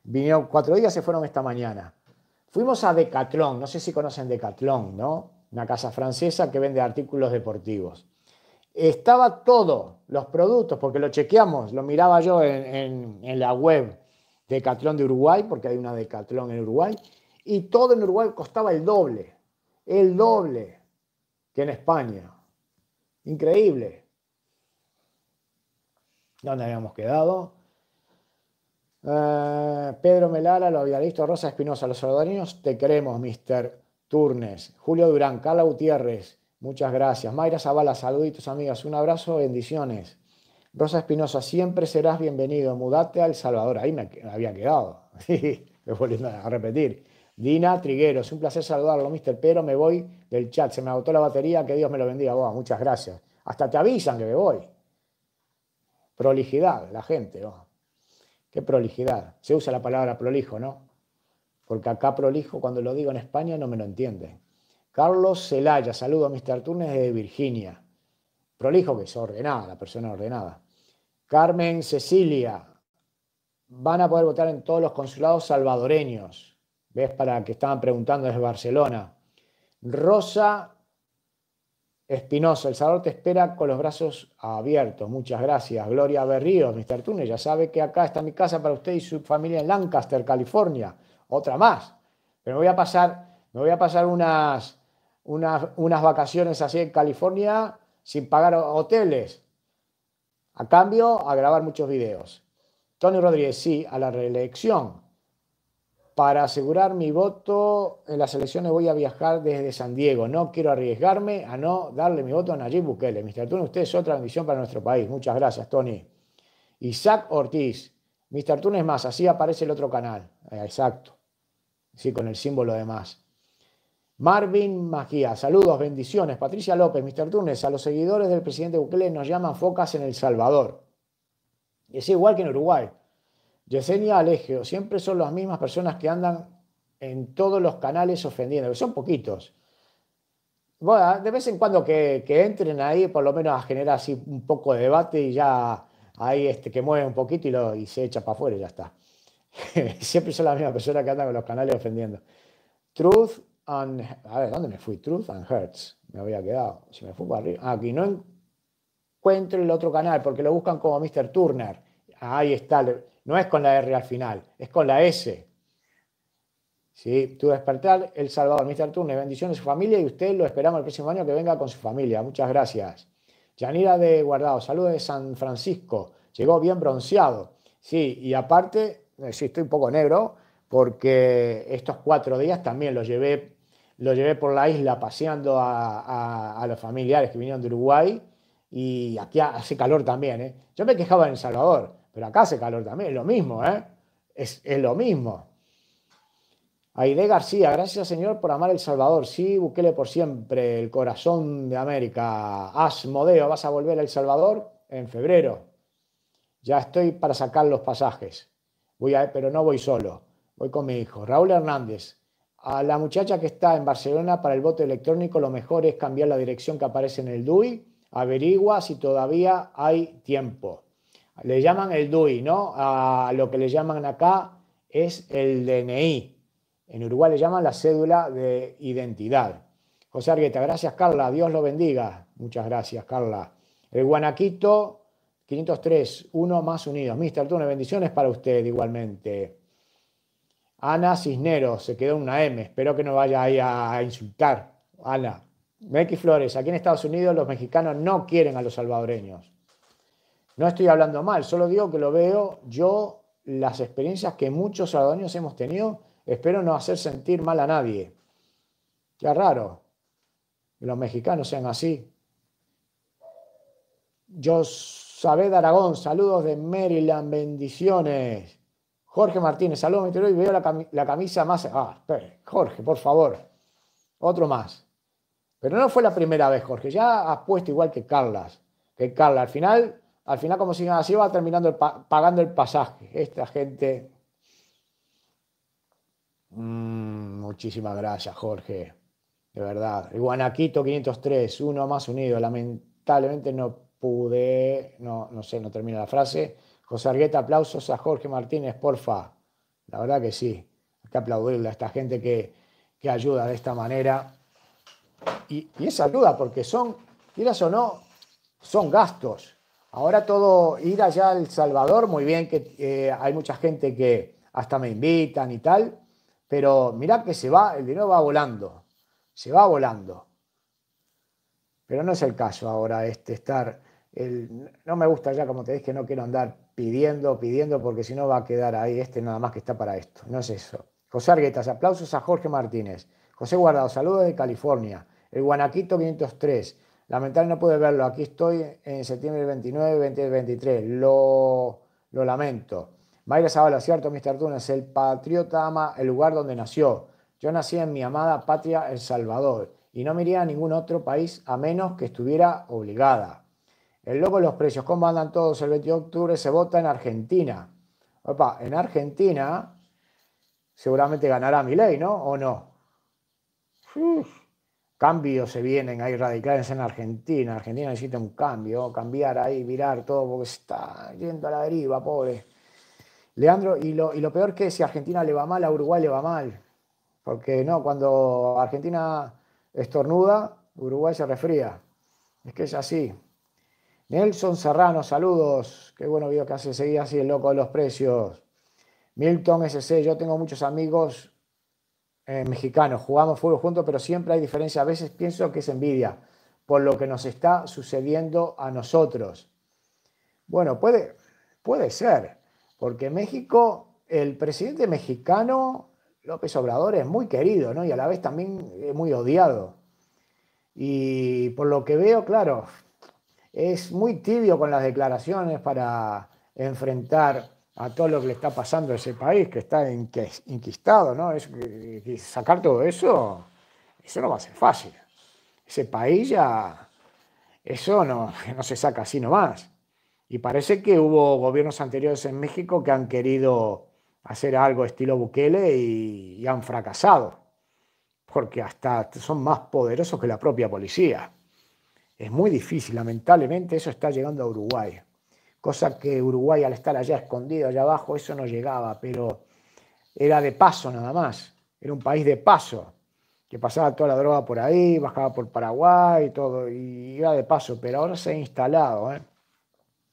Vinieron cuatro días, se fueron esta mañana. Fuimos a Decathlon, no sé si conocen Decathlon, ¿no? Una casa francesa que vende artículos deportivos estaba todo, los productos, porque lo chequeamos, lo miraba yo en, la web Decatlón de Uruguay, porque hay una Decatlón en Uruguay, y todo en Uruguay costaba el doble, el doble que en España. Increíble. ¿Dónde habíamos quedado? Eh, Pedro Melara, lo había visto. Rosa Espinosa, los salvadorinos, te queremos, Mr. Turnes. Julio Durán, Carla Gutiérrez, Muchas gracias. Mayra Zavala, saluditos amigas, un abrazo, bendiciones. Rosa Espinosa, siempre serás bienvenido, mudate a El Salvador. Ahí me había quedado, me volviendo a repetir. Dina Trigueros, un placer saludarlo, mister, pero me voy del chat, se me agotó la batería, que Dios me lo bendiga. muchas gracias. Hasta te avisan que me voy. Prolijidad, la gente, Qué prolijidad. Se usa la palabra prolijo, ¿no? Porque acá prolijo, cuando lo digo en España, no me lo entienden. Carlos Zelaya. saludo a Mr. Tunes de Virginia. Prolijo que es ordenada, la persona ordenada. Carmen Cecilia, van a poder votar en todos los consulados salvadoreños. ¿Ves? Para que estaban preguntando desde Barcelona. Rosa Espinosa, El Salvador te espera con los brazos abiertos. Muchas gracias. Gloria Berrío. Mr. Túnez. Ya sabe que acá está mi casa para usted y su familia en Lancaster, California. Otra más. Pero voy a pasar, me voy a pasar unas, unas, vacaciones así en California sin pagar hoteles. A cambio, a grabar muchos videos. Tony Rodríguez, sí, a la reelección. Para asegurar mi voto en las elecciones voy a viajar desde San Diego. No quiero arriesgarme a no darle mi voto a Nayib Bukele. Mr. Tune, usted es otra bendición para nuestro país. Muchas gracias, Tony. Isaac Ortiz. Mr. Tune es más, así aparece el otro canal. Exacto. Sí, con el símbolo de más. Marvin Magía, saludos, bendiciones. Patricia López, Mr. Túnez, a los seguidores del presidente Bukele nos llaman focas en El Salvador. Y es igual que en Uruguay. Yesenia Alegio, siempre son las mismas personas que andan en todos los canales ofendiendo, son poquitos. Bueno, de vez en cuando que, entren ahí, por lo menos a así un poco de debate y ya ahí este, que mueve un poquito y, lo, y se echa para afuera y ya está. siempre son las mismas personas que andan con los canales ofendiendo. Truth a ver, ¿dónde me fui? Truth and Hurts me había quedado. Si me fui arriba. Ah, aquí no encuentro el otro canal porque lo buscan como Mr. Turner. Ahí está, no es con la R al final, es con la S. ¿Sí? Tu despertar, El Salvador, Mr. Turner, bendiciones a su familia y usted lo esperamos el próximo año que venga con su familia. Muchas gracias. Yanira de Guardado, saludos de San Francisco. Llegó bien bronceado. Sí, y aparte, eh, sí, estoy un poco negro porque estos cuatro días también los llevé lo llevé por la isla paseando a, los familiares que vinieron de Uruguay y aquí hace calor también. ¿eh? Yo me quejaba en El Salvador, pero acá hace calor también, es lo mismo, ¿eh? es, lo mismo. Aide García, gracias Señor por amar El Salvador. Sí, búsquele por siempre, el corazón de América. Asmodeo, ¿vas a volver a El Salvador? En febrero. Ya estoy para sacar los pasajes. Voy a, pero no voy solo, voy con mi hijo. Raúl Hernández, a la muchacha que está en Barcelona para el voto electrónico, lo mejor es cambiar la dirección que aparece en el DUI. Averigua si todavía hay tiempo. Le llaman el DUI, ¿no? A lo que le llaman acá es el DNI. En Uruguay le llaman la cédula de identidad. José Argueta, gracias Carla, Dios lo bendiga. Muchas gracias Carla. El Guanaquito 503, uno más unidos. Mister, Tune, bendiciones para usted igualmente. Ana Cisneros, se quedó una M, espero que no vaya ahí a insultar. Ana. Mexi Flores, aquí en Estados Unidos los mexicanos no quieren a los salvadoreños. No estoy hablando mal, solo digo que lo veo yo, las experiencias que muchos salvadoreños hemos tenido, espero no hacer sentir mal a nadie. Qué raro que los mexicanos sean así. Yo de Aragón, saludos de Maryland, bendiciones. Jorge Martínez, saludos y veo la, veo la, camisa más... Ah, Jorge, por favor, otro más. Pero no fue la primera vez, Jorge, ya has puesto igual que Carlas, que Carla. Al final, al final como si así va terminando pagando el pasaje. Esta gente... Mm, muchísimas gracias, Jorge. De verdad. Iguanaquito 503, uno más unido. Lamentablemente no pude, no, no sé, no termina la frase José Argueta, aplausos a Jorge Martínez, porfa. La verdad que sí, hay que aplaudirle a esta gente que, ayuda de esta manera. Y, y, es ayuda porque son, quieras o no, son gastos. Ahora todo, ir allá a El Salvador, muy bien que eh, hay mucha gente que hasta me invitan y tal, pero mirá que se va, el dinero va volando, se va volando. Pero no es el caso ahora este estar, no me gusta ya, como te dije, no quiero andar pidiendo, pidiendo, porque si no va a quedar ahí este nada más que está para esto. No es eso. José Arguetas, aplausos a Jorge Martínez. José Guardado, saludos de California. El Guanaquito 503. Lamentable no pude verlo. Aquí estoy en septiembre 29, 2023. Lo, lo lamento. Mayra Zavala, cierto, Mr. Es El patriota ama el lugar donde nació. Yo nací en mi amada patria El Salvador y no me a ningún otro país a menos que estuviera obligada. El loco de los precios, ¿cómo andan todos? El 20 de octubre se vota en Argentina. Opa, en Argentina seguramente ganará mi ley, ¿no? ¿O no? cambios se vienen ahí radicales en Argentina. Argentina necesita un cambio, cambiar ahí, mirar todo, porque se está yendo a la deriva, pobre. Leandro, y lo, y lo peor que es, si Argentina le va mal, a Uruguay le va mal. Porque no, cuando Argentina estornuda, Uruguay se resfría Es que es así. Nelson Serrano, saludos. Qué bueno vio que hace seguir así el loco de los precios. Milton SC, yo tengo muchos amigos eh, mexicanos, jugamos fútbol juntos, pero siempre hay diferencia. A veces pienso que es envidia por lo que nos está sucediendo a nosotros. Bueno, puede, puede ser, porque México, el presidente mexicano, López Obrador, es muy querido, ¿no? Y a la vez también muy odiado. Y por lo que veo, claro, es muy tibio con las declaraciones para enfrentar a todo lo que le está pasando a ese país, que está inquistado, ¿no? Es, sacar todo eso, eso no va a ser fácil. Ese país ya, eso no, se saca así nomás. Y parece que hubo gobiernos anteriores en México que han querido hacer algo estilo Bukele y han fracasado, porque hasta son más poderosos que la propia policía. Es muy difícil, lamentablemente eso está llegando a Uruguay, cosa que Uruguay al estar allá escondido, allá abajo, eso no llegaba, pero era de paso nada más, era un país de paso, que pasaba toda la droga por ahí, bajaba por Paraguay y todo, y iba de paso, pero ahora se ha instalado. ¿eh?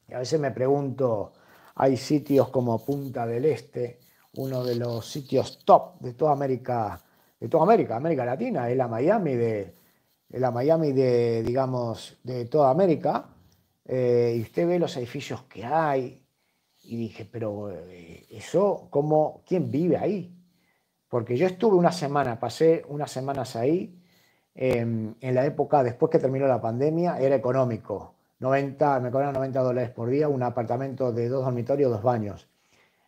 Y a veces me pregunto, hay sitios como Punta del Este, uno de los sitios top de toda América, de toda América, América Latina, es la Miami de, la Miami de, digamos, de toda América, eh, y usted ve los edificios que hay, y dije, pero eh, eso, ¿cómo, ¿quién vive ahí? Porque yo estuve una semana, pasé unas semanas ahí, em, en la época después que terminó la pandemia, era económico. 90, me cobraron 90 dólares por día, un apartamento de dos dormitorios, dos baños.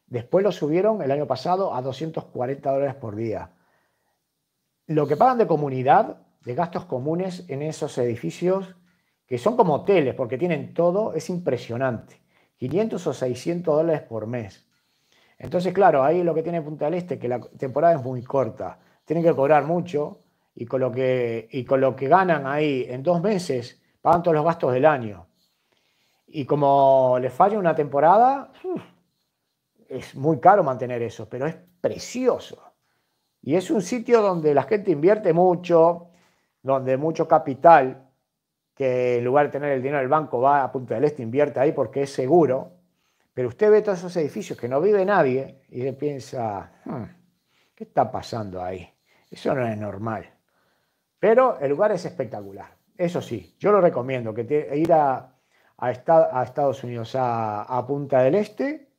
Después lo subieron el año pasado a 240 dólares por día. Lo que pagan de comunidad de gastos comunes en esos edificios que son como hoteles, porque tienen todo, es impresionante. 500 o 600 dólares por mes. Entonces, claro, ahí lo que tiene Punta del Este, que la temporada es muy corta, tienen que cobrar mucho y con lo que, y con lo que ganan ahí en dos meses, pagan todos los gastos del año. Y como les falla una temporada, es muy caro mantener eso, pero es precioso. Y es un sitio donde la gente invierte mucho, donde mucho capital que en lugar de tener el dinero del banco va a Punta del Este, invierte ahí porque es seguro, pero usted ve todos esos edificios que no vive nadie y le piensa, hmm, ¿qué está pasando ahí? Eso no es normal. Pero el lugar es espectacular. Eso sí, yo lo recomiendo, que ir a, a, Estados Unidos, a, a Punta del Este,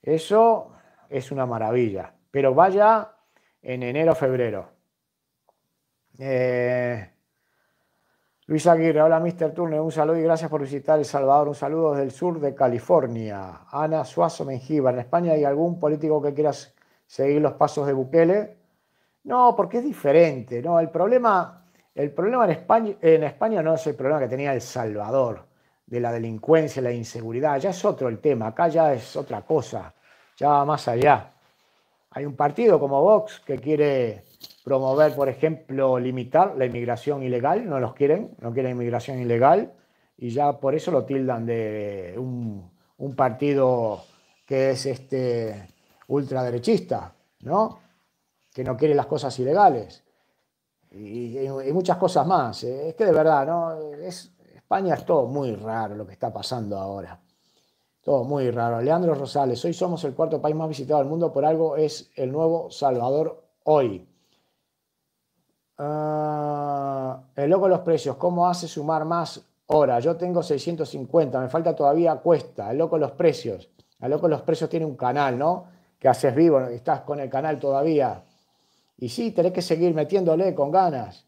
eso es una maravilla. Pero vaya en enero, febrero, eh, Luis Aguirre, hola Mr. Turner, un saludo y gracias por visitar El Salvador. Un saludo desde el sur de California. Ana Suazo Mengíbar, ¿en España hay algún político que quiera seguir los pasos de Bukele? No, porque es diferente. No, el problema, el problema en, España, en España no es el problema que tenía El Salvador, de la delincuencia, la inseguridad. Ya es otro el tema, acá ya es otra cosa, ya más allá. Hay un partido como Vox que quiere promover, por ejemplo, limitar la inmigración ilegal, no los quieren, no quieren inmigración ilegal y ya por eso lo tildan de un, partido que es este ultraderechista, ¿no? Que no quiere las cosas ilegales y, muchas cosas más. ¿eh? Es que de verdad, ¿no? España es todo muy raro lo que está pasando ahora. Todo muy raro. Leandro Rosales, hoy somos el cuarto país más visitado del mundo, por algo es el nuevo Salvador hoy. Ah, el loco de los precios, ¿cómo hace sumar más horas? Yo tengo 650, me falta todavía cuesta. El loco de los precios. El loco de los precios tiene un canal, ¿no? Que haces vivo, estás con el canal todavía. Y sí, tenés que seguir metiéndole con ganas.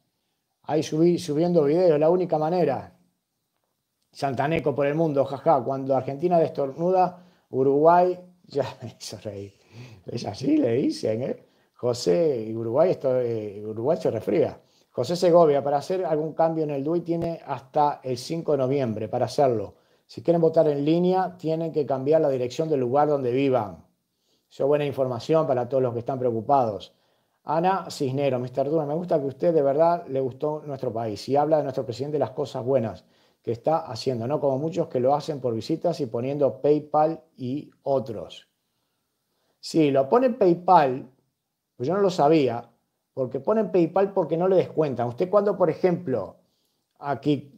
Ahí subiendo videos, la única manera. Santaneco por el mundo, jaja. Cuando Argentina destornuda, Uruguay, ya me hizo reír. Es así, le dicen, ¿eh? José, Uruguay, esto, eh, Uruguay se refría. José Segovia, para hacer algún cambio en el DUI tiene hasta el 5 de noviembre para hacerlo. Si quieren votar en línea, tienen que cambiar la dirección del lugar donde vivan. Eso es buena información para todos los que están preocupados. Ana Cisnero, Mr. Duna, me gusta que usted de verdad le gustó nuestro país y habla de nuestro presidente las cosas buenas que está haciendo, no como muchos que lo hacen por visitas y poniendo PayPal y otros. Sí, lo pone PayPal pues yo no lo sabía, porque ponen PayPal porque no le descuentan. Usted cuando, por ejemplo, aquí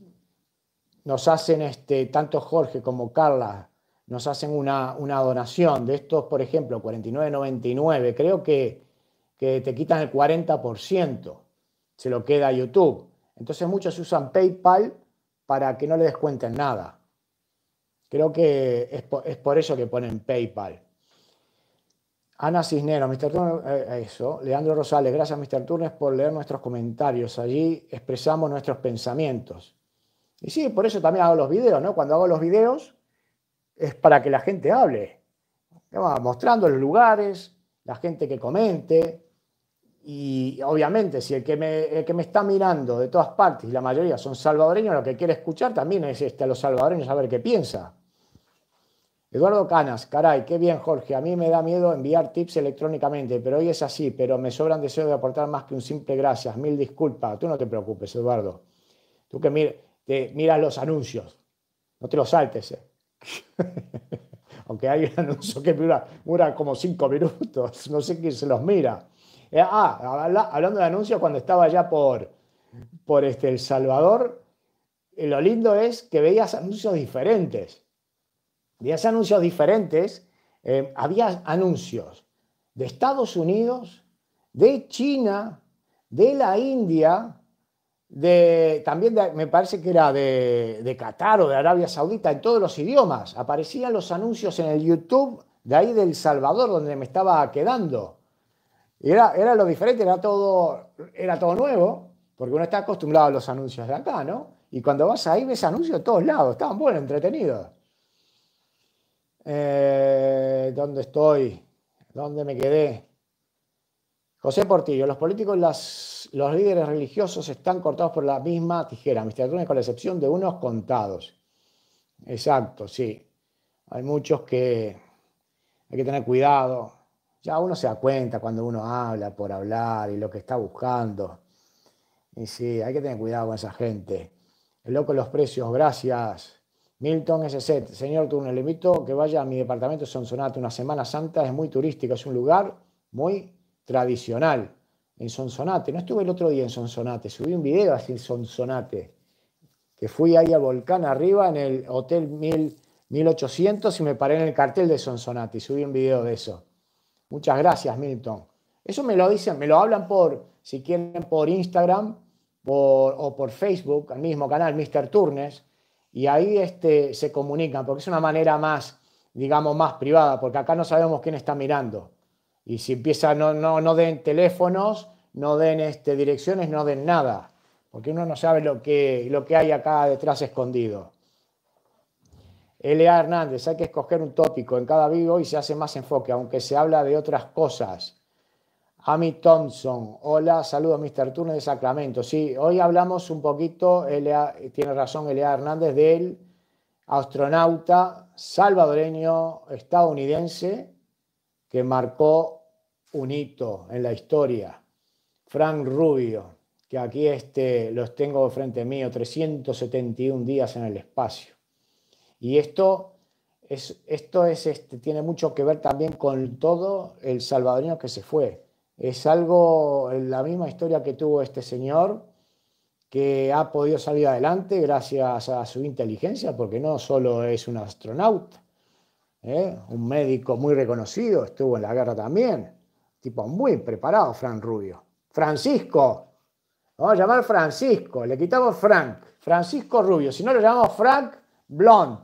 nos hacen, este, tanto Jorge como Carla, nos hacen una, donación de estos, por ejemplo, 49.99, creo que, te quitan el 40%, se lo queda a YouTube. Entonces muchos usan PayPal para que no le descuenten nada. Creo que es por eso que ponen PayPal. Ana Cisneros, Mr. Eh, eh, eso. Leandro Rosales, gracias Mr. Turner por leer nuestros comentarios. Allí expresamos nuestros pensamientos. Y sí, por eso también hago los videos, ¿no? Cuando hago los videos es para que la gente hable. Mostrando los lugares, la gente que comente. Y obviamente, si el que, me, está mirando de todas partes, y la mayoría son salvadoreños, lo que quiere escuchar también es este, a los salvadoreños a ver qué piensa. Eduardo Canas, caray, qué bien Jorge, a mí me da miedo enviar tips electrónicamente, pero hoy es así, pero me sobran deseos de aportar más que un simple gracias, mil disculpas, tú no te preocupes Eduardo, tú que te miras los anuncios, no te los saltes, eh". aunque hay un anuncio que dura, como cinco minutos, no sé quién se los mira. Eh, ah, hablando de anuncios, cuando estaba ya por, por este, El Salvador, eh, lo lindo es que veías anuncios diferentes había anuncios diferentes, eh, había anuncios de Estados Unidos, de China, de la India, de, también me parece que era de, Qatar o de Arabia Saudita, en todos los idiomas. Aparecían los anuncios en el YouTube de ahí del Salvador, donde me estaba quedando. Era, era lo diferente, era todo, era todo nuevo, porque uno está acostumbrado a los anuncios de acá, ¿no? Y cuando vas ahí ves anuncios de todos lados, estaban buenos, entretenidos. Eh, ¿Dónde estoy? ¿Dónde me quedé? José Portillo, los políticos los líderes religiosos están cortados por la misma tijera, mis teatrones con la excepción de unos contados. Exacto, sí. Hay muchos que hay que tener cuidado. Ya uno se da cuenta cuando uno habla por hablar y lo que está buscando. Y sí, hay que tener cuidado con esa gente. El loco los precios, gracias. Milton SZ, señor Turner, le invito que vaya a mi departamento de Sonsonate una Semana Santa, es muy turística, es un lugar muy tradicional. En Sonsonate, no estuve el otro día en Sonsonate, subí un video así en Sonsonate, que fui ahí al volcán arriba en el Hotel 1800 y me paré en el cartel de Sonsonate y subí un video de eso. Muchas gracias, Milton. Eso me lo dicen, me lo hablan por, si quieren, por Instagram o por Facebook, al mismo canal, Mr. Turnes y ahí este, se comunican, porque es una manera más, digamos, más privada, porque acá no sabemos quién está mirando. Y si empieza, no, no, den teléfonos, no den este, direcciones, no den nada, porque uno no sabe lo que, lo que hay acá detrás escondido. L.A. Hernández, hay que escoger un tópico en cada vivo y se hace más enfoque, aunque se habla de otras cosas. Amy Thompson, hola, saludos Mr. Turner de Sacramento. Sí, hoy hablamos un poquito, tiene razón Elia Hernández, del astronauta salvadoreño estadounidense que marcó un hito en la historia, Frank Rubio, que aquí este, los tengo frente mío, 371 días en el espacio. Y esto, es, esto es, este, tiene mucho que ver también con todo el salvadoreño que se fue es algo, la misma historia que tuvo este señor, que ha podido salir adelante gracias a su inteligencia, porque no solo es un astronauta, ¿eh? un médico muy reconocido, estuvo en la guerra también, tipo muy preparado, Fran Rubio. Francisco, vamos a llamar Francisco, le quitamos Frank, Francisco Rubio, si no lo llamamos Frank, Blond,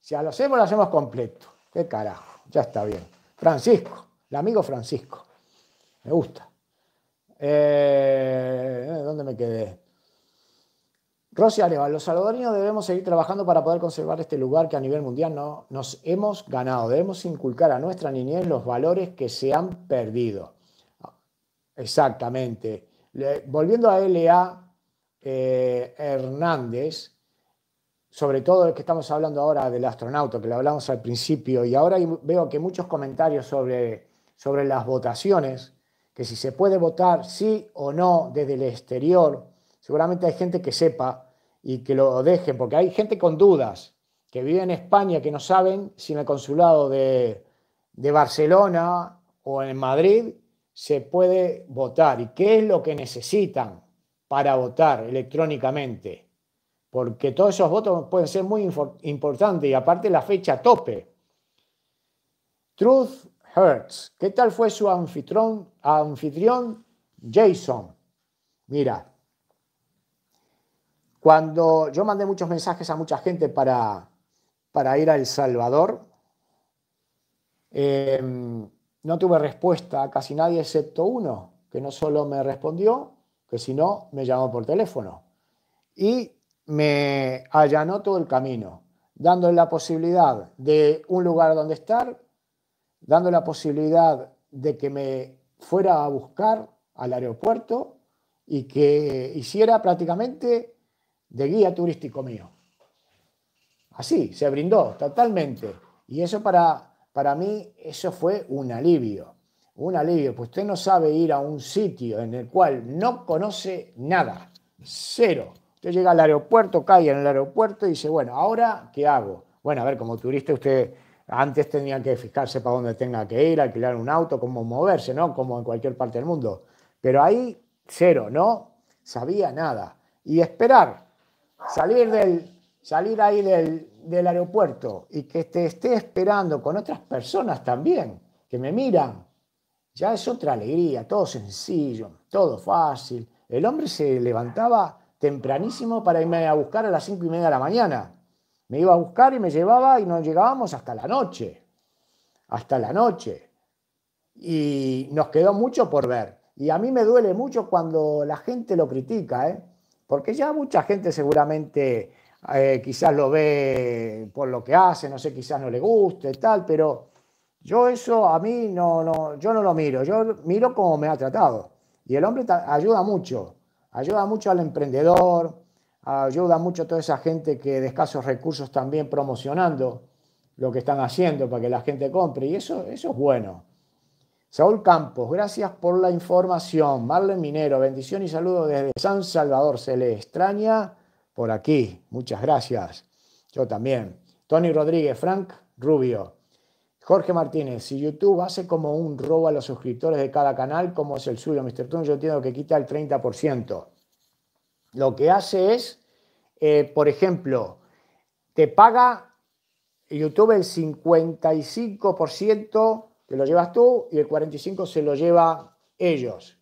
si lo hacemos, lo hacemos completo. ¿Qué carajo? Ya está bien. Francisco, el amigo Francisco. Me gusta. Eh, eh, ¿Dónde me quedé? Rosy Areva, los salvadoreños debemos seguir trabajando para poder conservar este lugar que a nivel mundial no, nos hemos ganado. Debemos inculcar a nuestra niñez los valores que se han perdido. Exactamente. volviendo a L.A. Eh, Hernández, sobre todo el que estamos hablando ahora del astronauta, que lo hablamos al principio, y ahora veo que muchos comentarios sobre, sobre las votaciones que si se puede votar sí o no desde el exterior, seguramente hay gente que sepa y que lo dejen, porque hay gente con dudas que vive en España que no saben si en el consulado de, Barcelona o en Madrid se puede votar y qué es lo que necesitan para votar electrónicamente, porque todos esos votos pueden ser muy importantes y aparte la fecha tope. Truth ¿Qué tal fue su anfitrión, Jason? Mira, cuando yo mandé muchos mensajes a mucha gente para, para ir a El Salvador, em, no tuve respuesta a casi nadie excepto uno, que no solo me respondió, que si no me llamó por teléfono. Y me allanó todo el camino, dándole la posibilidad de un lugar donde estar, dando la posibilidad de que me fuera a buscar al aeropuerto y que hiciera prácticamente de guía turístico mío. Así, se brindó totalmente. Y eso para, para mí, eso fue un alivio. Un alivio, pues usted no sabe ir a un sitio en el cual no conoce nada, cero. Usted llega al aeropuerto, cae en el aeropuerto y dice, bueno, ahora, ¿qué hago? Bueno, a ver, como turista usted antes tenía que fijarse para dónde tenga que ir, alquilar un auto, cómo moverse, ¿no? Como en cualquier parte del mundo. Pero ahí, cero, no sabía nada. Y esperar, salir, del, salir ahí del, del aeropuerto y que te esté esperando con otras personas también, que me miran, ya es otra alegría, todo sencillo, todo fácil. El hombre se levantaba tempranísimo para irme a buscar a las cinco y media de la mañana. Me iba a buscar y me llevaba y nos llegábamos hasta la noche, hasta la noche. Y nos quedó mucho por ver. Y a mí me duele mucho cuando la gente lo critica, ¿eh? porque ya mucha gente seguramente eh, quizás lo ve por lo que hace, no sé, quizás no le guste, tal, pero yo eso a mí no, no, yo no lo miro, yo miro cómo me ha tratado. Y el hombre ayuda mucho, ayuda mucho al emprendedor, ayuda mucho a toda esa gente que de escasos recursos también promocionando lo que están haciendo para que la gente compre. Y eso, eso es bueno. Saúl Campos, gracias por la información. Marlen Minero, bendición y saludo desde San Salvador. Se le extraña por aquí. Muchas gracias. Yo también. Tony Rodríguez, Frank Rubio. Jorge Martínez, si YouTube hace como un robo a los suscriptores de cada canal, como es el suyo, Mr. Tun, yo entiendo que quita el 30% lo que hace es, eh, por ejemplo, te paga YouTube el 55%, que lo llevas tú y el 45% se lo lleva ellos.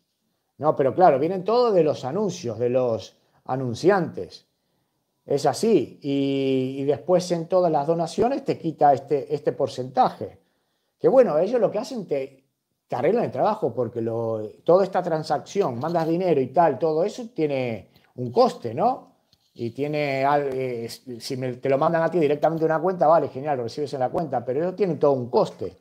No, pero claro, vienen todos de los anuncios, de los anunciantes. Es así. Y, después en todas las donaciones te quita este, este porcentaje. Que bueno, ellos lo que hacen te, te arreglan el trabajo porque lo, toda esta transacción, mandas dinero y tal, todo eso tiene, un coste, ¿no? Y tiene, eh, si te lo mandan a ti directamente una cuenta, vale, genial, lo recibes en la cuenta, pero eso tiene todo un coste.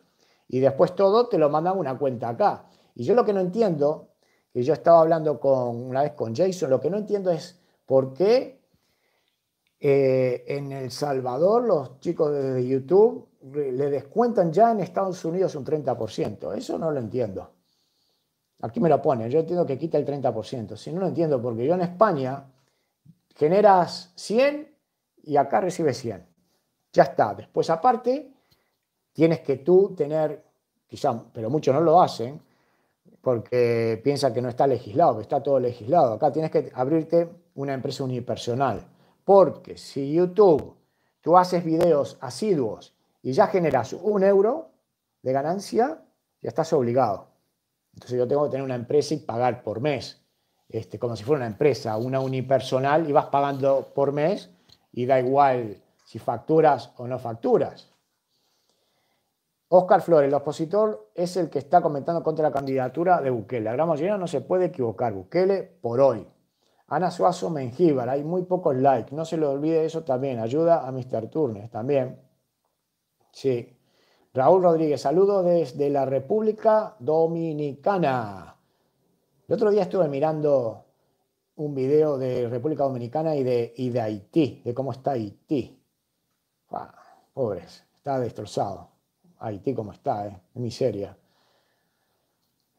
Y después todo te lo mandan una cuenta acá. Y yo lo que no entiendo, que yo estaba hablando con, una vez con Jason, lo que no entiendo es por qué eh, en El Salvador los chicos de YouTube le descuentan ya en Estados Unidos un 30%. Eso no lo entiendo. Aquí me lo pone. yo entiendo que quita el 30%, si no lo entiendo, porque yo en España generas 100 y acá recibes 100. Ya está. Después aparte, tienes que tú tener, quizá, pero muchos no lo hacen, porque piensan que no está legislado, que está todo legislado. Acá tienes que abrirte una empresa unipersonal, porque si YouTube, tú haces videos asiduos y ya generas un euro de ganancia, ya estás obligado. Entonces yo tengo que tener una empresa y pagar por mes, este, como si fuera una empresa, una unipersonal, y vas pagando por mes y da igual si facturas o no facturas. Oscar Flores, el opositor es el que está comentando contra la candidatura de Bukele. La gran no se puede equivocar. Bukele por hoy. Ana Suazo Mengíbar, hay muy pocos likes. No se le olvide eso también. Ayuda a Mr. Turnes también. Sí. Raúl Rodríguez, saludo desde la República Dominicana. El otro día estuve mirando un video de República Dominicana y de, Haití, de cómo está Haití. pobres, está destrozado. Haití como está, ¿eh? miseria.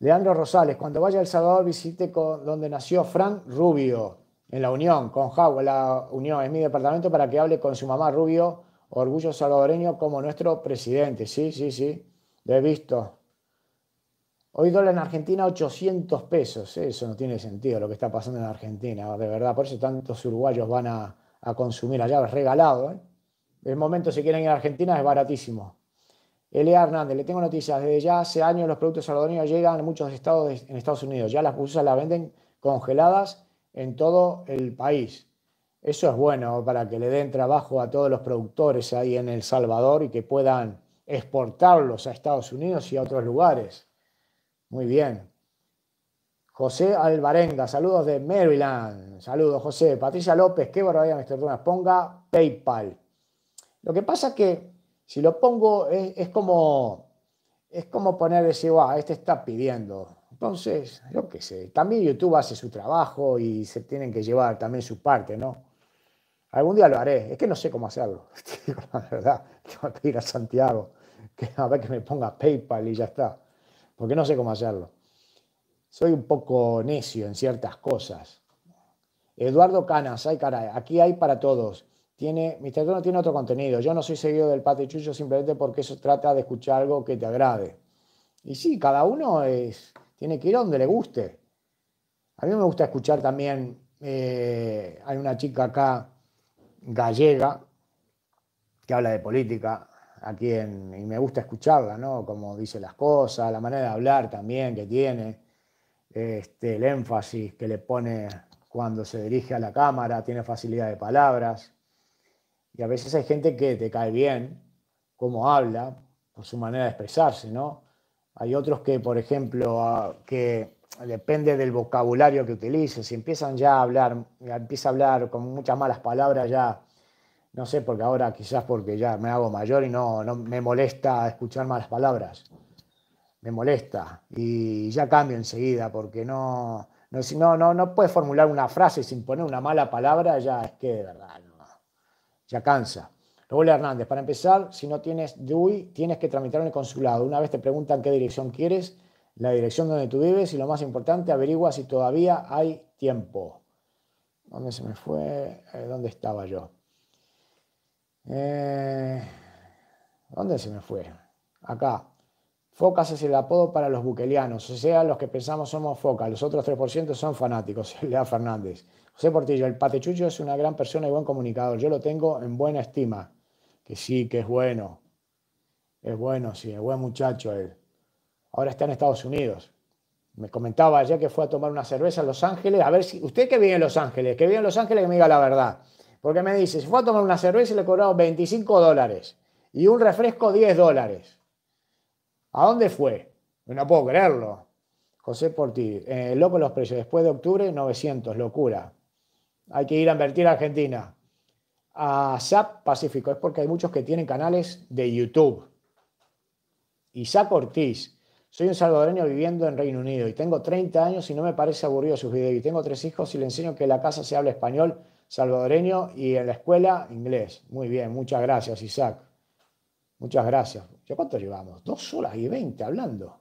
Leandro Rosales, cuando vaya a El Salvador visite con, donde nació Frank Rubio, en la Unión, con en la Unión, es mi departamento, para que hable con su mamá Rubio orgullo salvadoreño como nuestro presidente. Sí, sí, sí, lo he visto. Hoy dólar en Argentina 800 pesos. Eso no tiene sentido lo que está pasando en Argentina, de verdad. Por eso tantos uruguayos van a, consumir allá, regalado. En ¿eh? El momento si quieren ir a Argentina es baratísimo. Elia Hernández, le tengo noticias. Desde ya hace años los productos salvadoreños llegan a muchos estados en Estados Unidos. Ya las pulsas las venden congeladas en todo el país. Eso es bueno para que le den trabajo a todos los productores ahí en El Salvador y que puedan exportarlos a Estados Unidos y a otros lugares. Muy bien. José Alvarenga, saludos de Maryland. Saludos, José. Patricia López, qué barbaridad, Mr. Dunas. Ponga PayPal. Lo que pasa es que si lo pongo es, como es como poner ese, este está pidiendo. Entonces, yo qué sé, también YouTube hace su trabajo y se tienen que llevar también su parte, ¿no? Algún día lo haré. Es que no sé cómo hacerlo. la verdad, tengo que pedir a Santiago a ver que me ponga PayPal y ya está. Porque no sé cómo hacerlo. Soy un poco necio en ciertas cosas. Eduardo Canas, ay caray, aquí hay para todos. Tiene, Mr. no tiene otro contenido. Yo no soy seguido del Pate chullo simplemente porque eso trata de escuchar algo que te agrade. Y sí, cada uno es, tiene que ir donde le guste. A mí me gusta escuchar también, eh, hay una chica acá gallega que habla de política a quien y me gusta escucharla, ¿no? Como dice las cosas, la manera de hablar también que tiene, este, el énfasis que le pone cuando se dirige a la cámara, tiene facilidad de palabras. Y a veces hay gente que te cae bien, cómo habla, por su manera de expresarse, ¿no? Hay otros que, por ejemplo, que depende del vocabulario que utilices. Si empiezan ya a hablar, empieza a hablar con muchas malas palabras, ya no sé, porque ahora quizás porque ya me hago mayor y no, me molesta escuchar malas palabras. Me molesta. Y ya cambio enseguida, porque no, no, no, no, no puedes formular una frase sin poner una mala palabra, ya es que de verdad, ya cansa. Raúl Hernández, para empezar, si no tienes DUI, tienes que tramitar en el consulado. Una vez te preguntan qué dirección quieres, la dirección donde tú vives y lo más importante, averigua si todavía hay tiempo. ¿Dónde se me fue? Eh, ¿Dónde estaba yo? Eh, ¿Dónde se me fue? Acá. Focas es el apodo para los buquelianos, o sea, los que pensamos somos focas, los otros 3% son fanáticos, Lea Fernández. José Portillo, el patechucho es una gran persona y buen comunicador, yo lo tengo en buena estima, que sí, que es bueno, es bueno, sí, es buen muchacho él ahora está en Estados Unidos. Me comentaba ayer que fue a tomar una cerveza en Los Ángeles. A ver si usted que viene en Los Ángeles, que viene en Los Ángeles, que me diga la verdad. Porque me dice, si fue a tomar una cerveza y le cobraron 25 dólares y un refresco 10 dólares. ¿A dónde fue? No puedo creerlo. José Porti, eh, loco los precios. Después de octubre, 900, locura. Hay que ir a invertir a Argentina. A SAP Pacífico, es porque hay muchos que tienen canales de YouTube. Isaac Ortiz, soy un salvadoreño viviendo en Reino Unido y tengo 30 años y no me parece aburrido sus videos. Y tengo tres hijos y le enseño que en la casa se habla español, salvadoreño y en la escuela inglés. Muy bien, muchas gracias, Isaac. Muchas gracias. ¿Ya cuánto llevamos? Dos horas y veinte hablando.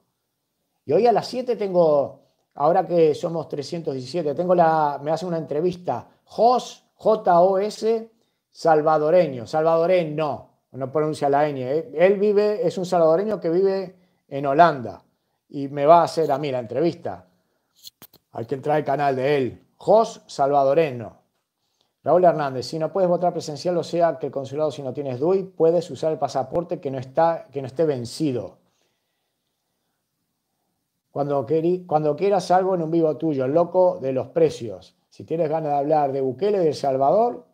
Y hoy a las 7 tengo, ahora que somos 317, tengo la, me hace una entrevista. Jos, J-O-S, salvadoreño, salvadoreño, no pronuncia la ñ. ¿eh? Él vive, es un salvadoreño que vive en Holanda y me va a hacer a mí la entrevista. Hay que entrar al canal de él. Jos Salvadoreno. Raúl Hernández, si no puedes votar presencial, o sea que el consulado, si no tienes DUI, puedes usar el pasaporte que no, está, que no esté vencido. Cuando, quieras algo en un vivo tuyo, loco de los precios. Si tienes ganas de hablar de Bukele de El Salvador,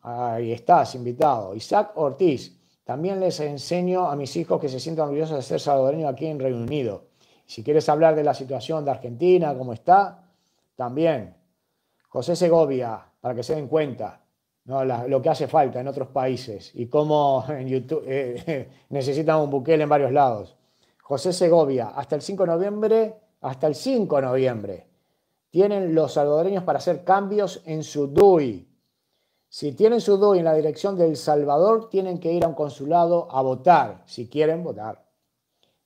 ahí estás, invitado. Isaac Ortiz, también les enseño a mis hijos que se sientan orgullosos de ser salvadoreños aquí en Reino Unido. Si quieres hablar de la situación de Argentina, cómo está, también. José Segovia, para que se den cuenta ¿no? lo que hace falta en otros países y cómo en YouTube eh, necesitan un buquel en varios lados. José Segovia, hasta el 5 de noviembre, hasta el 5 de noviembre, tienen los salvadoreños para hacer cambios en su DUI. Si tienen su DUI en la dirección de El Salvador, tienen que ir a un consulado a votar, si quieren votar.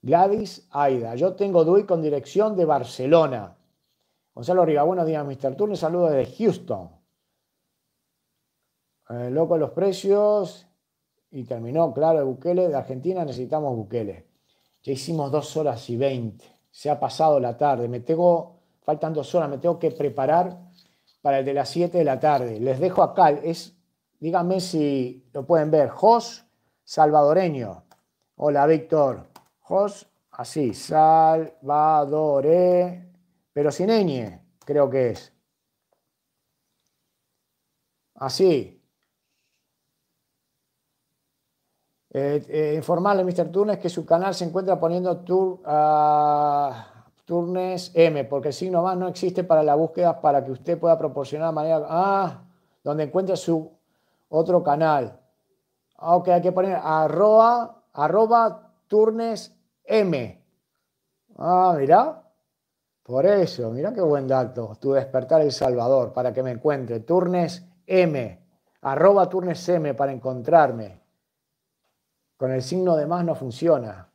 Gladys Aida, yo tengo DUI con dirección de Barcelona. Gonzalo Rivas, buenos días, Mr. Turner. Saludos desde Houston. Loco eh, loco los precios. Y terminó, claro, de Bukele. De Argentina necesitamos Bukele. Ya hicimos dos horas y veinte. Se ha pasado la tarde. Me tengo, faltan dos horas, me tengo que preparar para el de las 7 de la tarde. Les dejo acá, es, díganme si lo pueden ver, Jos Salvadoreño. Hola Víctor, Jos, así, Salvadore, pero sin ñ, creo que es. Así. Eh, eh, informarle Mr. Tunes, que su canal se encuentra poniendo tour. a Turnes M, porque el signo más no existe para la búsqueda para que usted pueda proporcionar de manera. Ah, donde encuentra su otro canal. Ah, ok, hay que poner arroba, arroba Turnes M. Ah, mira Por eso, mirá qué buen dato. Tu despertar El Salvador para que me encuentre. Turnes M. Arroba Turnes M para encontrarme. Con el signo de más no funciona.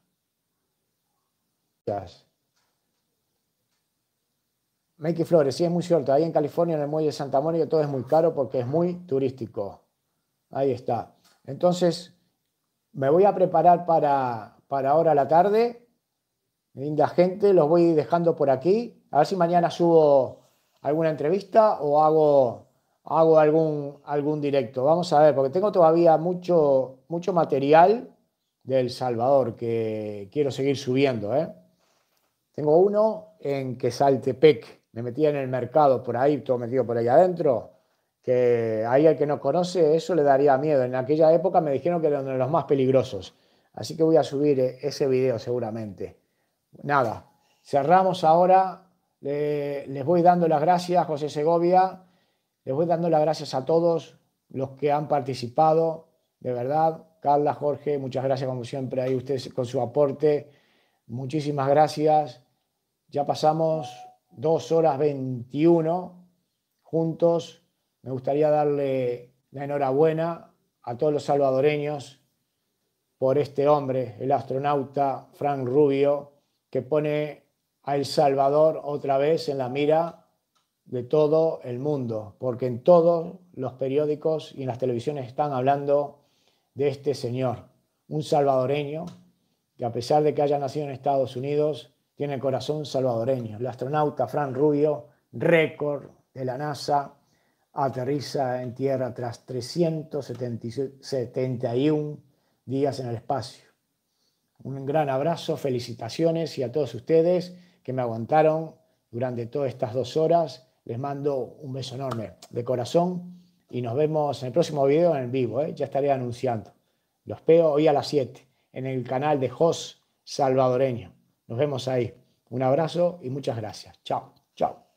Mikey Flores, sí, es muy cierto. Ahí en California, en el muelle de Santa Mónica, todo es muy caro porque es muy turístico. Ahí está. Entonces, me voy a preparar para, ahora la tarde. Linda gente, los voy dejando por aquí. A ver si mañana subo alguna entrevista o hago, hago algún, algún directo. Vamos a ver, porque tengo todavía mucho, mucho material del Salvador que quiero seguir subiendo. ¿eh? Tengo uno en Quesaltepec me metía en el mercado por ahí, todo metido por ahí adentro, que ahí el que no conoce eso le daría miedo. En aquella época me dijeron que era de los más peligrosos, así que voy a subir eh, ese video seguramente. Nada, cerramos ahora, les voy dando las gracias, José Segovia, les voy dando las gracias a todos los que han participado, de verdad. Carla, Jorge, muchas gracias como siempre ahí ustedes con su aporte. Muchísimas gracias. Ya pasamos 2 horas 21 juntos. Me gustaría darle la enhorabuena a todos los salvadoreños por este hombre, el astronauta Frank Rubio, que pone a El Salvador otra vez en la mira de todo el mundo, porque en todos los periódicos y en las televisiones están hablando de este señor, un salvadoreño que a pesar de que haya nacido en Estados Unidos, tiene el corazón salvadoreño. El astronauta Fran Rubio, récord de la NASA, aterriza en Tierra tras 371 días en el espacio. Un gran abrazo, felicitaciones y a todos ustedes que me aguantaron durante todas estas dos horas. Les mando un beso enorme de corazón y nos vemos en el próximo video en vivo. ¿eh? Ya estaré anunciando. Los veo hoy a las 7 en el canal de Jos Salvadoreño. Nos vemos ahí. Un abrazo y muchas gracias. Chao, chao.